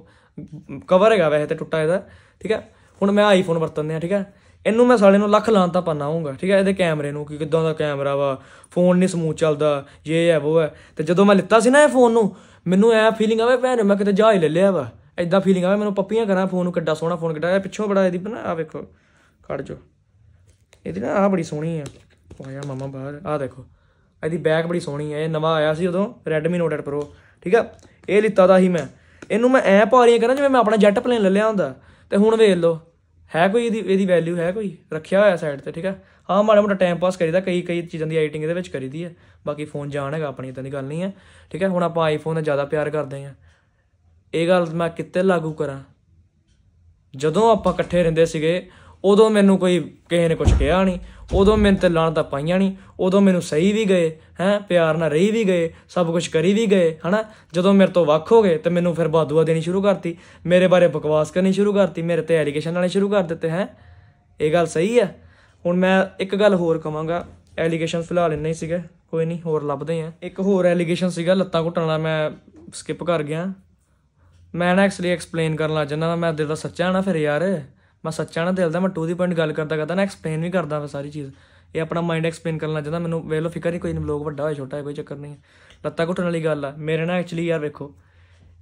[SPEAKER 1] ਕਵਰ ਹੈਗਾ ਵੈਸੇ ਤੇ ਟੁੱਟਾ ਇਹਦਾ ਠੀਕ ਹੈ ਹੁਣ ਮੈਂ ਆਈਫੋਨ ਵਰਤਨ ਆ ਠੀਕ ਹੈ ਇਹਨੂੰ ਮੈਂ ਸਾਲੇ ਨੂੰ ਲੱਖ ਤਾਂ ਪਾਣਾ ਆਉਂਗਾ ਠੀਕ ਹੈ ਇਹਦੇ ਕੈਮਰੇ ਨੂੰ ਕਿ ਕਿਦਾਂ ਦਾ ਕੈਮਰਾ ਵਾ ਫੋਨ ਨਹੀਂ ਸਮੂਥ ਚੱਲਦਾ ਇਹ ਹੈ ਉਹ ਹੈ ਤੇ ਜਦੋਂ ਮੈਂ ਲਿੱਤਾ ਸੀ ਨਾ ਇਹ ਫੋਨ ਨੂੰ ਮੈਨੂੰ ਐ ਫੀਲਿੰਗ ਆਵੇ ਭੈਣ ਮੈਂ ਕਿਤੇ ਹੀ ਲੈ ਲਿਆ ਵਾ ਐਦਾਂ ਫੀਲਿੰਗ ਆਵੇ ਮੈਨੂੰ ਪੱਪੀਆਂ ਕਰਾਂ ਫੋਨ ਨੂੰ ਕਿੱਡਾ ਸੋਹਣਾ ਫੋਨ ਕਿੱਡਾ ਪਿੱਛੋਂ ਬੜਾ ਇਹਦੀ ਬਣਾ ਆ ਵੇਖੋ ਕੱਢ ਜੋ ਇਹਦੀ ਨਾ ਆ ਬੜੀ ਸੋਹਣੀ ਆ ਆਇਆ ਮਮਾ ਬਾਹਰ ਆ ਦੇਖੋ ਇਹਦੀ ਬੈਕ ਬੜੀ ਸੋਹਣੀ ਆ ਇਹ ਨਵਾਂ ਆਇਆ ਸੀ ਉਦੋਂ Redmi Note 8 Pro ਠੀਕ ਆ ਇਹ ਲਿੱਤਾ ਦਾ ਹੀ ਮੈਂ ਇਹਨੂੰ ਮੈਂ ਐ ਪਾਰੀਆਂ ਕਰਾਂ ਜਿਵੇਂ ਮੈਂ ਆਪਣਾ ਜੈਟ ਪਲੇਨ ਲੈ ਲਿਆ ਹੁੰਦਾ ਤੇ ਹੁਣ ਵੇਖ ਲਓ ਹੈ ਕੋਈ ਇਹਦੀ ਇਹਦੀ ਵੈਲਿਊ ਹੈ ਕੋਈ ਰੱਖਿਆ ਹੋਇਆ ਸਾਈਡ ਤੇ ਠੀਕ ਹੈ ਹਾਂ ਮਾੜਾ ਮੋਟਾ ਟਾਈਮ ਪਾਸ ਕਰੀਦਾ ਕਈ ਕਈ ਚੀਜ਼ਾਂ ਦੀ ਐਡੀਟਿੰਗ ਇਹਦੇ ਵਿੱਚ ਕਰੀਦੀ ਹੈ ਬਾਕੀ ਫੋਨ ਜਾਣ ਹੈਗਾ ਆਪਣੀ ਇਦਾਂ ਦੀ ਗੱਲ ਨਹੀਂ ਹੈ ਠੀਕ ਹੈ ਹੁਣ ਆਪਾਂ ਆਈਫੋਨ ਦਾ ਜ਼ਿਆਦਾ ਪਿਆਰ ਕਰਦੇ ਆ ਇਹ ਗੱਲ ਮੈਂ ਕਿਤੇ ਲਾਗੂ ਕਰਾਂ ਜਦੋਂ ਆਪਾਂ ਇਕੱਠੇ ਰਹਿੰਦੇ ਸੀਗੇ ਉਦੋਂ ਮੈਨੂੰ ਕੋਈ ਕਿਸੇ ਨੇ ਕੁਝ ਕਿਹਾ ਨਹੀਂ ਉਦੋਂ ਮੈਨੂੰ ਤੇ ਲਾਣ ਤਾਂ ਪਾਈਆਂ ਨਹੀਂ ਉਦੋਂ ਮੈਨੂੰ ਸਹੀ ਵੀ ਗਏ ਹੈ ਪਿਆਰ ਨਾਲ ਰਹੀ ਵੀ ਗਏ ਸਭ ਕੁਝ ਕਰੀ ਵੀ ਗਏ ਹਨਾ ਜਦੋਂ ਮੇਰੇ ਤੋਂ ਵੱਖ ਹੋ ਗਏ ਤੇ ਮੈਨੂੰ ਫਿਰ ਬਾਦੂਆ ਦੇਣੀ ਸ਼ੁਰੂ ਕਰਤੀ ਮੇਰੇ ਬਾਰੇ ਬਕਵਾਸ ਕਰਨੀ ਸ਼ੁਰੂ ਕਰਤੀ ਮੇਰੇ ਤੇ ਐਲੀਗੇਸ਼ਨ ਲਾਣੇ ਸ਼ੁਰੂ ਕਰ ਦਿੱਤੇ ਹੈ ਇਹ ਗੱਲ ਸਹੀ ਹੈ ਹੁਣ ਮੈਂ ਇੱਕ ਗੱਲ ਹੋਰ ਕਵਾਂਗਾ ਐਲੀਗੇਸ਼ਨ ਫਿਲਹਾਲ ਇੰਨੇ ਹੀ ਸੀਗੇ ਕੋਈ ਨਹੀਂ ਹੋਰ ਲੱਭਦੇ ਆ ਇੱਕ ਹੋਰ ਐਲੀਗੇਸ਼ਨ ਸੀਗਾ ਲੱਤਾਂ ਘੁੱਟਣ ਵਾਲਾ ਮੈਂ ਸਕਿਪ ਕਰ ਗਿਆ ਮੈਂ ਨਾ ਐਕਚੁਅਲੀ ਐਕਸਪਲੇਨ ਕਰਨ ਲੱਜਣਾ ਮੈਂ ਦਿਲ ਦਾ ਸੱਚਾ ਨਾ ਫਿਰ ਯਾਰ ਮੈਂ ਸੱਚਾ ਨਾ ਦਿਲ ਦਾ ਮੈਂ 2 ਦੀ ਪੁਆਇੰਟ ਗੱਲ ਕਰਦਾ ਕਰਦਾ ਨਾ ਐਕਸਪਲੇਨ ਵੀ ਕਰਦਾ ਵਾ ਸਾਰੀ ਚੀਜ਼ ਇਹ ਆਪਣਾ ਮਾਈਂਡ ਐਕਸਪਲੇਨ ਕਰਨ ਲੱਗ ਮੈਨੂੰ ਵੇਖ ਲੋ ਫਿਕਰ ਨਹੀਂ ਕੋਈ ਨਹੀਂ ਬਲੌਗ ਵੱਡਾ ਹੋਏ ਛੋਟਾ ਹੋਏ ਕੋਈ ਚੱਕਰ ਨਹੀਂ ਲੱਤਾਂ ਘੁੱਟਣ ਵਾਲੀ ਗੱਲ ਆ ਮੇਰੇ ਨਾਲ ਐਕਚੁਅਲੀ ਯਾਰ ਵੇਖੋ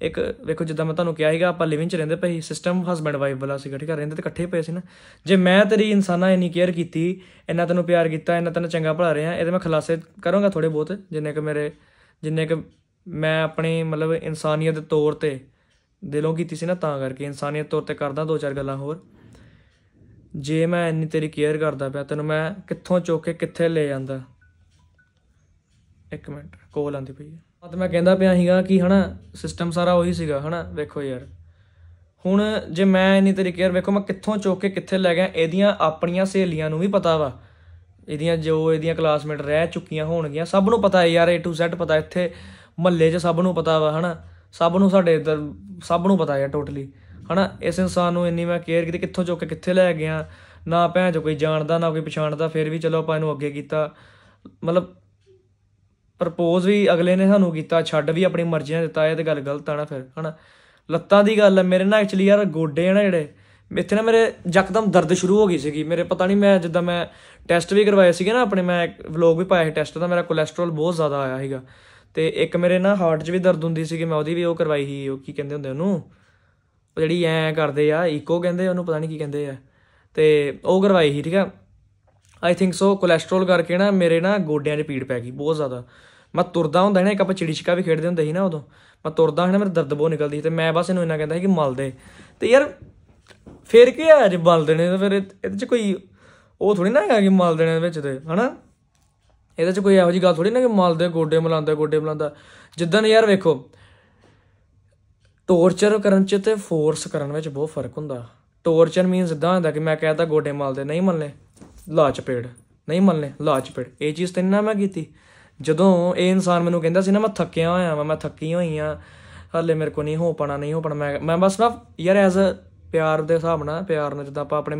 [SPEAKER 1] ਇੱਕ ਵੇਖੋ ਜਿੱਦਾਂ ਮੈਂ ਤੁਹਾਨੂੰ ਕਿਹਾ ਸੀਗਾ ਆਪਾਂ ਲਿਵਿੰਗ ਚ ਰਹਿੰਦੇ ਪਈ ਸਿਸਟਮ ਹਸਬੰਡ ਵਾਈਫ ਵਾਲਾ ਸੀਗਾ ਠੀਕ ਆ ਰਹਿੰਦੇ ਤੇ ਇਕੱਠੇ ਪਏ ਸੀ ਨਾ ਜੇ ਮੈਂ ਤੇਰੀ ਇਨਸਾਨਾ ਇੰਨੀ ਕੇਅਰ ਕੀਤੀ ਇੰਨਾ ਤੈਨੂੰ ਪਿਆਰ ਕੀਤਾ ਇੰਨਾ ਤੈਨੂੰ ਚੰਗਾ ਭਲਾ ਰਿਹਾ ਇਹਦੇ ਮੈਂ ਖਲਾਸੇ ਕਰੂੰਗਾ ਥੋੜੇ ਬਹੁਤ ਜਿੰਨੇ ਕਿ ਮੇਰੇ ਜਿੰਨੇ ਕਿ ਮੈਂ ਆਪਣੀ ਮਤਲਬ ਇਨਸਾਨੀਅਤ ਦੇ ਤੌਰ ਤੇ ਦਿਲੋਂ ਕੀਤੀ ਸੀ ਨਾ ਤਾਂ ਕਰਕੇ ਇਨਸਾਨੀਅਤ ਤੌਰ ਤੇ ਕਰਦਾ ਦੋ ਚਾਰ ਗੱਲਾਂ ਹੋਰ ਜੇ ਮੈਂ ਇੰਨੀ ਤੇਰੀ ਕੇਅਰ ਕਰਦਾ ਪਿਆ ਤੈਨੂੰ ਮੈਂ ਕਿੱਥੋਂ ਚੁੱਕ ਕੇ ਕਿੱਥੇ ਲੈ ਜਾਂਦਾ ਇੱਕ ਮਿੰਟ ਕੋਲ ਆਂਦੀ ਪਈ ਹੈ ਤਾਂ ਮੈਂ ਕਹਿੰਦਾ ਪਿਆ ਸੀਗਾ ਕਿ ਹਨਾ ਸਿਸਟਮ ਸਾਰਾ ਉਹੀ ਸੀਗਾ ਹਨਾ ਵੇਖੋ ਯਾਰ ਹੁਣ ਜੇ ਮੈਂ ਇੰਨੀ ਤੇਰੀ ਕੇਅਰ ਵੇਖੋ ਮੈਂ ਕਿੱਥੋਂ ਚੁੱਕ ਕੇ ਕਿੱਥੇ ਲੈ ਗਿਆ ਇਹਦੀਆਂ ਆਪਣੀਆਂ ਸਹੇਲੀਆਂ ਨੂੰ ਵੀ ਪਤਾ ਵਾ ਇਹਦੀਆਂ ਜੋ ਇਹਦੀਆਂ ਕਲਾਸਮੇਟ ਰਹਿ ਚੁੱਕੀਆਂ ਹੋਣਗੀਆਂ ਸਭ ਨੂੰ ਪਤਾ ਹੈ ਯਾਰ A to Z ਪਤਾ ਇੱਥੇ ਮਹੱਲੇ 'ਚ ਸਭ ਨੂੰ ਪਤਾ ਵਾ ਹਨਾ ਸਭ ਨੂੰ ਸਾਡੇ ਇੱਧਰ ਸਭ ਨੂੰ ਪਤਾ ਹੈ ਟੋਟਲੀ ਹਨਾ ਇਸ ਇਨਸਾਨ ਨੂੰ ਇੰਨੀ ਮੈਂ ਕੇਅਰ ਕੀਤੀ ਕਿੱਥੋਂ ਚੁੱਕ ਕੇ ਕਿੱਥੇ ਲੈ ਗਿਆ ਨਾ ਭੈਣ ਜੋ ਕੋਈ ਜਾਣਦਾ ਨਾ ਕੋਈ ਪਛਾਣਦਾ ਫਿਰ ਵੀ ਚਲੋ ਆਪਾਂ ਇਹਨੂੰ ਅੱਗੇ ਕੀਤਾ ਮਤਲਬ ਪ੍ਰਪੋਜ਼ ਵੀ ਅਗਲੇ ਨੇ ਸਾਨੂੰ ਕੀਤਾ ਛੱਡ ਵੀ ਆਪਣੀ ਮਰਜ਼ੀ ਨਾਲ ਦਿੱਤਾ ਇਹ ਤੇ ਗੱਲ ਗਲਤ ਆ ਨਾ ਫਿਰ ਹਨਾ ਲੱਤਾਂ ਦੀ ਗੱਲ ਹੈ ਮੇਰੇ ਨਾਲ ਐਕਚੁਅਲੀ ਯਾਰ ਗੋਡੇ ਹਨਾ ਜਿਹੜੇ ਇੱਥੇ ਨਾ ਮੇਰੇ ਜਕਦਮ ਦਰਦ ਸ਼ੁਰੂ ਹੋ ਗਈ ਸੀਗੀ ਮੇਰੇ ਪਤਾ ਨਹੀਂ ਮੈਂ ਜਿੱਦਾਂ ਮੈਂ ਟੈਸਟ ਵੀ ਕਰਵਾਏ ਸੀਗੇ ਨਾ ਆਪਣੇ ਮੈਂ ਵਲੌਗ ਵੀ ਪਾਇਆ ਸੀ ਟੈਸਟ ਦਾ ਮੇਰਾ ਕੋਲੇਸਟ੍ਰੋਲ ਬਹੁਤ ਜ਼ਿਆਦਾ ਆਇਆ ਸੀਗਾ ਤੇ ਇੱਕ ਮੇਰੇ ਨਾ ਹਾਰਟ 'ਚ ਵੀ ਦਰਦ ਹੁੰਦੀ ਸੀਗੀ ਮੈਂ ਉਹਦੀ ਵੀ ਉਹ ਕਰਵਾਈ ਸੀ ਉਹ ਕੀ ਕਹਿੰਦੇ ਹੁੰਦੇ ਉਹਨੂੰ ਉਹ ਜਿਹੜੀ ਐ ਕਰਦੇ ਆ ਈਕੋ ਕਹਿੰਦੇ ਉਹਨੂੰ ਪਤਾ ਨਹੀਂ ਕੀ ਕਹਿੰਦੇ ਆ ਤੇ ਉਹ ਕਰਵਾਈ ਸੀ ਠੀਕ ਆ ਆਈ ਥਿੰਕ ਸੋ ਕੋਲੇਸਟ੍ਰੋਲ ਕਰਕੇ ਨਾ ਮੇਰੇ ਨਾ ਗੋਡਿਆਂ 'ਚ ਪੀੜ ਪੈ ਗਈ ਬਹੁਤ ਜ਼ਿਆਦਾ ਮੈਂ ਤੁਰਦਾ ਹੁੰਦਾ ਨਾ ਇੱਕ ਆਪਾਂ ਚਿੜੀ ਛਿਕਾ ਵੀ ਖੇਡਦੇ ਹੁੰਦੇ ਸੀ ਨਾ ਉਦੋਂ ਮੈਂ ਤੁਰਦਾ ਹਾਂ ਨਾ ਮੇਰੇ ਦਰਦ ਬਹੁਤ ਨਿਕਲਦੀ ਤੇ ਮੈਂ ਬਸ ਇਹਨੂੰ ਇੰਨਾ ਕਹਿੰਦਾ ਸੀ ਕਿ ਮਲ ਦੇ ਤੇ ਯਾਰ ਫੇਰ ਕੀ ਆ ਜੇ ਮਲ ਦੇਣੇ ਤਾਂ ਫਿਰ ਇਹਦੇ 'ਚ ਕੋਈ ਉਹ ਥੋੜੀ ਨਾ ਹੈਗਾ ਕਿ ਮਲ ਦੇਣੇ ਦੇ ਵਿੱਚ ਤੇ ਹਨਾ ਇਹਦੇ 'ਚ ਕੋਈ ਇਹੋ ਜੀ ਗੱਲ ਥੋੜੀ ਨਾ ਕਿ ਮਲ ਦੇ ਗੋਡੇ ਮਲਾਉਂਦਾ ਗੋਡੇ ਮਲਾਉਂਦਾ ਜਿੱਦਾਂ ਯਾਰ ਵੇਖੋ ਟੌਰਚਰ ਕਰਨ ਚ ਤੇ ਫੋਰਸ ਕਰਨ ਵਿੱਚ ਬਹੁਤ ਫਰਕ ਹੁੰਦਾ ਟੌਰਚਰ ਮੀਨਸ ਇਦਾਂ ਹੁੰਦਾ ਕਿ ਮੈਂ ਕਹਿੰਦਾ ਗੋਡੇ ਮਾਲਦੇ ਨਹੀਂ ਮੰਨਲੇ ਲਾਚ ਪੇੜ ਨਹੀਂ ਮੰਨਲੇ ਲਾਚ ਪੇੜ ਇਹ ਚੀਜ਼ ਤੇ ਨਾ ਮੈਂ ਕੀਤੀ ਜਦੋਂ ਇਹ ਇਨਸਾਨ ਮੈਨੂੰ ਕਹਿੰਦਾ ਸੀ ਨਾ ਮੈਂ ਥੱਕਿਆ ਹੋਇਆ ਮੈਂ ਮੈਂ ਥੱਕੀ ਹੋਈ ਆ ਹੱਲੇ ਮੇਰੇ ਕੋ ਨਹੀਂ ਹੋ ਪਣਾ ਨਹੀਂ ਹੋ ਪਣ ਮੈਂ ਮੈਂ ਬਸ ਨਾ ਯਾਰ ਐਜ਼ ਅ ਪਿਆਰ ਦੇ ਹਿਸਾਬ ਨਾਲ ਪਿਆਰ ਨਾਲ ਜਿੱਦਾਂ ਆਪਾਂ ਆਪਣੇ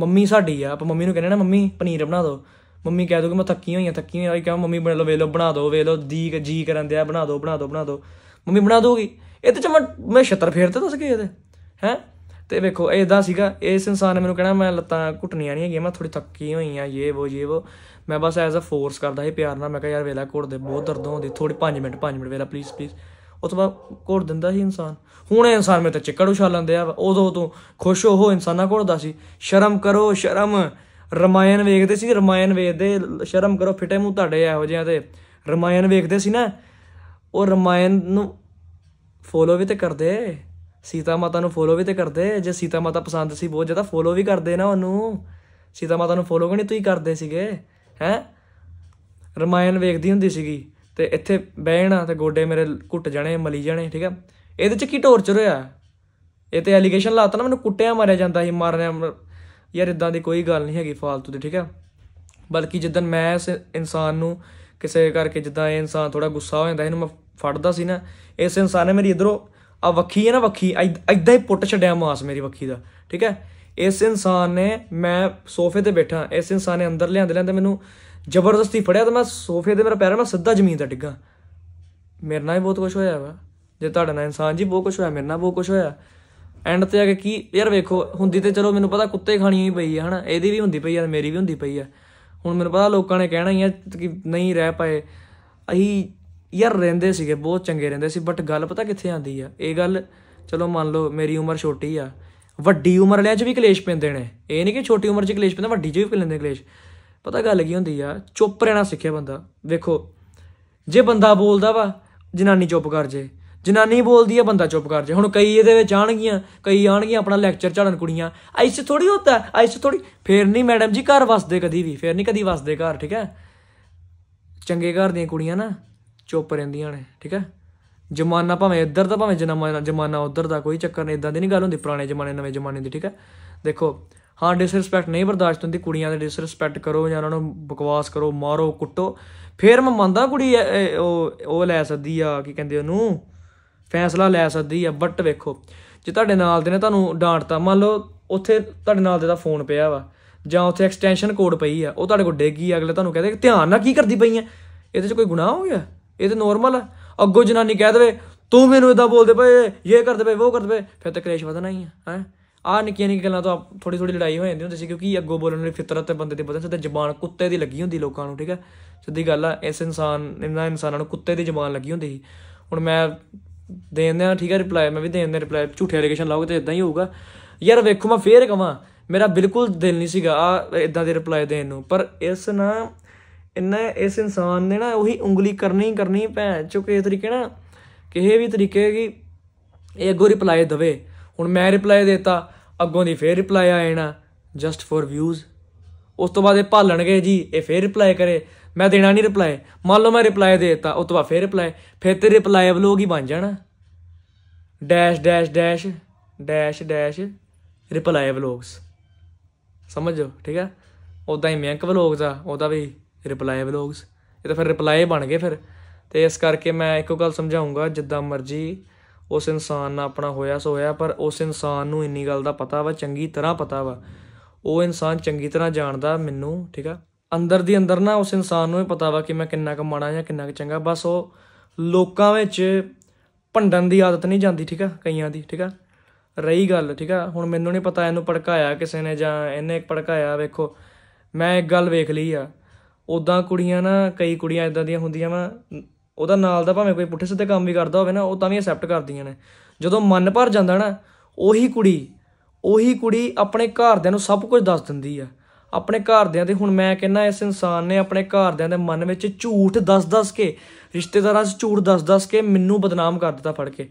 [SPEAKER 1] ਮੰਮੀ ਸਾਡੀ ਆ ਆਪਾਂ ਮੰਮੀ ਨੂੰ ਕਹਿੰਦੇ ਨਾ ਮੰਮੀ ਪਨੀਰ ਬਣਾ ਦਿਓ ਮੰਮੀ ਕਹਿ ਦੋ ਕਿ ਮੈਂ ਥੱਕੀ ਹੋਈ ਆ ਥੱਕੀ ਹੋਈ ਆ ਕਹਾਂ ਮੰਮੀ ਬਣਾ ਲਓ ਵੇ ਲਓ ਬਣਾ ਦਿਓ ਵੇ ਲਓ ਦੀਕ ਜੀ ਕਰਨ ਦਿਆ ਬਣਾ ਦਿਓ ਬਣਾ ਦਿਓ ਬਣਾ ਦਿਓ ਮੰਮੀ ਬਣਾ ਦੋਗੀ ਇਹਦੇ ਚ ਮੈਂ ਮੈਂ ਛੱਤਰ ਫੇਰਦਾ ਦੱਸ ਕੇ ਇਹਦੇ ਹੈ ਤੇ ਵੇਖੋ ਇਦਾਂ ਸੀਗਾ ਇਸ ਇਨਸਾਨ ਨੇ ਮੈਨੂੰ ਕਹਿਣਾ ਮੈਂ ਲੱਤਾਂ ਘੁੱਟਣੀਆਂ ਨਹੀਂ ਹੈਗੀਆਂ ਮੈਂ ਥੋੜੀ ਥੱਕੀ ਹੋਈ ਆ ਇਹ ਉਹ ਇਹ ਉਹ ਮੈਂ ਬਸ ਐਜ਼ ਅ ਫੋਰਸ ਕਰਦਾ ਸੀ ਪਿਆਰ ਨਾਲ ਮੈਂ ਕਿਹਾ ਯਾਰ ਵੇਲਾ ਘੋੜ ਦੇ ਬਹੁਤ ਦਰਦ ਹੁੰਦੀ ਥੋੜੀ 5 ਮਿੰਟ 5 ਮਿੰਟ ਵੇਲਾ ਪਲੀਜ਼ ਪਲੀਜ਼ ਉਸ ਤੋਂ ਬਾਅਦ ਘੋੜ ਦਿੰਦਾ ਸੀ ਇਨਸਾਨ ਹੁਣ ਇਹ ਇਨਸਾਨ ਮੇਰੇ ਤੇ ਚਿੱਕੜ ਲੰਦੇ ਆ ਉਦੋਂ ਤੋਂ ਖੁਸ਼ ਉਹ ਇਨਸਾਨਾ ਘੋੜਦਾ ਸੀ ਸ਼ਰਮ ਕਰੋ ਸ਼ਰਮ ਰਮਾਇਣ ਵੇਖਦੇ ਸੀ ਰਮਾਇਣ ਵੇਖਦੇ ਸ਼ਰਮ ਕਰੋ ਫਿਟੇ ਮੂੰਹ ਤੁਹਾਡੇ ਇਹੋ ਜਿਹਾ ਤੇ ਰਮਾਇਣ ਵੇਖਦੇ ਸੀ ਨਾ ਉਹ ਰਮਾਇਣ ਨੂੰ ਫੋਲੋ ਵੀ ਤੇ ਕਰਦੇ ਸੀਤਾ ਮਾਤਾ ਨੂੰ ਫੋਲੋ ਵੀ ਤੇ ਕਰਦੇ ਜੇ ਸੀਤਾ ਮਾਤਾ ਪਸੰਦ ਸੀ ਬਹੁਤ ਜ਼ਿਆਦਾ ਫੋਲੋ ਵੀ ਕਰਦੇ ਨਾ ਉਹਨੂੰ ਸੀਤਾ ਮਾਤਾ ਨੂੰ ਫੋਲੋ ਕਰਨੀ ਤੁਸੀਂ ਕਰਦੇ ਸੀਗੇ ਹੈ ਰਮਾਇਣ ਵੇਖਦੀ ਹੁੰਦੀ ਸੀਗੀ ਤੇ ਇੱਥੇ ਬਹਿਣਾ ਤੇ ਗੋਡੇ ਮੇਰੇ ਘੁੱਟ ਜਾਣੇ ਮਲੀ ਜਾਣੇ ਠੀਕ ਆ ਇਹਦੇ ਚ ਕੀ ਟੌਰਚਰ ਹੋਇਆ ਇਹ ਤੇ ਐਲੀਗੇਸ਼ਨ ਲਾਤਾ ਨਾ ਮੈਨੂੰ ਕੁੱਟਿਆ ਮਾਰਿਆ ਜਾਂਦਾ ਸੀ ਮਾਰਨੇ ਯਾਰ ਇਦਾਂ ਦੀ ਕੋਈ ਗੱਲ ਨਹੀਂ ਹੈਗੀ ਫਾਲਤੂ ਦੀ ਠੀਕ ਆ ਬਲਕਿ ਜਦੋਂ ਮੈਂ ਇਸ ਇਨਸਾਨ ਨੂੰ ਕਿਸੇ ਕਰਕੇ ਜਿੱਦਾਂ ਇਹ ਇਨਸਾਨ ਥੋੜਾ ਗੁੱਸਾ ਹੋ ਜਾਂਦਾ ਇਹਨੂੰ ਮੈਂ ਫੜਦਾ ਸੀ ਨਾ ਇਸ ਇਨਸਾਨ ਨੇ ਮੇਰੀ ਇਧਰੋਂ ਆ ਵੱਖੀ ਹੈ ਨਾ ਵੱਖੀ ਐਦਾਂ ਹੀ ਪੁੱਟ ਛੱਡਿਆ ਮਾਸ ਮੇਰੀ ਵੱਖੀ ਦਾ ਠੀਕ ਹੈ ਇਸ ਇਨਸਾਨ ਨੇ ਮੈਂ ਸੋਫੇ ਤੇ ਬੈਠਾ ਇਸ ਇਨਸਾਨ ਨੇ ਅੰਦਰ ਲਿਆਂਦੇ ਲਿਆਂਦੇ ਮੈਨੂੰ ਜ਼ਬਰਦਸਤੀ ਫੜਿਆ ਤਾਂ ਮੈਂ ਸੋਫੇ ਤੇ ਮੇਰਾ ਪੈਰ ਮੈਂ ਸਿੱਧਾ ਜ਼ਮੀਨ ਤੇ ਡਿੱਗਾ ਮੇਰੇ ਨਾਲ ਹੀ ਬਹੁਤ ਕੁਝ ਹੋਇਆ ਵਾ ਜੇ ਤੁਹਾਡੇ ਨਾਲ ਇਨਸਾਨ ਜੀ ਬਹੁਤ ਕੁਝ ਹੋਇਆ ਮੇਰੇ ਨਾਲ ਬਹੁਤ ਕੁਝ ਹੋਇਆ ਐਂਡ ਤੇ ਆ ਕੇ ਕੀ ਯਾਰ ਵੇਖੋ ਹੁੰਦੀ ਤੇ ਚਲੋ ਮੈਨੂੰ ਪਤਾ ਕੁੱਤੇ ਖਾਣੀ ਹੀ ਪਈ ਹੈ ਹਨਾ ਇਹਦੀ ਵੀ ਹੁੰਦੀ ਪਈ ਆ ਮੇਰੀ ਵੀ ਹੁੰਦੀ ਪਈ ਆ ਹੁਣ ਮੈਨੂੰ ਪਤਾ ਲੋਕਾਂ ਨੇ ਕਹਿਣਾ ਹੀ ਆ ਕਿ ਨਹੀਂ ਰਹਿ ਪਾਏ ਅਸੀਂ ਯਾਰ ਰਹਿੰਦੇ ਸੀਗੇ ਬਹੁਤ ਚੰਗੇ ਰਹਿੰਦੇ ਸੀ ਬਟ ਗੱਲ ਪਤਾ ਕਿੱਥੇ ਆਂਦੀ ਆ ਇਹ ਗੱਲ ਚਲੋ ਮੰਨ ਲਓ ਮੇਰੀ ਉਮਰ ਛੋਟੀ ਆ ਵੱਡੀ ਉਮਰ ਵਾਲਿਆਂ 'ਚ ਵੀ ਕਲੇਸ਼ ਪੈਂਦੇ ਨੇ ਇਹ ਨਹੀਂ ਕਿ ਛੋਟੀ ਉਮਰ 'ਚ ਕਲੇਸ਼ ਪੈਂਦਾ ਵੱਡੀ 'ਚ ਵੀ ਪੈਂਦੇ ਕਲੇਸ਼ ਪਤਾ ਗੱਲ ਕੀ ਹੁੰਦੀ ਆ ਚੁੱਪ ਰਹਿਣਾ ਸਿੱਖਿਆ ਬੰਦਾ ਵੇਖੋ ਜੇ ਬੰਦਾ ਬੋਲਦਾ ਵਾ ਜਨਾਨੀ ਚੁੱਪ ਕਰ ਜੇ ਜਨਾਨੀ ਬੋਲਦੀ ਆ ਬੰਦਾ ਚੁੱਪ ਕਰ ਜੇ ਹੁਣ ਕਈ ਇਹਦੇ ਵਿੱਚ ਆਣਗੀਆਂ ਕਈ ਆਣਗੀਆਂ ਆਪਣਾ ਲੈਕਚਰ ਝਾੜਨ ਕੁੜੀਆਂ ਐਸ ਥੋੜੀ ਹੁੰਦਾ ਐਸ ਥੋੜੀ ਫੇਰ ਨਹੀਂ ਮੈਡਮ ਜੀ ਘਰ ਵਸਦੇ ਕਦੀ ਵੀ ਫੇਰ ਨਹੀਂ ਕਦੀ ਵਸਦੇ ਘਰ ਠੀਕ ਹੈ ਚੰਗੇ ਘਰ ਦੀਆਂ ਕੁੜੀਆਂ ਨਾ ਚੁੱਪ ਰਹਿੰਦੀਆਂ ਨੇ ਠੀਕ ਹੈ ਜਮਾਨਾ ਭਾਵੇਂ ਇੱਧਰ ਦਾ ਭਾਵੇਂ ਜਮਾਨਾ ਜਮਾਨਾ ਉੱਧਰ ਦਾ ਕੋਈ ਚੱਕਰ ਨਹੀਂ ਇਦਾਂ ਦੀ ਨਹੀਂ ਗੱਲ ਹੁੰਦੀ ਪੁਰਾਣੇ ਜਮਾਨੇ ਨਵੇਂ ਜਮਾਨੇ ਦੀ ਠੀਕ ਹੈ ਦੇਖੋ ਹਾਂ ਡਿਸਰੈਸਪੈਕਟ ਨਹੀਂ ਬਰਦਾਸ਼ਤ ਹੁੰਦੀ ਕੁੜੀਆਂ ਦੇ ਡਿਸਰੈਸਪੈਕਟ ਕਰੋ ਜਾਂ ਉਹਨਾਂ ਨੂੰ ਬਕਵਾਸ ਕਰੋ ਮਾਰੋ ਕੁੱਟੋ ਫੇਰ ਮੈਂ ਮੰਨਦਾ ਕੁੜੀ ਉਹ ਉਹ ਲੈ ਸਕਦੀ ਆ ਕੀ ਕਹਿੰਦੇ ਉਹਨੂੰ ਫੈਸਲਾ ਲੈ ਸਕਦੀ ਆ ਬਟ ਵੇਖੋ ਜੇ ਤੁਹਾਡੇ ਨਾਲ ਦੇ ਨੇ ਤੁਹਾਨੂੰ ਡਾਂਟਤਾ ਮੰਨ ਲਓ ਉੱਥੇ ਤੁਹਾਡੇ ਨਾਲ ਦੇ ਦਾ ਫੋਨ ਪਿਆ ਵਾ ਜਾਂ ਉੱਥੇ ਐਕਸਟੈਂਸ਼ਨ ਕੋਡ ਪਈ ਆ ਉਹ ਤੁਹਾਡੇ ਕੋਲ ਡੇਗੀ ਅਗਲੇ ਤੁਹਾਨੂੰ ਕਹਿੰਦੇ ਧਿਆਨ ਨਾਲ ਕੀ ਕਰਦੀ ਪਈ ਆ ਇਹਦੇ 'ਚ ਕੋਈ ਗੁਨਾਹ ਹੋ ਗਿਆ ਇਹ ਤਾਂ ਨਾਰਮਲ ਹੈ ਅੱਗੋਂ ਜਨਾਨੀ ਕਹਿ ਦੇਵੇ ਤੂੰ ਮੈਨੂੰ ਇਦਾਂ ਬੋਲਦੇ ਪਏ ਇਹ ਕਰਦੇ ਪਏ ਉਹ ਕਰਦੇ ਪਏ ਫਿਰ ਤਾਂ ਕਲੇਸ਼ ਵਧਣਾ ਹੀ ਹੈ ਹੈ ਆ ਨਿੱਕੀਆਂ ਨਿੱਕੀਆਂ ਗੱਲਾਂ ਤੋਂ ਥੋੜੀ ਥੋੜੀ ਲੜਾਈ ਹੋ ਜਾਂਦੀ ਹੁੰਦੀ ਸੀ ਕਿਉਂਕਿ ਅੱਗੋਂ ਬੋਲਣ ਵਾਲੀ ਫਿਤਰਤ ਤੇ ਬੰਦੇ ਦੀ ਬਦਨ ਸਦਾ ਜ਼ਬਾਨ ਕੁੱਤੇ ਦੀ ਲੱਗੀ ਹੁੰਦੀ ਲੋਕਾਂ ਨੂੰ ਠੀਕ ਹੈ ਸਿੱਧੀ ਗੱਲ ਆ ਇਸ ਇਨਸਾਨ ਇਹਨਾਂ ਇਨਸਾਨਾਂ ਨੂੰ ਕੁੱਤੇ ਦੀ ਜ਼ਬਾਨ ਲੱਗੀ ਹੁੰਦੀ ਸੀ ਹੁਣ ਮੈਂ ਦੇ ਦਿੰਦਾ ਠੀਕ ਹੈ ਰਿਪਲਾਈ ਮੈਂ ਵੀ ਦੇ ਦਿੰਦਾ ਰਿਪਲਾਈ ਝੂਠੇ ਅਲੀਗੇਸ਼ਨ ਲਾਓਗੇ ਤੇ ਇਦਾਂ ਹੀ ਹੋਊਗਾ ਯਾਰ ਵੇਖੋ ਮੈਂ ਫੇਰ ਕਹਾਂ ਮੇਰਾ ਬਿਲਕੁਲ ਦਿਲ ਨਹੀਂ ਸੀਗਾ ਆ ਇਦਾਂ ਦੇ ਰਿਪਲਾਈ ਦੇਣ ਨੂੰ ਪਰ ਇਸ ਨਾ ਇੰਨਾ ਇਸ ਇਨਸਾਨ ਨੇ ਨਾ ਉਹੀ ਉਂਗਲੀ ਕਰਨੀ ਕਰਨੀ ਭੈ ਚੋ ਕਿਸੇ ਤਰੀਕੇ ਨਾ ਕਿਸੇ ਵੀ ਤਰੀਕੇ ਕੀ ਇਹ ਅੱਗੋਂ ਰਿਪਲਾਈ ਦਵੇ ਹੁਣ ਮੈਂ ਰਿਪਲਾਈ ਦੇਤਾ ਅੱਗੋਂ ਦੀ ਫੇਰ ਰਿਪਲਾਈ ਆਇਣਾ ਜਸਟ ਫॉर ਵਿਊਜ਼ ਉਸ ਤੋਂ ਬਾਅਦ ਇਹ ਭਾਲਣਗੇ ਜੀ ਇਹ ਫੇਰ ਰਿਪਲਾਈ ਕਰੇ ਮੈਂ ਦੇਣਾ ਨਹੀਂ ਰਿਪਲਾਈ ਮੰਨ ਲਓ ਮੈਂ ਰਿਪਲਾਈ ਦੇਤਾ ਉਸ ਤੋਂ ਬਾਅਦ ਫੇਰ ਰਿਪਲਾਈ ਫੇਰ ਤੇ ਰਿਪਲਾਈ ਵਲੋਗ ਹੀ ਬਣ ਜਾਣਾ dash dash dash dash dash reply vlogs ਸਮਝੋ ਠੀਕ ਆ ਉਦਾਂ ਹੀ ਮੈਂਕ ਵਲੋਗਸ ਆ ਉਹਦਾ ਵੀ ਰਿਪਲਾਈ ਵਲੌਗਸ ਇਹ ਤਾਂ ਫਿਰ ਰਿਪਲਾਈ ਬਣ ਗਏ ਫਿਰ ਤੇ ਇਸ ਕਰਕੇ ਮੈਂ ਇੱਕੋ ਗੱਲ ਸਮਝਾਉਂਗਾ ਜਿੱਦਾਂ ਮਰਜ਼ੀ ਉਸ ਇਨਸਾਨ ਨਾਲ ਆਪਣਾ ਹੋਇਆ ਸੋ ਹੋਇਆ ਪਰ ਉਸ ਇਨਸਾਨ ਨੂੰ ਇੰਨੀ ਗੱਲ ਦਾ ਪਤਾ ਵਾ ਚੰਗੀ ਤਰ੍ਹਾਂ ਪਤਾ ਵਾ ਉਹ ਇਨਸਾਨ ਚੰਗੀ ਤਰ੍ਹਾਂ ਜਾਣਦਾ ਮੈਨੂੰ ਠੀਕ ਆ ਅੰਦਰ ਦੀ ਅੰਦਰ ਨਾ ਉਸ ਇਨਸਾਨ ਨੂੰ ਹੀ ਪਤਾ ਵਾ ਕਿ ਮੈਂ ਕਿੰਨਾ ਕੁ ਮਾੜਾ ਜਾਂ ਕਿੰਨਾ ਕੁ ਚੰਗਾ ਬਸ ਉਹ ਲੋਕਾਂ ਵਿੱਚ ਭੰਡਣ ਦੀ ਆਦਤ ਨਹੀਂ ਜਾਂਦੀ ਠੀਕ ਆ ਕਈਆਂ ਦੀ ਠੀਕ ਆ ਰਹੀ ਗੱਲ ਠੀਕ ਆ ਹੁਣ ਮੈਨੂੰ ਨਹੀਂ ਪਤਾ ਇਹਨੂੰ ਪੜਕਾਇਆ ਕਿਸੇ ਨੇ ਜਾਂ ਇਹਨੇ ਪੜਕਾਇਆ ਵੇਖੋ ਮੈਂ ਇੱਕ ਗੱਲ ਵੇਖ ਲਈ ਆ ਉਦਾਂ ਕੁੜੀਆਂ ਨਾ ਕਈ ਕੁੜੀਆਂ ਇਦਾਂ ਦੀਆਂ ਹੁੰਦੀਆਂ ਵਾ ਉਹਦਾ ਨਾਲ ਦਾ ਭਾਵੇਂ ਕੋਈ ਪੁੱਠੇ ਸਿੱਧੇ ਕੰਮ ਵੀ ਕਰਦਾ ਹੋਵੇ ਨਾ ਉਹ ਤਾਂ ਵੀ ਐਕਸੈਪਟ ਕਰਦੀਆਂ ਨੇ ਜਦੋਂ ਮਨ ਭਰ ਜਾਂਦਾ ਨਾ ਉਹੀ ਕੁੜੀ ਉਹੀ ਕੁੜੀ ਆਪਣੇ ਘਰਦਿਆਂ ਨੂੰ ਸਭ ਕੁਝ ਦੱਸ ਦਿੰਦੀ ਆ ਆਪਣੇ ਘਰਦਿਆਂ ਦੇ ਹੁਣ ਮੈਂ ਕਹਿੰਨਾ ਇਸ ਇਨਸਾਨ ਨੇ ਆਪਣੇ ਘਰਦਿਆਂ ਦੇ ਮਨ ਵਿੱਚ ਝੂਠ ਦੱਸ-ਦੱਸ ਕੇ ਰਿਸ਼ਤੇਦਾਰਾਂ 'ਚ ਝੂਠ ਦੱਸ-ਦੱਸ ਕੇ ਮੈਨੂੰ ਬਦਨਾਮ ਕਰ ਦਿੱਤਾ ਫੜ ਕੇ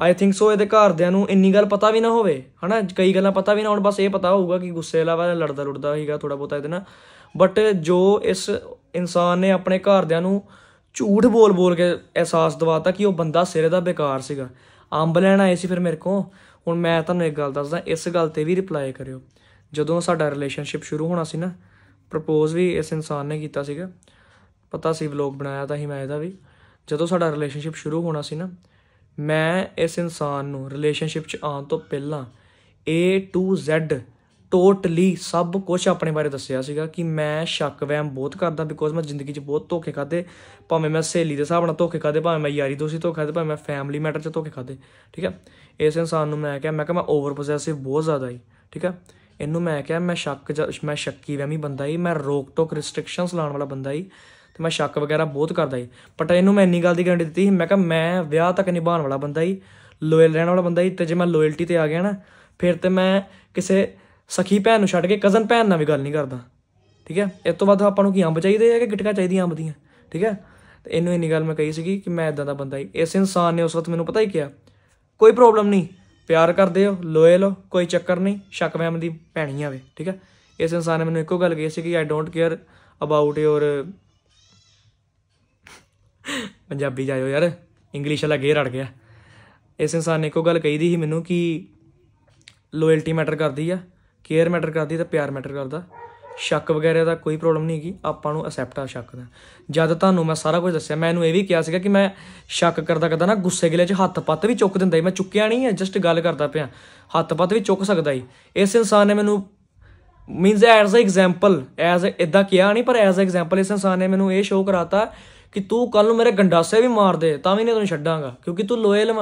[SPEAKER 1] ਆਈ ਥਿੰਕ ਸੋ ਇਹਦੇ ਘਰਦਿਆਂ ਨੂੰ ਇੰਨੀ ਗੱਲ ਪਤਾ ਵੀ ਨਾ ਹੋਵੇ ਹਨਾ ਕਈ ਗੱਲਾਂ ਪਤਾ ਵੀ ਨਾ ਹੋਣ ਬਸ ਇਹ ਪਤਾ ਹੋਊਗਾ ਕਿ ਗੁੱਸੇ ਵਾਲਾ ਲੜਦਾ ਲੁੜਦਾ ਹੀਗਾ ਥੋੜਾ ਬੋਤਾ ਇਹਦੇ ਨਾਲ ਬਟ ਜੋ ਇਸ ਇਨਸਾਨ ਨੇ ਆਪਣੇ ਘਰਦਿਆਂ ਨੂੰ ਝੂਠ ਬੋਲ-ਬੋਲ ਕੇ ਅਹਿਸਾਸ ਦਿਵਾਤਾ ਕਿ ਉਹ ਬੰਦਾ ਸਿਰੇ ਦਾ ਬੇਕਾਰ ਸੀਗਾ ਅੰਬ ਲੈਣ ਆਏ ਸੀ ਫਿਰ ਮੇਰੇ ਕੋ ਹੁਣ ਮੈਂ ਤੁਹਾਨੂੰ ਇੱਕ ਗੱਲ ਦੱਸਦਾ ਇਸ ਗੱਲ ਤੇ ਵੀ ਰਿਪਲਾਈ ਕਰਿਓ ਜਦੋਂ ਸਾਡਾ ਰਿਲੇਸ਼ਨਸ਼ਿਪ ਸ਼ੁਰੂ ਹੋਣਾ ਸੀ ਨਾ ਪ੍ਰਪੋਜ਼ ਵੀ ਇਸ ਇਨਸਾਨ ਨੇ ਕੀਤਾ ਸੀਗਾ ਪਤਾ ਸੀ ਵਲੌਗ ਬਣਾਇਆ ਤਾਂ ਹੀ ਮੈਂ ਇਹਦਾ ਵੀ ਜਦੋਂ ਸਾਡਾ ਰਿਲੇਸ਼ਨਸ਼ਿਪ ਸ਼ੁਰੂ ਹੋਣਾ ਸੀ ਨਾ ਮੈਂ ਇਸ ਇਨਸਾਨ ਨੂੰ ਰਿਲੇਸ਼ਨਸ਼ਿਪ 'ਚ ਆਉਣ ਤੋਂ ਪਹਿਲਾਂ A to Z ਟੋਟਲੀ ਸਭ ਕੁਝ ਆਪਣੇ ਬਾਰੇ ਦੱਸਿਆ ਸੀਗਾ ਕਿ ਮੈਂ ਸ਼ੱਕ ਵਹਿਮ ਬਹੁਤ ਕਰਦਾ ਬਿਕੋਜ਼ ਮੈਂ ਜ਼ਿੰਦਗੀ 'ਚ ਬਹੁਤ ਧੋਖੇ ਖਾਦੇ ਭਾਵੇਂ ਮੈਂ ਸਹੇਲੀ ਦੇ ਹਿਸਾਬ ਨਾਲ ਧੋਖੇ ਖਾਦੇ ਭਾਵੇਂ ਮੈਂ ਯਾਰੀ ਦੋਸਤੀ ਧੋਖੇ ਖਾਦੇ ਭਾਵੇਂ ਮੈਂ ਫੈਮਿਲੀ ਮੈਟਰ 'ਚ ਧੋਖੇ ਖਾਦੇ ਠੀਕ ਹੈ ਇਸ ਇਨਸਾਨ ਨੂੰ ਮੈਂ ਕਿਹਾ ਮੈਂ ਕਿਹਾ ਮੈਂ ਓਵਰ ਪੋਸੈਸਿਵ ਬਹੁਤ ਜ਼ਿਆਦਾ ਹੀ ਠੀਕ ਹੈ ਇਹਨੂੰ ਮੈਂ ਕਿਹਾ ਮੈਂ ਸ਼ੱਕ ਮੈਂ ਸ਼ੱਕੀ ਵਹਿਮੀ ਬੰਦਾ ਹੀ ਮੈਂ ਰੋਕ ਟੋਕ ਰੈਸਟ੍ਰਿਕਸ਼ਨਸ ਲਾਉਣ ਵਾਲਾ ਬੰਦਾ ਹੀ ਤੇ ਮੈਂ ਸ਼ੱਕ ਵਗੈਰਾ ਬਹੁਤ ਕਰਦਾ ਹੀ ਪਰ ਇਹਨੂੰ ਮੈਂ ਇੰਨੀ ਗੱਲ ਦੀ ਗਾਰੰਟੀ ਦਿੱਤੀ ਮੈਂ ਕਿਹਾ ਮੈਂ ਵਿਆਹ ਤੱਕ ਨਿਭਾਉਣ ਵਾਲਾ ਬੰਦਾ ਹੀ ਲੋਇਲ ਰਹਿਣ ਵਾਲਾ ਬੰਦਾ ਹੀ ਤੇ ਜੇ ਮੈਂ ਲੋਇਲਟੀ ਤੇ ਆ ਗਿਆ ਨਾ ਫਿਰ ਤੇ ਮੈਂ ਕਿਸੇ ਸਖੀ ਭੈਣ ਨੂੰ ਛੱਡ ਕੇ ਕਜ਼ਨ ਭੈਣ ਨਾਲ ਵੀ ਗੱਲ ਨਹੀਂ ਕਰਦਾ ਠੀਕ ਹੈ ਇਸ ਤੋਂ ਵੱਧ ਆਪਾਂ ਨੂੰ ਕੀ ਅੰਬ ਚਾਹੀਦੇ ਆ ਕਿ ਗਿਟਕਾ ਚਾਹੀਦੀਆਂ ਅੰਬ ਦੀਆਂ ਠੀਕ ਹੈ ਤੇ ਇਹਨੂੰ ਇੰਨੀ ਗੱਲ ਮੈਂ ਕਹੀ ਸੀਗੀ ਕਿ ਮੈਂ ਇਦਾਂ ਦਾ ਬੰਦਾ ਹੀ ਇਸ ਇਨਸਾਨ ਨੇ ਉਸ ਵਕਤ ਮੈਨੂੰ ਪਤਾ ਹੀ ਕਿਹਾ ਕੋਈ ਪ੍ਰੋਬਲਮ ਨਹੀਂ ਪਿਆਰ ਕਰਦੇ ਹੋ ਲੋਇਲ ਹੋ ਕੋਈ ਚੱਕਰ ਨਹੀਂ ਸ਼ੱਕ ਮੈਂ ਦੀ ਪੈਣੀ ਆਵੇ ਠੀਕ ਹੈ ਇਸ ਇਨਸਾਨ ਨੇ ਮੈਨੂੰ ਇੱਕੋ ਗੱਲ ਕਹੀ ਸੀ ਕਿ I don't care about your Punjabi ਜਾਇਓ ਯਾਰ ਇੰਗਲਿਸ਼ ਵਾਲਾ ਗੇਰ ਰੜ ਗਿਆ ਇਸ ਇਨਸਾਨ ਨੇ ਇੱਕੋ ਗੱਲ ਕਹੀ ਦੀ ਸੀ ਮੈਨੂੰ ਕਿ ਲੋਇਲਟੀ ਮੈਟਰ ਕਰਦੀ ਆ ਕੇਅਰ ਮੈਟਰ ਕਰਦੀ ਤਾਂ ਪਿਆਰ ਮੈਟਰ ਕਰਦਾ ਸ਼ੱਕ ਵਗੈਰਾ ਦਾ ਕੋਈ ਪ੍ਰੋਬਲਮ ਨਹੀਂ ਹੈਗੀ ਆਪਾਂ ਨੂੰ ਅਸੈਪਟ ਆ ਸ਼ੱਕ ਦਾ ਜਦ ਤੁਹਾਨੂੰ ਮੈਂ ਸਾਰਾ ਕੁਝ ਦੱਸਿਆ ਮੈਂ ਇਹਨੂੰ ਇਹ ਵੀ ਕਿਹਾ ਸੀਗਾ ਕਿ ਮੈਂ ਸ਼ੱਕ ਕਰਦਾ ਕਰਦਾ ਨਾ ਗੁੱਸੇ ਗਿਲੇ 'ਚ ਹੱਥ ਪੱਤ ਵੀ ਚੁੱਕ ਦਿੰਦਾ ਹੀ ਮੈਂ ਚੁੱਕਿਆ ਨਹੀਂ ਹੈ ਜਸਟ ਗੱਲ ਕਰਦਾ ਪਿਆ ਹੱਥ ਪੱਤ ਵੀ ਚੁੱਕ ਸਕਦਾ ਹੀ ਇਸ ਇਨਸਾਨ ਨੇ ਮੈਨੂੰ means as a example as ਇਦਾਂ ਕਿਹਾ ਨਹੀਂ ਪਰ ਐਜ਼ ਅ ਐਗਜ਼ਾਮਪਲ ਇਸ ਇਨਸਾਨ ਨੇ ਮੈਨੂੰ ਇਹ ਸ਼ੋਅ ਕਰਾਤਾ ਕਿ ਤੂੰ ਕੱਲ ਨੂੰ ਮੇਰੇ ਗੰਡਾਸੇ ਵੀ ਮਾਰ ਦੇ ਤਾਂ ਵੀ ਨਹੀਂ ਤੈਨੂੰ ਛੱਡਾਂਗਾ ਕਿਉਂਕਿ ਤੂੰ ਲੋਇਲ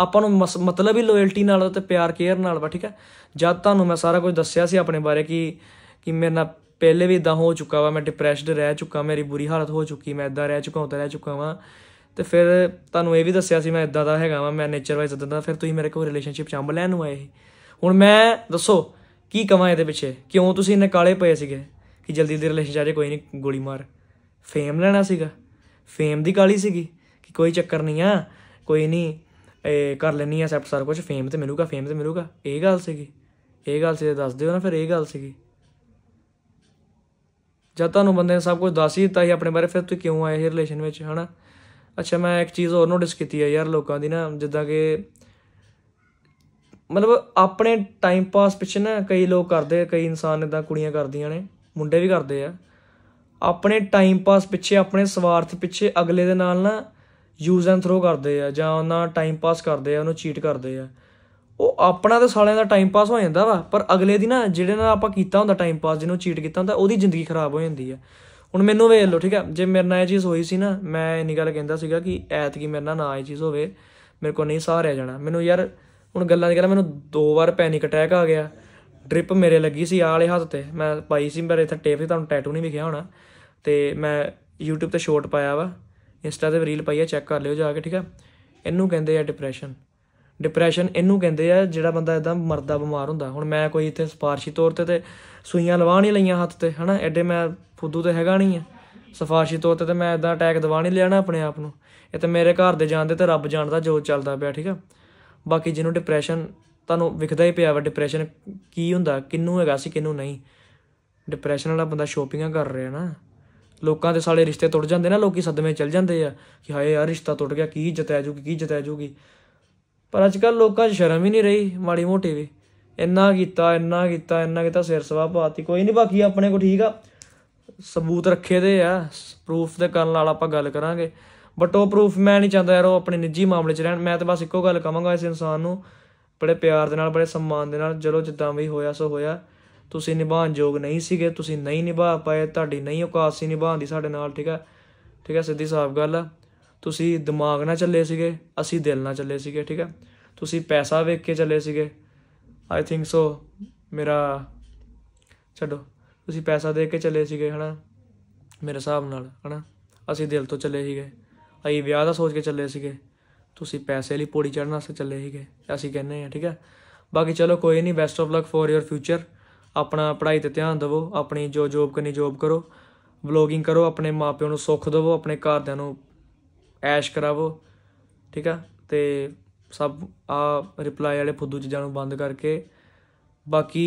[SPEAKER 1] ਆਪਾਂ ਨੂੰ ਮਤਲਬ ਹੀ ਲੋਇਲਟੀ ਨਾਲ ਤੇ ਪਿਆਰ ਕੇਅਰ ਨਾਲ ਵਾ ਠੀਕ ਹੈ ਜਦ ਤੁਹਾਨੂੰ ਮੈਂ ਸਾਰਾ ਕੁਝ ਦੱਸਿਆ ਸੀ ਆਪਣੇ ਬਾਰੇ ਕਿ ਕਿ ਮੇਰੇ ਨਾਲ ਪਹਿਲੇ ਵੀ ਇਦਾਂ ਹੋ ਚੁੱਕਾ ਵਾ ਮੈਂ ਡਿਪਰੈਸਡ ਰਹਿ ਚੁੱਕਾ ਮੇਰੀ ਬੁਰੀ ਹਾਲਤ ਹੋ ਚੁੱਕੀ ਮੈਂ ਇਦਾਂ ਰਹਿ ਚੁੱਕਾ ਹਾਂ ਤੇ ਰਹਿ ਚੁੱਕਾ ਵਾਂ ਤੇ ਫਿਰ ਤੁਹਾਨੂੰ ਇਹ ਵੀ ਦੱਸਿਆ ਸੀ ਮੈਂ ਇਦਾਂ ਦਾ ਹੈਗਾ ਵਾਂ ਮੈਂ ਨੇਚਰ ਵਾਈਜ਼ ਇਦਾਂ ਦਾ ਫਿਰ ਤੁਸੀਂ ਮੇਰੇ ਕੋਲ ਰਿਲੇਸ਼ਨਸ਼ਿਪ ਚੰਬ ਲੈਣ ਨੂੰ ਆਏ ਹੁਣ ਮੈਂ ਦੱਸੋ ਕੀ ਕਵਾਂ ਇਹਦੇ ਪਿੱਛੇ ਕਿਉਂ ਤੁਸੀਂ ਇੰਨੇ ਕਾਲੇ ਪਏ ਸੀਗੇ ਕਿ ਜਲਦੀ ਦੀ ਰਿਲੇਸ਼ਨਸ਼ਿਪ ਆ ਕੋਈ ਨਹੀਂ ਗੋਲੀ ਮਾਰ ਫੇਮ ਲੈਣਾ ਸੀਗਾ ਫੇਮ ਦੀ ਕਾਲੀ ਸੀਗੀ ਕਿ ਕੋਈ ਚੱਕਰ ਨਹੀਂ ਆ ਕੋਈ ਨਹੀਂ ਇਹ ਕਰ ਲੈਣੀ ਐ ਸੈਪ ਸਾਰਾ ਕੁਝ ਫੇਮ ਤੇ ਮਿਲੂਗਾ ਫੇਮ ਤੇ ਮਿਲੂਗਾ ਇਹ ਗੱਲ ਸੀਗੀ ਇਹ ਗੱਲ ਸੀ ਦੱਸ ਦਿਓ ਨਾ ਫਿਰ ਇਹ ਗੱਲ ਸੀਗੀ ਜਦ ਤੁਹਾਨੂੰ ਬੰਦੇ ਨੇ ਸਭ ਕੁਝ ਦੱਸ ਹੀ ਦਿੱਤਾ ਸੀ ਆਪਣੇ ਬਾਰੇ ਫਿਰ ਤੂੰ ਕਿਉਂ ਆਇਆ ਇਹ ਰਿਲੇਸ਼ਨ ਵਿੱਚ ਹਨਾ ਅੱਛਾ ਮੈਂ ਇੱਕ ਚੀਜ਼ ਹੋਰ ਨੋਟਿਸ ਕੀਤੀ ਆ ਯਾਰ ਲੋਕਾਂ ਦੀ ਨਾ ਜਿੱਦਾਂ ਕਿ ਮਤਲਬ ਆਪਣੇ ਟਾਈਮ ਪਾਸ ਪਿੱਛੇ ਨਾ ਕਈ ਲੋਕ ਕਰਦੇ ਕਈ ਇਨਸਾਨ ਇਦਾਂ ਕੁੜੀਆਂ ਕਰਦੀਆਂ ਨੇ ਮੁੰਡੇ ਵੀ ਕਰਦੇ ਆ ਆਪਣੇ ਟਾਈਮ ਪਾਸ ਪਿੱਛੇ ਆਪਣੇ ਸਵਾਰਥ ਪਿੱਛੇ ਅਗਲੇ ਦੇ ਨਾਲ ਨਾ ਯੂਜ਼ ਐਂਡ ਥਰੋ ਕਰਦੇ ਆ ਜਾਂ ਉਹਨਾਂ ਟਾਈਮ ਪਾਸ ਕਰਦੇ ਆ ਉਹਨੂੰ ਚੀਟ ਕਰਦੇ ਆ ਉਹ ਆਪਣਾ ਤਾਂ ਸਾਲਿਆਂ ਦਾ ਟਾਈਮ ਪਾਸ ਹੋ ਜਾਂਦਾ ਵਾ ਪਰ ਅਗਲੇ ਦੀ ਨਾ ਜਿਹੜੇ ਨਾਲ ਆਪਾਂ ਕੀਤਾ ਹੁੰਦਾ ਟਾਈਮ ਪਾਸ ਜਿਹਨੂੰ ਚੀਟ ਕੀਤਾ ਹੁੰਦਾ ਉਹਦੀ ਜ਼ਿੰਦਗੀ ਖਰਾਬ ਹੋ ਜਾਂਦੀ ਆ ਹੁਣ ਮੈਨੂੰ ਵੇਖ ਲਓ ਠੀਕ ਆ ਜੇ ਮੇਰੇ ਨਾਲ ਇਹ ਚੀਜ਼ ਹੋਈ ਸੀ ਨਾ ਮੈਂ ਇੰਨੀ ਗੱਲ ਕਹਿੰਦਾ ਸੀਗਾ ਕਿ ਐਤ ਕੀ ਮੇਰੇ ਨਾਲ ਨਾ ਇਹ ਚੀਜ਼ ਹੋਵੇ ਮੇਰੇ ਕੋਲ ਨਹੀਂ ਸਹਾਰਿਆ ਜਾਣਾ ਮੈਨੂੰ ਯਾਰ ਹੁਣ ਗੱਲਾਂ ਦੀ ਗੱਲ ਮੈਨੂੰ ਦੋ ਵਾਰ ਪੈਨਿਕ ਅਟੈਕ ਆ ਗਿਆ ਡ੍ਰਿਪ ਮੇਰੇ ਲੱਗੀ ਸੀ ਆਲੇ ਹੱਥ ਤੇ ਮੈਂ ਪਾਈ ਸੀ ਮੇਰੇ ਇੱਥੇ ਟੇਪ ਤੇ ਤੁਹਾਨੂੰ ਟੈਟੂ ਨਹੀਂ ਵਿਖਿਆ ਹੋਣਾ ਤੇ ਮੈਂ YouTube ਤੇ ਸ਼ਾਰਟ ਪਾਇਆ ਵਾ ਇੰਸਟਾ ਤੇ ਰੀਲ ਪਾਈ ਆ ਚੈੱਕ ਕਰ ਲਿਓ ਜਾ ਕੇ ਠੀਕ ਆ ਇਹਨੂੰ ਕਹਿੰਦੇ ਆ ਡਿਪਰੈਸ਼ਨ ਡਿਪਰੈਸ਼ਨ ਇਹਨੂੰ ਕਹਿੰਦੇ ਆ ਜਿਹੜਾ ਬੰਦਾ ਇਦਾਂ ਮਰਦਾ ਬਿਮਾਰ ਹੁੰਦਾ ਹੁਣ ਮੈਂ ਕੋਈ ਇੱਥੇ ਸਪਾਰਸ਼ੀ ਤੌਰ ਤੇ ਤੇ ਸੂਈਆਂ ਲਵਾ ਨਹੀਂ ਲਈਆਂ ਹੱਥ ਤੇ ਹਨਾ ਐਡੇ ਮੈਂ ਫੁੱਦੂ ਤੇ ਹੈਗਾ ਨਹੀਂ ਆ ਸਫਾਰਸ਼ੀ ਤੌਰ ਤੇ ਤੇ ਮੈਂ ਇਦਾਂ ਅਟੈਕ ਦਵਾ ਨਹੀਂ ਲੈਣਾ ਆਪਣੇ ਆਪ ਨੂੰ ਇਹ ਤੇ ਮੇਰੇ ਘਰ ਦੇ ਜਾਣਦੇ ਤੇ ਰੱਬ ਜਾਣਦਾ ਜੋ ਚੱਲਦਾ ਪਿਆ ਠੀਕ ਆ ਬਾਕੀ ਜਿਹਨੂੰ ਡਿਪਰੈਸ਼ਨ ਤੁਹਾਨੂੰ ਵਿਖਦਾ ਹੀ ਪਿਆ ਵਾ ਡਿਪਰੈਸ਼ਨ ਕੀ ਹੁੰਦਾ ਕਿੰਨੂੰ ਹੈਗਾ ਸੀ ਕਿੰਨੂੰ ਨਹੀਂ ਡਿਪਰੈਸ਼ਨ ਵਾਲਾ ਬੰਦਾ ਸ਼ੋਪਿੰਗਾਂ ਕਰ ਰਿਹਾ ਨਾ ਲੋਕਾਂ ਦੇ ਸਾਲੇ ਰਿਸ਼ਤੇ ਟੁੱਟ ਜਾਂਦੇ ਨਾ ਲੋਕੀ ਸਦਮੇ ਚਲ ਜਾਂਦੇ ਆ ਕਿ ਹਾਏ ਯਾਰ ਰਿਸ਼ਤਾ ਟੁੱਟ ਗਿਆ ਕੀ ਜਤੈ ਜੂਗੀ ਕੀ ਜਤੈ ਜੂਗੀ ਪਰ ਅੱਜ ਕੱਲ ਲੋਕਾਂ 'ਚ ਸ਼ਰਮ ਹੀ ਨਹੀਂ ਰਹੀ ਮਾੜੀ ਮੋਟੀ ਵੀ ਇੰਨਾ ਕੀਤਾ ਇੰਨਾ ਕੀਤਾ ਇੰਨਾ ਕੀਤਾ ਸਿਰ ਸਵਾ ਪਾਤੀ ਕੋਈ ਨਹੀਂ ਬਾਕੀ ਆਪਣੇ ਕੋ ਠੀਕ ਆ ਸਬੂਤ ਰੱਖੇ ਦੇ ਆ ਪ੍ਰੂਫ ਦੇ ਕਰਨ ਨਾਲ ਆਪਾਂ ਗੱਲ ਕਰਾਂਗੇ ਬਟ ਉਹ ਪ੍ਰੂਫ ਮੈਂ ਨਹੀਂ ਚਾਹੁੰਦਾ ਯਾਰ ਉਹ ਆਪਣੇ ਨਿੱਜੀ ਮਾਮਲੇ 'ਚ ਰਹਿਣ ਮੈਂ ਤਾਂ ਬਸ ਇੱਕੋ ਗੱਲ ਕਹਾਂਗਾ ਇਸ ਇਨਸਾਨ ਨੂੰ ਬੜੇ ਪਿਆਰ ਦੇ ਨਾਲ ਬੜੇ ਸਨਮਾਨ ਦੇ ਨਾਲ ਚਲੋ ਜਿੱਦਾਂ ਵੀ ਹੋਇਆ ਸੋ ਹੋਇਆ ਤੁਸੀਂ ਨਿਭਾਣ ਯੋਗ ਨਹੀਂ ਸੀਗੇ ਤੁਸੀਂ ਨਹੀਂ ਨਿਭਾ ਪਾਏ ਤੁਹਾਡੀ ਨਹੀਂ ਔਕਾਤ ਸੀ ਨਿਭਾਉਣ ਦੀ ਸਾਡੇ ਨਾਲ ਠੀਕ ਹੈ ਠੀਕ ਹੈ ਸਿੱਧੀ ਸਾਫ ਗੱਲ ਆ ਤੁਸੀਂ ਦਿਮਾਗ ਨਾਲ ਚੱਲੇ ਸੀਗੇ ਅਸੀਂ ਦਿਲ ਨਾਲ ਚੱਲੇ ਸੀਗੇ ਠੀਕ ਹੈ ਤੁਸੀਂ ਪੈਸਾ ਵੇਖ ਕੇ ਚੱਲੇ ਸੀਗੇ ਆਈ ਥਿੰਕ ਸੋ ਮੇਰਾ ਛੱਡੋ ਤੁਸੀਂ ਪੈਸਾ ਦੇ ਕੇ ਚੱਲੇ ਸੀਗੇ ਹਨਾ ਮੇਰੇ ਹਿਸਾਬ ਨਾਲ ਹਨਾ ਅਸੀਂ ਦਿਲ ਤੋਂ ਚੱਲੇ ਸੀਗੇ ਅਸੀਂ ਵਿਆਹ ਦਾ ਸੋਚ ਕੇ ਚੱਲੇ ਸੀਗੇ ਤੁਸੀਂ ਪੈਸੇ ਲਈ ਪੌੜੀ ਚੜਨ ਵਾਸਤੇ ਚੱਲੇ ਸੀਗੇ ਅਸੀਂ ਕਹਿੰਨੇ ਆ ਠੀਕ ਹੈ ਬਾਕੀ ਚਲੋ ਕੋਈ ਨਹੀਂ best of luck for your future ਆਪਣਾ ਪੜ੍ਹਾਈ ਤੇ ਧਿਆਨ ਦਿਵੋ ਆਪਣੀ ਜੋ ਜੋਬ ਕਰਨੀ ਜੋਬ ਕਰੋ ਵਲੋਗਿੰਗ ਕਰੋ ਆਪਣੇ ਮਾਪਿਆਂ ਨੂੰ ਸੁੱਖ ਦਿਵੋ ਆਪਣੇ ਘਰਦਿਆਂ ਨੂੰ ਐਸ਼ ਕਰਾਵੋ ਠੀਕ ਆ ਤੇ ਸਭ ਆ ਰਿਪਲਾਈ ਵਾਲੇ ਫੁੱਦੂ ਚੀਜ਼ਾਂ ਨੂੰ ਬੰਦ ਕਰਕੇ ਬਾਕੀ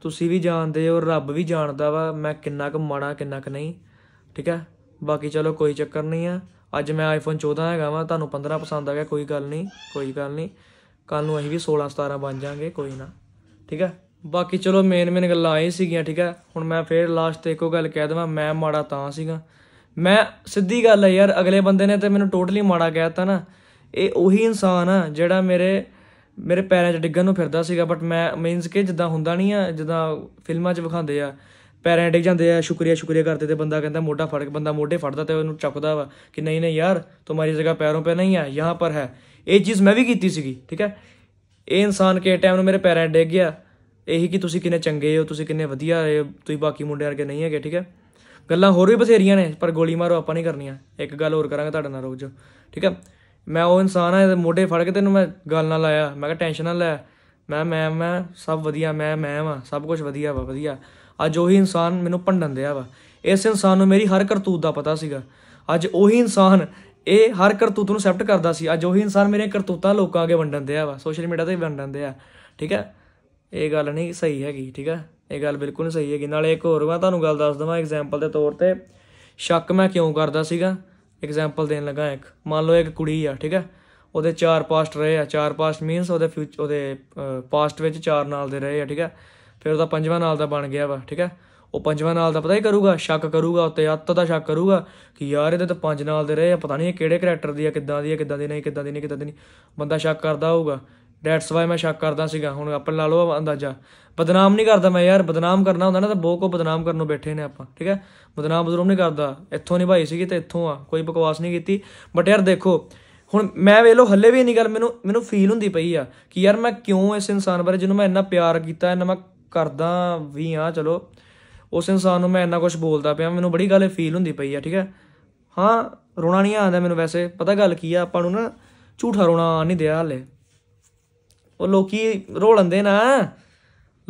[SPEAKER 1] ਤੁਸੀਂ ਵੀ ਜਾਣਦੇ ਹੋ ਰੱਬ ਵੀ ਜਾਣਦਾ ਵਾ ਮੈਂ ਕਿੰਨਾ ਕੁ ਮਾੜਾ ਕਿੰਨਾ ਕੁ ਨਹੀਂ ਠੀਕ ਆ ਬਾਕੀ ਚਲੋ ਕੋਈ ਚੱਕਰ ਨਹੀਂ ਆ ਅੱਜ ਮੈਂ ਆਈਫੋਨ 14 ਹੈਗਾ ਵਾ ਤੁਹਾਨੂੰ 15 ਪਸੰਦ ਆ ਗਿਆ ਕੋਈ ਗੱਲ ਨਹੀਂ ਕੋਈ ਗੱਲ ਨਹੀਂ ਕੱਲ ਨੂੰ ਅਸੀਂ ਵੀ 16 17 ਬਣ ਜਾਾਂਗੇ ਕੋਈ ਨਾ ਠੀਕ ਆ ਬਾਕੀ ਚਲੋ ਮੇਨ ਮੇਨ ਗੱਲਾਂ ਆਈ ਸੀਗੀਆਂ ਠੀਕ ਹੈ ਹੁਣ ਮੈਂ ਫੇਰ ਲਾਸਟ ਤੇ ਇੱਕੋ ਗੱਲ ਕਹਿ ਦਵਾਂ ਮੈਂ ਮਾੜਾ ਤਾਂ ਸੀਗਾ ਮੈਂ ਸਿੱਧੀ ਗੱਲ ਹੈ ਯਾਰ ਅਗਲੇ ਬੰਦੇ ਨੇ ਤੇ ਮੈਨੂੰ ਟੋਟਲੀ ਮਾੜਾ ਕਹਿਤਾ ਨਾ ਇਹ ਉਹੀ ਇਨਸਾਨ ਆ ਜਿਹੜਾ ਮੇਰੇ ਮੇਰੇ ਪੈਰਾਂ 'ਚ ਡਿੱਗਣ ਨੂੰ ਫਿਰਦਾ ਸੀਗਾ ਬਟ ਮੈਂ ਮੀਨਸ ਕਿ ਜਿੱਦਾਂ ਹੁੰਦਾ ਨਹੀਂ ਆ ਜਿੱਦਾਂ ਫਿਲਮਾਂ 'ਚ ਵਿਖਾਉਂਦੇ ਆ ਪੈਰਾਂ ਡਿੱਗ ਜਾਂਦੇ ਆ ਸ਼ੁਕਰੀਆ ਸ਼ੁਕਰੀਆ ਕਰਦੇ ਤੇ ਬੰਦਾ ਕਹਿੰਦਾ ਮੋਢਾ ਫੜ ਕੇ ਬੰਦਾ ਮੋਢੇ ਫੜਦਾ ਤੇ ਉਹਨੂੰ ਚੱਕਦਾ ਵਾ ਕਿ ਨਹੀਂ ਨਹੀਂ ਯਾਰ ਤੁਹਾਡੀ ਜਗ੍ਹਾ ਪੈਰੋਂ ਪੈ ਨਹੀਂ ਆ ਯਹਾਂ ਪਰ ਹੈ ਇਹ ਚੀਜ਼ ਮੈਂ ਵੀ ਕੀਤੀ ਸੀਗੀ ਠੀਕ ਹੈ ਇਹ ਇਨਸਾਨ ਕੇ ਟਾਈਮ ਨੂੰ ਮੇਰੇ ਪੈਰਾਂ ਡਿੱਗ ਗਿਆ ਇਹੀ ਕਿ ਤੁਸੀਂ ਕਿੰਨੇ ਚੰਗੇ ਹੋ ਤੁਸੀਂ ਕਿੰਨੇ ਵਧੀਆ ਹੋ ਤੁਸੀਂ ਬਾਕੀ ਮੁੰਡਿਆਂ ਵਰਗੇ ਨਹੀਂ ਹੈਗੇ ਠੀਕ ਹੈ ਗੱਲਾਂ ਹੋਰ ਵੀ ਬਥੇਰੀਆਂ ਨੇ ਪਰ ਗੋਲੀ ਮਾਰੋ ਆਪਾਂ ਨਹੀਂ ਕਰਨੀਆਂ ਇੱਕ ਗੱਲ ਹੋਰ ਕਰਾਂਗਾ ਤੁਹਾਡੇ ਨਾਲ ਰੋਜ਼ ਠੀਕ ਹੈ ਮੈਂ ਉਹ ਇਨਸਾਨ ਆ ਮੋਢੇ ਫੜ ਕੇ ਤੈਨੂੰ ਮੈਂ ਗੱਲ ਨਾਲ ਲਾਇਆ ਮੈਂ ਕਿਹਾ ਟੈਨਸ਼ਨ ਨਾ ਲੈ ਮੈਂ ਮੈਂ ਮੈਂ ਸਭ ਵਧੀਆ ਮੈਂ ਮੈਂ ਵਾਂ ਸਭ ਕੁਝ ਵਧੀਆ ਵਾ ਵਧੀਆ ਅੱਜ ਉਹੀ ਇਨਸਾਨ ਮੈਨੂੰ ਭੰਡਣ ਦਿਆ ਵਾ ਇਸ ਇਨਸਾਨ ਨੂੰ ਮੇਰੀ ਹਰ ਕਰਤੂਤ ਦਾ ਪਤਾ ਸੀਗਾ ਅੱਜ ਉਹੀ ਇਨਸਾਨ ਇਹ ਹਰ ਕਰਤੂਤ ਨੂੰ ਐਕਸੈਪਟ ਕਰਦਾ ਸੀ ਅੱਜ ਉਹੀ ਇਨਸਾਨ ਮੇਰੇ ਕਰਤੂਤਾਂ ਲੋਕਾਂ ਅੱਗੇ ਵੰਡਣ ਦਿਆ ਵਾ ਸੋਸ਼ਲ ਮੀਡੀਆ ਤੇ ਵੰਡਣ ਦਿਆ ਠੀਕ ਹੈ ਇਹ ਗੱਲ ਨਹੀਂ ਸਹੀ ਹੈਗੀ ਠੀਕ ਹੈ ਇਹ ਗੱਲ ਬਿਲਕੁਲ ਨਹੀਂ ਸਹੀ ਹੈਗੀ ਨਾਲੇ ਇੱਕ ਹੋਰ ਮੈਂ ਤੁਹਾਨੂੰ ਗੱਲ ਦੱਸ ਦਵਾਂ ਐਗਜ਼ਾਮਪਲ ਦੇ ਤੌਰ ਤੇ ਸ਼ੱਕ ਮੈਂ ਕਿਉਂ ਕਰਦਾ ਸੀਗਾ ਐਗਜ਼ਾਮਪਲ ਦੇਣ ਲੱਗਾ ਇੱਕ ਮੰਨ ਲਓ ਇੱਕ ਕੁੜੀ ਆ ਠੀਕ ਹੈ ਉਹਦੇ ਚਾਰ ਪਾਸਟ ਰਹੇ ਆ ਚਾਰ ਪਾਸਟ ਮੀਨਸ ਉਹਦੇ ਫਿਊਚਰ ਉਹਦੇ ਪਾਸਟ ਵਿੱਚ ਚਾਰ ਨਾਲ ਦੇ ਰਹੇ ਆ ਠੀਕ ਹੈ ਫਿਰ ਉਹਦਾ ਪੰਜਵਾਂ ਨਾਲ ਦਾ ਬਣ ਗਿਆ ਵਾ ਠੀਕ ਹੈ ਉਹ ਪੰਜਵਾਂ ਨਾਲ ਦਾ ਪਤਾ ਹੀ ਕਰੂਗਾ ਸ਼ੱਕ ਕਰੂਗਾ ਉੱਤੇ ਅੱਤ ਦਾ ਸ਼ੱਕ ਕਰੂਗਾ ਕਿ ਯਾਰ ਇਹਦੇ ਤਾਂ ਪੰਜ ਨਾਲ ਦੇ ਰਹੇ ਆ ਪਤਾ ਨਹੀਂ ਇਹ ਕਿਹੜੇ ਕੈਰੈਕਟਰ ਦੀ ਆ ਕਿੱਦਾਂ ਦੀ ਆ ਕਿੱਦਾਂ ਦੀ ਨਹੀਂ ਕਿੱਦਾਂ ਦੀ ਨਹੀਂ ਕਿੱਦਾਂ ਦੀ ਨਹੀਂ ਬੰਦਾ ਸ਼ੱਕ ਕਰਦਾ ਹੋਊਗਾ ਡੈਟਸ ਵਾਈ ਮੈਂ ਸ਼ੱਕ ਕਰਦਾ ਸੀਗਾ ਹੁਣ ਆਪਾਂ ਲਾ ਲਓ ਅੰਦਾਜ਼ਾ ਬਦਨਾਮ ਨਹੀਂ ਕਰਦਾ ਮੈਂ ਯਾਰ ਬਦਨਾਮ ਕਰਨਾ ਹੁੰਦਾ ਨਾ ਤਾਂ ਬਹੁਤ ਕੋ ਬਦਨਾਮ ਕਰਨ ਨੂੰ ਬੈਠੇ ਨੇ ਆਪਾਂ ਠੀਕ ਹੈ ਬਦਨਾਮ ਬਦਰੂਮ ਨਹੀਂ ਕਰਦਾ ਇੱਥੋਂ ਨਹੀਂ ਭਾਈ ਸੀਗੀ ਤੇ ਇੱਥੋਂ ਆ ਕੋਈ ਬਕਵਾਸ ਨਹੀਂ ਕੀਤੀ ਬਟ ਯਾਰ ਦੇਖੋ ਹੁਣ ਮੈਂ ਵੇਖ ਲੋ ਹੱਲੇ ਵੀ ਨਹੀਂ ਗੱਲ ਮੈਨੂੰ ਮੈਨੂੰ ਫੀਲ ਹੁੰਦੀ ਪਈ ਆ ਕਿ ਯਾਰ ਮੈਂ ਕਿਉਂ ਇਸ ਇਨਸਾਨ ਬਾਰੇ ਜਿਹਨੂੰ ਮੈਂ ਇੰਨਾ ਪਿਆਰ ਕੀਤਾ ਇੰਨਾ ਮੈਂ ਕਰਦਾ ਵੀ ਆ ਚਲੋ ਉਸ ਇਨਸਾਨ ਨੂੰ ਮੈਂ ਇੰਨਾ ਕੁਝ ਬੋਲਦਾ ਪਿਆ ਮੈਨੂੰ ਬੜੀ ਗੱਲ ਫੀਲ ਹੁੰਦੀ ਪਈ ਆ ਠੀਕ ਹੈ ਹਾਂ ਰੋਣਾ ਨਹੀਂ ਆਉਂਦਾ ਮੈਨੂੰ ਵੈਸੇ ਪਤਾ ਗੱਲ ਕੀ ਆ ਆਪਾਂ ਨੂੰ ਨਾ ਝੂਠਾ ਰੋਣਾ ਨਹੀਂ ਦਿਆ ਹਲੇ ਉਹ ਲੋਕੀ ਰੋ ਨਾ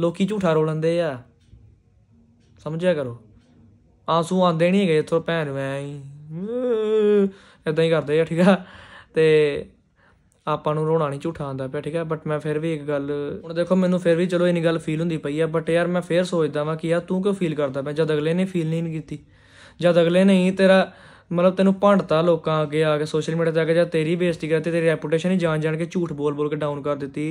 [SPEAKER 1] ਲੋਕੀ ਝੂਠਾ ਰੋ ਆ ਸਮਝਿਆ ਕਰੋ ਆਸੂ ਆਂਦੇ ਨਹੀਂ ਹੈਗੇ ਇਥੋਂ ਭੈਣ ਨੂੰ ਐ ਹੀ ਕਰਦੇ ਆ ਠੀਕ ਆ ਤੇ ਆਪਾਂ ਨੂੰ ਰੋਣਾ ਨਹੀਂ ਝੂਠਾ ਆਂਦਾ ਪਿਆ ਠੀਕ ਆ ਬਟ ਮੈਂ ਫਿਰ ਵੀ ਇੱਕ ਗੱਲ ਹੁਣ ਦੇਖੋ ਮੈਨੂੰ ਫਿਰ ਵੀ ਚਲੋ ਇਨੀ ਗੱਲ ਫੀਲ ਹੁੰਦੀ ਪਈ ਆ ਬਟ ਯਾਰ ਮੈਂ ਫਿਰ ਸੋਚਦਾ ਵਾਂ ਕਿ ਯਾਰ ਤੂੰ ਕਿਉਂ ਫੀਲ ਕਰਦਾ ਪਿਆ ਜਦ ਅਗਲੇ ਨੇ ਫੀਲ ਨਹੀਂ ਕੀਤੀ ਜਦ ਅਗਲੇ ਨੇ ਹੀ ਤੇਰਾ ਮਤਲਬ ਤੈਨੂੰ ਭੰਡਤਾ ਲੋਕਾਂ ਅੱਗੇ ਆ ਕੇ ਸੋਸ਼ਲ ਮੀਡੀਆ ਤੇ ਆ ਕੇ ਜਾਂ ਤੇਰੀ ਬੇਇੱਜ਼ਤੀ ਕਰਤੀ ਤੇਰੀ ਰੈਪੂਟੇਸ਼ਨ ਹੀ ਜਾਣ ਜਾਣ ਕੇ ਝੂਠ ਬੋਲ ਬੋਲ ਕੇ ਡਾਊਨ ਕਰ ਦਿੱਤੀ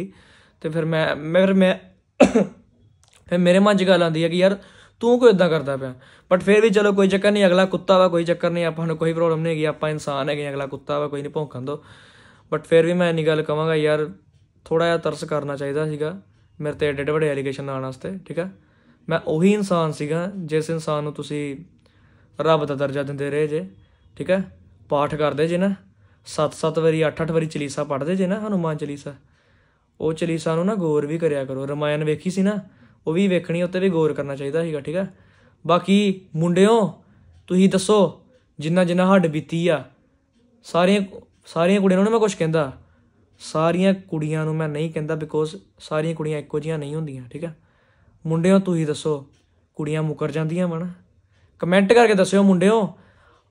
[SPEAKER 1] ਤੇ ਫਿਰ ਮੈਂ ਮੈਂ ਫਿਰ ਮੈਂ ਫਿਰ ਮੇਰੇ ਮਨ 'ਚ ਗੱਲ ਆਉਂਦੀ ਹੈ ਕਿ ਯਾਰ ਤੂੰ ਕਿਉਂ ਇਦਾਂ ਕਰਦਾ ਪਿਆ ਬਟ ਫਿਰ ਵੀ ਚਲੋ ਕੋਈ ਚੱਕਰ ਨਹੀਂ ਅਗਲਾ ਕੁੱਤਾ ਵਾ ਕੋਈ ਚੱਕਰ ਨਹੀਂ ਆਪਾਂ ਨੂੰ ਕੋਈ ਪ੍ਰੋਬਲਮ ਨਹੀਂ ਹੈਗੀ ਆਪਾਂ ਇਨਸਾਨ ਹੈਗੇ ਅਗਲਾ ਕੁੱਤਾ ਵਾ ਕੋਈ ਨਹੀਂ ਭੌਂਕਣ ਦੋ ਬਟ ਫਿਰ ਵੀ ਮੈਂ ਇਨੀ ਗੱਲ ਕਵਾਂਗਾ ਯਾਰ ਥੋੜਾ ਜਿਹਾ ਤਰਸ ਕਰਨਾ ਚਾਹੀਦਾ ਸੀਗਾ ਮੇਰੇ ਤੇ ਐਡੇ ਵੱਡੇ ਐਲੀਗੇਸ਼ਨ ਆਣ ਵਾਸਤੇ ਠੀਕ ਆ ਮੈਂ ਉਹੀ ਇਨਸਾਨ ਸੀਗਾ ਜਿਸ ਇਨਸਾਨ ਨੂੰ ਤੁਸੀਂ ਰੱਬ ਦਾ ਦਰਜਾ ਦਿੰਦੇ ਰਹੇ ਜੇ ਠੀਕ ਹੈ ਪਾਠ ਕਰਦੇ ਜੇ ਨਾ 7-7 ਵਾਰੀ 8-8 ਵਾਰੀ ਚਲੀਸਾ ਪੜ੍ਹਦੇ ਜੇ ਨਾ ਹਨੂਮਾਨ ਚਲੀਸਾ ਉਹ ਚਲੀਸਾ ਨੂੰ ਨਾ ਗੌਰ ਵੀ ਕਰਿਆ ਕਰੋ ਰਮਾਇਣ ਵੇਖੀ ਸੀ ਨਾ ਉਹ ਵੀ ਵੇਖਣੀ ਉੱਤੇ ਵੀ ਗੌਰ ਕਰਨਾ ਚਾਹੀਦਾ ਸੀਗਾ ਠੀਕ ਹੈ ਬਾਕੀ ਮੁੰਡਿਓ ਤੁਸੀਂ ਦੱਸੋ ਜਿੰਨਾ ਜਿੰਨਾ ਹੱਡ ਬੀਤੀ ਆ ਸਾਰੀਆਂ ਸਾਰੀਆਂ ਕੁੜੀਆਂ ਨੂੰ ਮੈਂ ਕੁਝ ਕਹਿੰਦਾ ਸਾਰੀਆਂ ਕੁੜੀਆਂ ਨੂੰ ਮੈਂ ਨਹੀਂ ਕਹਿੰਦਾ ਬਿਕੋਜ਼ ਸਾਰੀਆਂ ਕੁੜੀਆਂ ਇੱਕੋ ਜੀਆਂ ਨਹੀਂ ਹੁੰਦੀਆਂ ਠੀਕ ਹੈ ਮੁੰਡਿਓ ਤੁਸੀਂ ਦੱਸੋ ਕੁੜੀਆਂ ਮੁਕਰ ਜਾਂਦੀਆਂ ਵਾ ਨਾ ਕਮੈਂਟ ਕਰਕੇ ਦੱਸਿਓ ਮੁੰਡਿਓ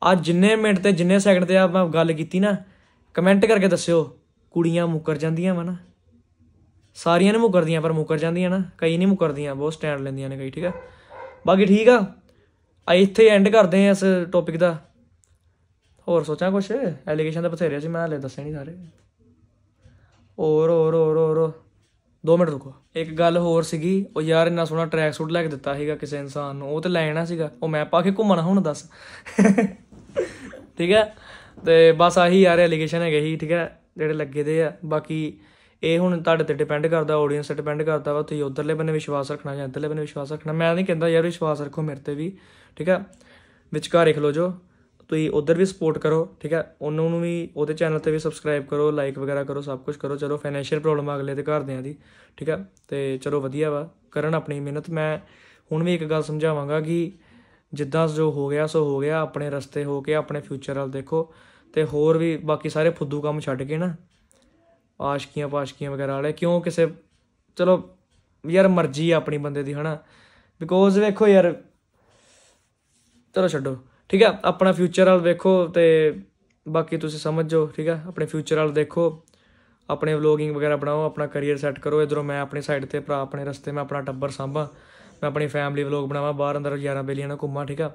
[SPEAKER 1] ਆ ਜਿੰਨੇ ਮਿੰਟ ਤੇ ਜਿੰਨੇ ਸੈਕਿੰਡ ਤੇ ਆ ਮੈਂ ਗੱਲ ਕੀਤੀ ਨਾ ਕਮੈਂਟ ਕਰਕੇ ਦੱਸਿਓ ਕੁੜੀਆਂ ਮੁਕਰ ਜਾਂਦੀਆਂ ਵਾ ਨਾ ਸਾਰੀਆਂ ਨੇ ਮੁਕਰਦੀਆਂ ਪਰ ਮੁਕਰ ਜਾਂਦੀਆਂ ਨਾ ਕਈ ਨਹੀਂ ਮੁਕਰਦੀਆਂ ਬਹੁਤ ਸਟੈਂਡ ਲੈਂਦੀਆਂ ਨੇ ਕਈ ਠੀਕ ਆ ਬਾਕੀ ਠੀਕ ਆ ਆ ਇੱਥੇ ਐਂਡ ਕਰਦੇ ਆ ਇਸ ਟੌਪਿਕ ਦਾ ਹੋਰ ਸੋਚਾਂ ਕੁਛ ਐਲੀਗੇਸ਼ਨ ਦਾ ਬਥੇਰੇ ਸੀ ਮੈਂ ਹਲੇ ਦੱਸਿਆ ਨਹੀਂ ਸਾਰੇ ਹੋਰ ਹੋਰ ਹੋਰ ਹੋਰ 2 ਮਿੰਟ ਰੁਕੋ ਇੱਕ ਗੱਲ ਹੋਰ ਸੀਗੀ ਉਹ ਯਾਰ ਇੰਨਾ ਸੋਹਣਾ ਟਰੈਕ ਸੂਟ ਲੈ ਕੇ ਦਿੱਤਾ ਸੀਗਾ ਕਿਸੇ ਇਨਸਾਨ ਨੂੰ ਉਹ ਤੇ ਲੈਣਾ ਸੀਗਾ ਉਹ ਮੈਂ ਪਾ ਕੇ ਘੁੰਮਣਾ ਹੁਣ ਦੱਸ ਠੀਕ ਹੈ ਤੇ ਬਸ ਆਹੀ ਆ ਰਿਹਾ ਐਲੀਗੇਸ਼ਨ ਹੈਗੇ ਹੀ ਠੀਕ ਹੈ ਜਿਹੜੇ ਲੱਗੇ ਦੇ ਆ ਬਾਕੀ ਇਹ ਹੁਣ ਤੁਹਾਡੇ ਤੇ ਡਿਪੈਂਡ ਕਰਦਾ ਆਡੀਅנס ਤੇ ਡਿਪੈਂਡ ਕਰਦਾ ਵਾ ਤੁਸੀਂ ਉਧਰਲੇ ਬੰਨੇ ਵਿਸ਼ਵਾਸ ਰੱਖਣਾ ਜਾਂ ਇਧਰਲੇ ਬੰਨੇ ਵਿਸ਼ਵਾਸ ਰੱਖਣਾ ਮੈਂ ਨਹੀਂ ਕਹਿੰਦਾ ਯਾਰ ਵਿਸ਼ਵਾਸ ਰੱਖੋ ਮੇਰੇ ਤੇ ਵੀ ਠੀਕ ਹੈ ਵਿਚਕਾਰ ਲਿਖ ਲੋ ਜੋ ਤੁਸੀਂ ਉਧਰ ਵੀ ਸਪੋਰਟ ਕਰੋ ਠੀਕ ਹੈ ਉਹਨਾਂ ਨੂੰ ਵੀ ਉਹਦੇ ਚੈਨਲ ਤੇ ਵੀ ਸਬਸਕ੍ਰਾਈਬ ਕਰੋ ਲਾਈਕ ਵਗੈਰਾ ਕਰੋ ਸਭ ਕੁਝ ਕਰੋ ਚਲੋ ਫਾਈਨੈਂਸ਼ੀਅਲ ਪ੍ਰੋਬਲਮ ਅਗਲੇ ਦੇ ਘਰਦਿਆਂ ਦੀ ਠੀਕ ਹੈ ਤੇ ਚਲੋ ਵਧੀਆ ਵਾ ਕਰਨ ਆਪਣੀ ਮਿਹਨਤ ਮੈਂ ਹੁਣ ਵੀ ਇੱਕ ਗੱਲ ਸਮਝਾਵਾਂਗਾ ਕਿ ਜਿੱਦਾਂ ਜੋ ਹੋ ਗਿਆ ਸੋ ਹੋ ਗਿਆ ਆਪਣੇ ਰਸਤੇ ਹੋ ਕੇ ਆਪਣੇ ਫਿਊਚਰ ਵੱਲ ਦੇਖੋ ਤੇ ਹੋਰ ਵੀ ਬਾਕੀ ਸਾਰੇ ਫੁੱਦੂ ਕੰਮ ਛੱਡ ਕੇ ਨਾ ਆਸ਼ਕੀਆਂ ਪਾਸ਼ਕੀਆਂ ਵਗੈਰਾ ਵਾਲੇ ਕਿਉਂ ਕਿਸੇ ਚਲੋ ਯਾਰ ਮਰਜ਼ੀ ਆ ਆਪਣੀ ਬੰਦੇ ਦੀ ਹਨਾ ਬਿਕੋਜ਼ ਵੇਖੋ ਯਾਰ ਚਲੋ ਛੱਡੋ ਠੀਕ ਆ ਆਪਣਾ ਫਿਊਚਰ ਵਾਲ ਵੇਖੋ ਤੇ ਬਾਕੀ ਤੁਸੀਂ ਸਮਝ ਜਾਓ ਠੀਕ ਆ ਆਪਣੇ ਫਿਊਚਰ ਵਾਲ ਦੇਖੋ ਆਪਣੇ ਵਲੋਗਿੰਗ ਵਗੈਰਾ ਬਣਾਓ ਆਪਣਾ ਕੈਰੀਅਰ ਸੈੱਟ ਕਰੋ ਇਧਰੋਂ ਮੈਂ ਆਪਣੀ ਸਾਈਡ ਤੇ ਭਰਾ ਆਪਣੇ ਰਸਤੇ ਮੈਂ ਆਪਣਾ ਟੱਬਰ ਸੰਭਾਂ ਮੈਂ ਆਪਣੀ ਫੈਮਿਲੀ ਵਲੋਗ ਬਣਾਵਾ ਬਾਹਰ ਅੰਦਰ ਯਾਰਾਂ ਬੇਲੀਆਂ ਨਾਲ ਘੁੰਮਾਂ ਠੀਕ ਆ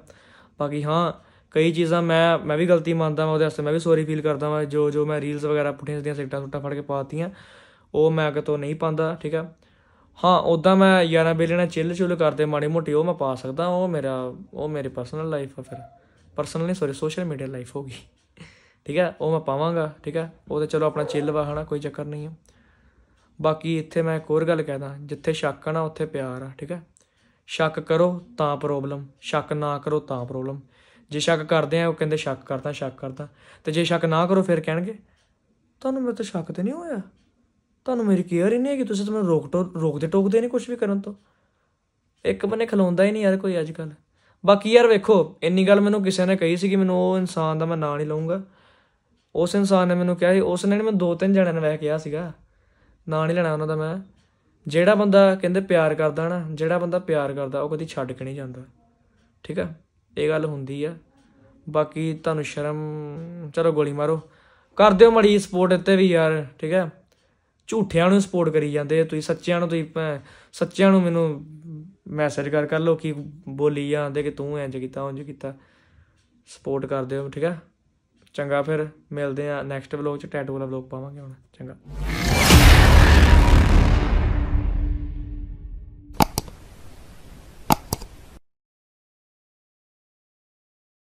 [SPEAKER 1] ਬਾਕੀ ਹਾਂ ਕਈ ਚੀਜ਼ਾਂ ਮੈਂ ਮੈਂ ਵੀ ਗਲਤੀ ਮੰਨਦਾ ਮੈਂ ਉਹਦੇ ਵਾਸਤੇ ਮੈਂ ਵੀ ਸੌਰੀ ਫੀਲ ਕਰਦਾ ਵਾਂ ਜੋ ਜੋ ਮੈਂ ਰੀਲਸ ਵਗੈਰਾ ਪੁੱਠੀਆਂ ਸਿੱਧੀਆਂ ਸਿੱਟਾਂ ਸੁੱਟਾਂ ਫੜ ਕੇ ਪਾਤੀਆਂ ਉਹ ਮੈਂ ਅਗੇ ਤੋਂ ਨਹੀਂ ਪਾਉਂਦਾ ਠੀਕ ਆ ਹਾਂ ਉਦਾਂ ਮੈਂ ਯਾਰਾਂ ਬੇਲੀਆਂ ਨਾਲ ਚਿੱਲ ਚੁੱਲ ਕਰਦੇ ਮਾੜੀ ਮੋਟੀ ਉਹ ਮੈਂ ਪਾ ਸਕਦਾ ਉਹ ਮੇਰਾ ਉਹ ਮੇਰੀ ਪਰਸਨਲ ਲਾਈਫ ਆ ਫਿਰ ਪਰਸਨਲ ਨਹੀਂ ਸੌਰੀ ਸੋਸ਼ਲ ਮੀਡੀਆ ਲਾਈਫ ਹੋ ਗਈ ਠੀਕ ਆ ਉਹ ਮੈਂ ਪਾਵਾਂਗਾ ਠੀਕ ਆ ਉਹ ਤੇ ਚਲੋ ਆਪਣਾ ਚਿੱਲ ਵਾ ਹਨਾ ਕੋਈ ਚੱਕਰ ਨਹੀਂ ਆ ਬਾਕੀ ਇੱਥੇ ਮੈਂ ਇੱਕ ਹੋਰ ਗੱਲ ਕਹਿਦਾ ਜਿੱਥੇ ਸ਼ੱਕ ਆ ਨਾ ਉੱਥੇ ਪਿਆਰ ਆ ਠੀਕ ਆ ਸ਼ੱਕ ਕਰੋ ਤਾਂ ਪ੍ਰੋਬਲਮ ਸ਼ੱਕ ਨਾ ਕਰੋ ਤਾਂ ਪ੍ਰੋਬਲਮ ਜੇ ਸ਼ੱਕ ਕਰਦੇ ਆ ਉਹ ਕਹਿੰਦੇ ਸ਼ੱਕ ਕਰਦਾ ਸ਼ੱਕ ਕਰਦਾ ਤੇ ਜੇ ਸ਼ੱਕ ਨਾ ਕਰੋ ਫਿਰ ਕਹਿਣਗੇ ਤੁਹਾਨੂੰ ਮੇਰੇ ਤੋਂ ਸ਼ੱਕ ਤੇ ਨਹੀਂ ਹੋਇਆ ਤੁਹਾਨੂੰ ਮੇਰੀ ਕੇਅਰ ਹੀ ਨਹੀਂ ਹੈ ਕਿ ਤੁਸੀਂ ਤੁਹਾਨੂੰ ਰੋਕ ਟੋ ਰੋਕਦੇ ਟੋਕਦੇ ਨਹੀਂ ਕੁਝ ਵੀ ਕਰਨ ਤੋਂ ਇੱਕ ਬੰਨੇ ਖਲੋਂਦਾ ਹੀ ਨਹੀਂ ਯਾਰ ਕੋਈ ਅੱਜ ਕੱਲ ਬਾਕੀ ਯਾਰ ਵੇਖੋ ਇੰਨੀ ਗੱਲ ਮੈਨੂੰ ਕਿਸੇ ਨੇ ਕਹੀ ਸੀ ਕਿ ਮੈਨੂੰ ਉਹ ਇਨਸਾਨ ਦਾ ਮੈਂ ਨਾਂ ਨਹੀਂ ਲਵਾਂਗਾ ਉਸ ਇਨਸਾਨ ਨੇ ਮੈਨੂੰ ਕਿਹਾ ਸੀ ਉਸ ਨੇ ਮੈਨੂੰ ਦੋ ਤਿੰਨ ਜਣਿਆਂ ਨੇ ਵਹਿ ਕਿਹਾ ਸੀਗਾ ਨਾਂ ਨਹੀਂ ਲੈਣਾ ਉਹਨਾਂ ਦਾ ਮੈਂ ਜਿਹੜਾ ਬੰਦਾ ਕਹਿੰਦੇ ਪਿਆਰ ਕਰਦਾ ਨਾ ਜਿਹੜਾ ਬੰਦਾ ਪਿਆਰ ਕਰਦਾ ਉਹ ਕਦੀ ਛੱਡ ਕੇ ਨਹੀਂ ਜਾਂਦਾ ਠੀਕ ਆ ਇਹ ਗੱਲ ਹੁੰਦੀ ਆ ਬਾਕੀ ਤੁਹਾਨੂੰ ਸ਼ਰਮ ਚਲੋ ਗੋਲੀ ਮਾਰੋ ਕਰ ਦਿਓ ਮੜੀ ਸਪੋਰਟ ਇੱਥੇ ਵੀ ਯਾਰ ਠੀਕ ਆ ਝੂਠਿਆਂ ਨੂੰ ਸਪੋਰਟ ਕਰੀ ਜਾਂਦੇ ਤੁਸੀਂ ਸੱਚਿਆਂ ਨੂੰ ਤੁਸੀਂ ਸੱਚਿਆਂ ਨੂੰ ਮੈਨੂੰ ਮੈਸੇਜ ਕਰ ਕਰ ਲੋ ਕਿ ਬੋਲੀ ਜਾਂਦੇ ਕਿ ਤੂੰ ਇੰਜ ਕੀਤਾ ਉਂਜ ਕੀਤਾ ਸਪੋਰਟ ਕਰ ਦਿਓ ਠੀਕ ਆ ਚੰਗਾ ਫਿਰ ਮਿਲਦੇ ਆ ਨੈਕਸਟ ਵਲੌਗ ਚ ਟੈਟੂ ਵਾਲਾ ਵਲੌਗ ਪਾਵਾਂਗੇ ਹੁਣ ਚੰਗਾ